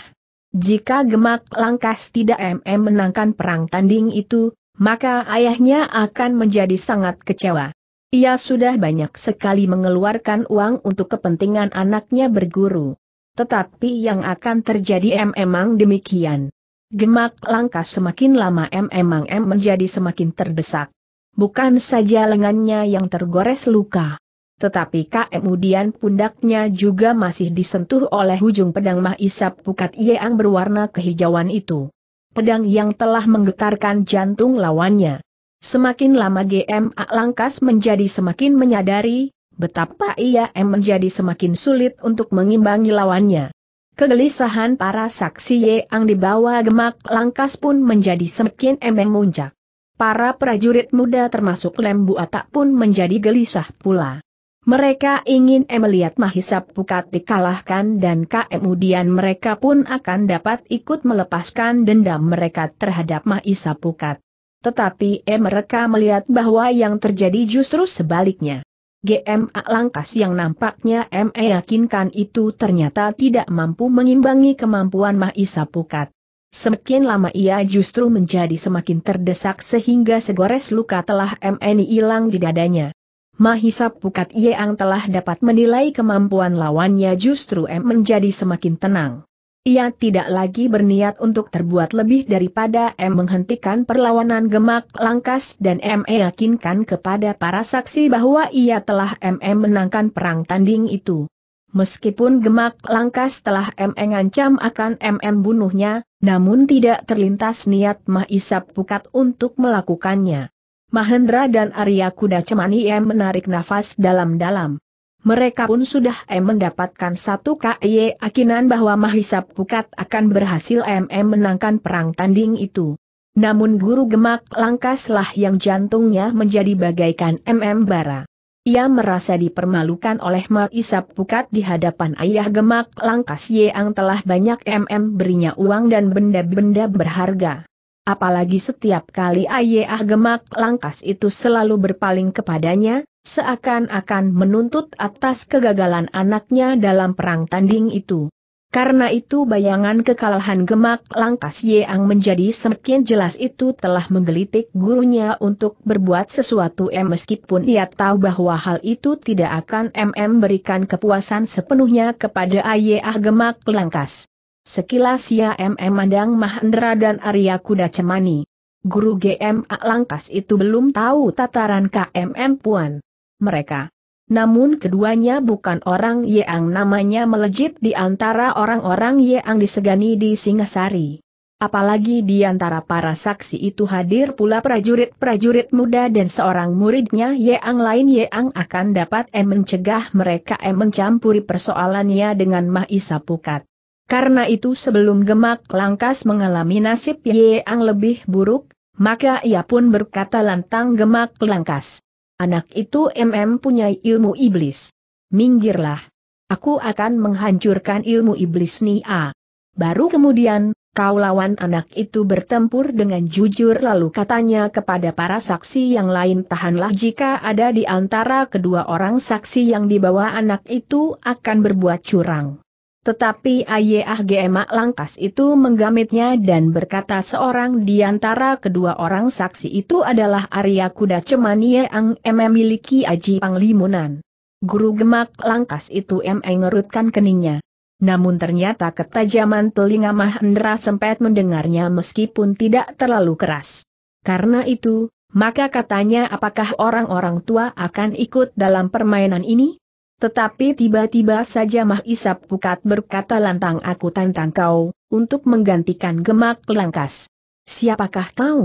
Jika Gemak Langkas tidak MM menangkan perang tanding itu, maka ayahnya akan menjadi sangat kecewa. Ia sudah banyak sekali mengeluarkan uang untuk kepentingan anaknya berguru. Tetapi yang akan terjadi memang demikian. Gemak Langkas semakin lama memang menjadi semakin terdesak. Bukan saja lengannya yang tergores luka, tetapi kemudian pundaknya juga masih disentuh oleh ujung pedang Mahisap Pukat yang berwarna kehijauan itu. Pedang yang telah menggetarkan jantung lawannya. Semakin lama GM Langkas menjadi semakin menyadari, betapa ia menjadi semakin sulit untuk mengimbangi lawannya. Kegelisahan para saksi yang dibawa gemak langkas pun menjadi semakin emeng muncak. Para prajurit muda termasuk Lembu Atak pun menjadi gelisah pula. Mereka ingin Emeliat Mahisap Pukat dikalahkan dan kemudian mereka pun akan dapat ikut melepaskan dendam mereka terhadap Mahisa Pukat. Tetapi mereka melihat bahwa yang terjadi justru sebaliknya. GMA Langkas yang nampaknya ME yakinkan itu ternyata tidak mampu mengimbangi kemampuan Mahisa Pukat. Semakin lama ia justru menjadi semakin terdesak sehingga segores luka telah ME hilang di dadanya. Mahisa Pukat Yeang telah dapat menilai kemampuan lawannya justru M menjadi semakin tenang. Ia tidak lagi berniat untuk terbuat lebih daripada M menghentikan perlawanan gemak langkas dan M meyakinkan kepada para saksi bahwa ia telah M menangkan perang tanding itu. Meskipun gemak langkas telah M ngancam akan M bunuhnya, namun tidak terlintas niat Mahisap Pukat untuk melakukannya. Mahendra dan Arya Kuda Cemani M menarik nafas dalam-dalam. Mereka pun sudah M mendapatkan satu KY akinan bahwa Mahisap Pukat akan berhasil MM menangkan perang tanding itu. Namun guru gemak langkaslah yang jantungnya menjadi bagaikan MM bara. Ia merasa dipermalukan oleh Mahisap Pukat di hadapan ayah gemak langkas yang telah banyak MM berinya uang dan benda-benda berharga. Apalagi setiap kali Ayah Gemak Langkas itu selalu berpaling kepadanya, seakan-akan menuntut atas kegagalan anaknya dalam perang tanding itu. Karena itu bayangan kekalahan Gemak Langkas Yeang menjadi semakin jelas itu telah menggelitik gurunya untuk berbuat sesuatu eh, meskipun ia tahu bahwa hal itu tidak akan MM berikan kepuasan sepenuhnya kepada Ayah Gemak Langkas. Sekilas ya MM Mandang Mahendra dan Arya Kuda Cemani. Guru G.M. Langkas itu belum tahu tataran KMM Puan. Mereka. Namun keduanya bukan orang yang namanya melejit di antara orang-orang yang disegani di Singasari. Apalagi di antara para saksi itu hadir pula prajurit-prajurit muda dan seorang muridnya yang lain yang akan dapat m eh, mencegah mereka m eh, mencampuri persoalannya dengan Mahisa Pukat. Karena itu sebelum gemak langkas mengalami nasib yang lebih buruk, maka ia pun berkata lantang gemak langkas. Anak itu MM punya ilmu iblis. Minggirlah. Aku akan menghancurkan ilmu iblis Nia. Baru kemudian, kau lawan anak itu bertempur dengan jujur lalu katanya kepada para saksi yang lain tahanlah jika ada di antara kedua orang saksi yang dibawa anak itu akan berbuat curang. Tetapi Ayah Gemak Langkas itu menggamitnya dan berkata seorang di antara kedua orang saksi itu adalah Arya Kuda Cemanie yang memiliki aji panglimunan. Guru Gemak Langkas itu mengerutkan keningnya. Namun ternyata ketajaman telinga Mahendra sempat mendengarnya meskipun tidak terlalu keras. Karena itu, maka katanya apakah orang-orang tua akan ikut dalam permainan ini? Tetapi tiba-tiba saja Mah Isap Pukat berkata lantang aku tantang kau, untuk menggantikan gemak langkas. Siapakah kau?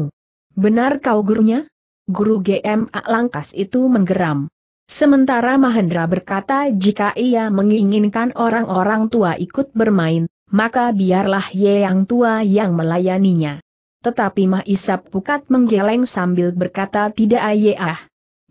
Benar kau gurunya? Guru GMA langkas itu menggeram. Sementara Mahendra berkata jika ia menginginkan orang-orang tua ikut bermain, maka biarlah Ye yang tua yang melayaninya. Tetapi Mah Isap Pukat menggeleng sambil berkata tidak ayah.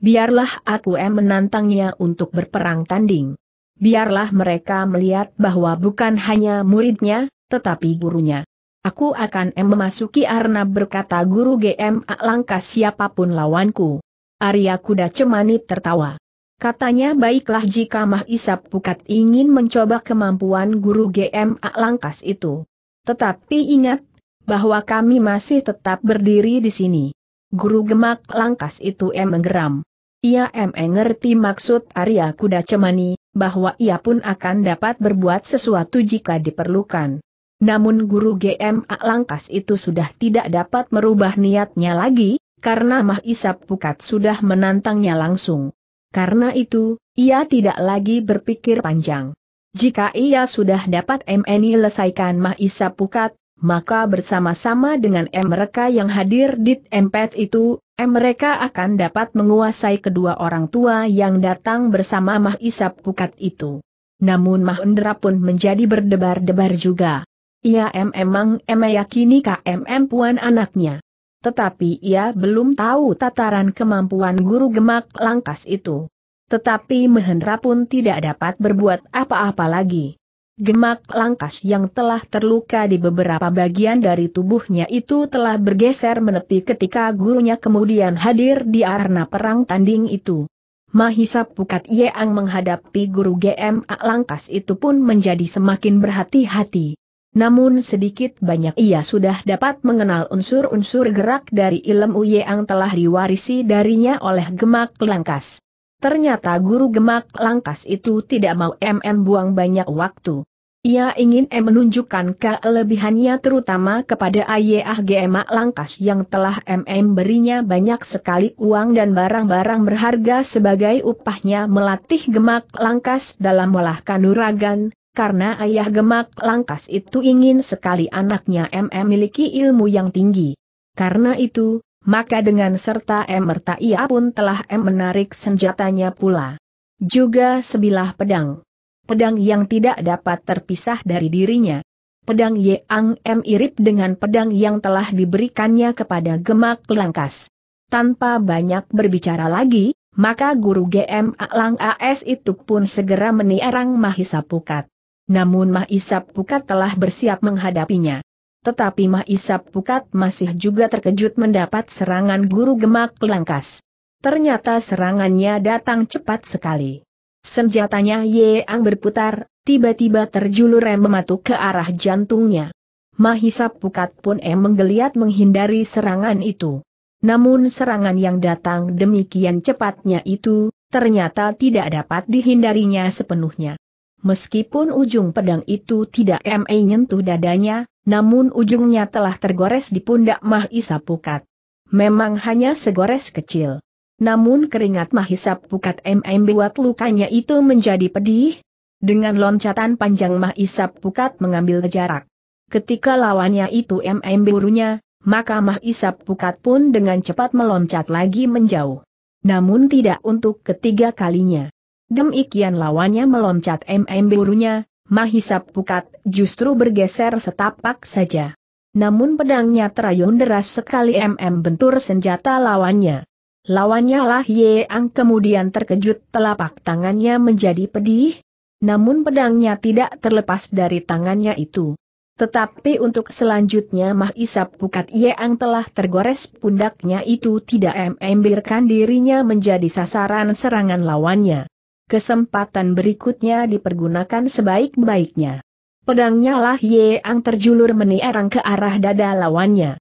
Biarlah aku em menantangnya untuk berperang tanding. Biarlah mereka melihat bahwa bukan hanya muridnya, tetapi gurunya. Aku akan em memasuki arena berkata guru GM langkah siapapun lawanku. Arya kuda Cemanit tertawa. Katanya baiklah jika Mah Isap Pukat ingin mencoba kemampuan guru GM Langkas itu. Tetapi ingat, bahwa kami masih tetap berdiri di sini. Guru Gemak Langkas itu em menggeram. Ia mengerti maksud Arya Kuda Cemani, bahwa ia pun akan dapat berbuat sesuatu jika diperlukan. Namun guru GMA Langkas itu sudah tidak dapat merubah niatnya lagi, karena Mahisap Pukat sudah menantangnya langsung. Karena itu, ia tidak lagi berpikir panjang. Jika ia sudah dapat MNI lesaikan Mahisap Pukat, maka bersama-sama dengan M mereka yang hadir di tempat itu, Eh, mereka akan dapat menguasai kedua orang tua yang datang bersama Mah Isap Pukat itu. Namun Mahendra pun menjadi berdebar-debar juga. Ia memang meyakini KMM puan anaknya. Tetapi ia belum tahu tataran kemampuan guru gemak langkas itu. Tetapi Mahendra pun tidak dapat berbuat apa-apa lagi. Gemak langkas yang telah terluka di beberapa bagian dari tubuhnya itu telah bergeser menepi ketika gurunya kemudian hadir di arena perang tanding itu. Mahisa Pukat Yeang menghadapi guru GMA langkas itu pun menjadi semakin berhati-hati. Namun sedikit banyak ia sudah dapat mengenal unsur-unsur gerak dari ilmu yang telah diwarisi darinya oleh gemak langkas. Ternyata guru gemak langkas itu tidak mau MN buang banyak waktu. Ia ingin menunjukkan kelebihannya terutama kepada Ayah GM Langkas yang telah MM berinya banyak sekali uang dan barang-barang berharga sebagai upahnya melatih Gemak Langkas dalam olah kanuragan, karena Ayah Gemak Langkas itu ingin sekali anaknya MM miliki ilmu yang tinggi. Karena itu, maka dengan serta merta ia pun telah menarik senjatanya pula. Juga sebilah pedang pedang yang tidak dapat terpisah dari dirinya. Pedang Yang M irip dengan pedang yang telah diberikannya kepada Gemak Langkas. Tanpa banyak berbicara lagi, maka guru GM Alang AS itu pun segera meniarang Mahisa Pukat. Namun Mahisa Pukat telah bersiap menghadapinya. Tetapi Mahisa Pukat masih juga terkejut mendapat serangan guru Gemak Langkas. Ternyata serangannya datang cepat sekali. Senjatanya Yeang berputar, tiba-tiba terjulur rem mematuk ke arah jantungnya. Mahisa Pukat pun em menggeliat menghindari serangan itu. Namun serangan yang datang demikian cepatnya itu, ternyata tidak dapat dihindarinya sepenuhnya. Meskipun ujung pedang itu tidak ME nyentuh dadanya, namun ujungnya telah tergores di pundak Mahisa Pukat. Memang hanya segores kecil. Namun keringat Mahisap Pukat MM buat lukanya itu menjadi pedih. Dengan loncatan panjang Mahisap Pukat mengambil jarak. Ketika lawannya itu MM burunya, maka Mahisap Pukat pun dengan cepat meloncat lagi menjauh. Namun tidak untuk ketiga kalinya. Demikian lawannya meloncat MM burunya, Mahisap Pukat justru bergeser setapak saja. Namun pedangnya terayun deras sekali MM bentur senjata lawannya. Lawannya lah Yeang kemudian terkejut telapak tangannya menjadi pedih, namun pedangnya tidak terlepas dari tangannya itu. Tetapi untuk selanjutnya Mah Isap Pukat Yeang telah tergores pundaknya itu tidak mengembirkan dirinya menjadi sasaran serangan lawannya. Kesempatan berikutnya dipergunakan sebaik-baiknya. Pedangnya lah Yeang terjulur menierang ke arah dada lawannya.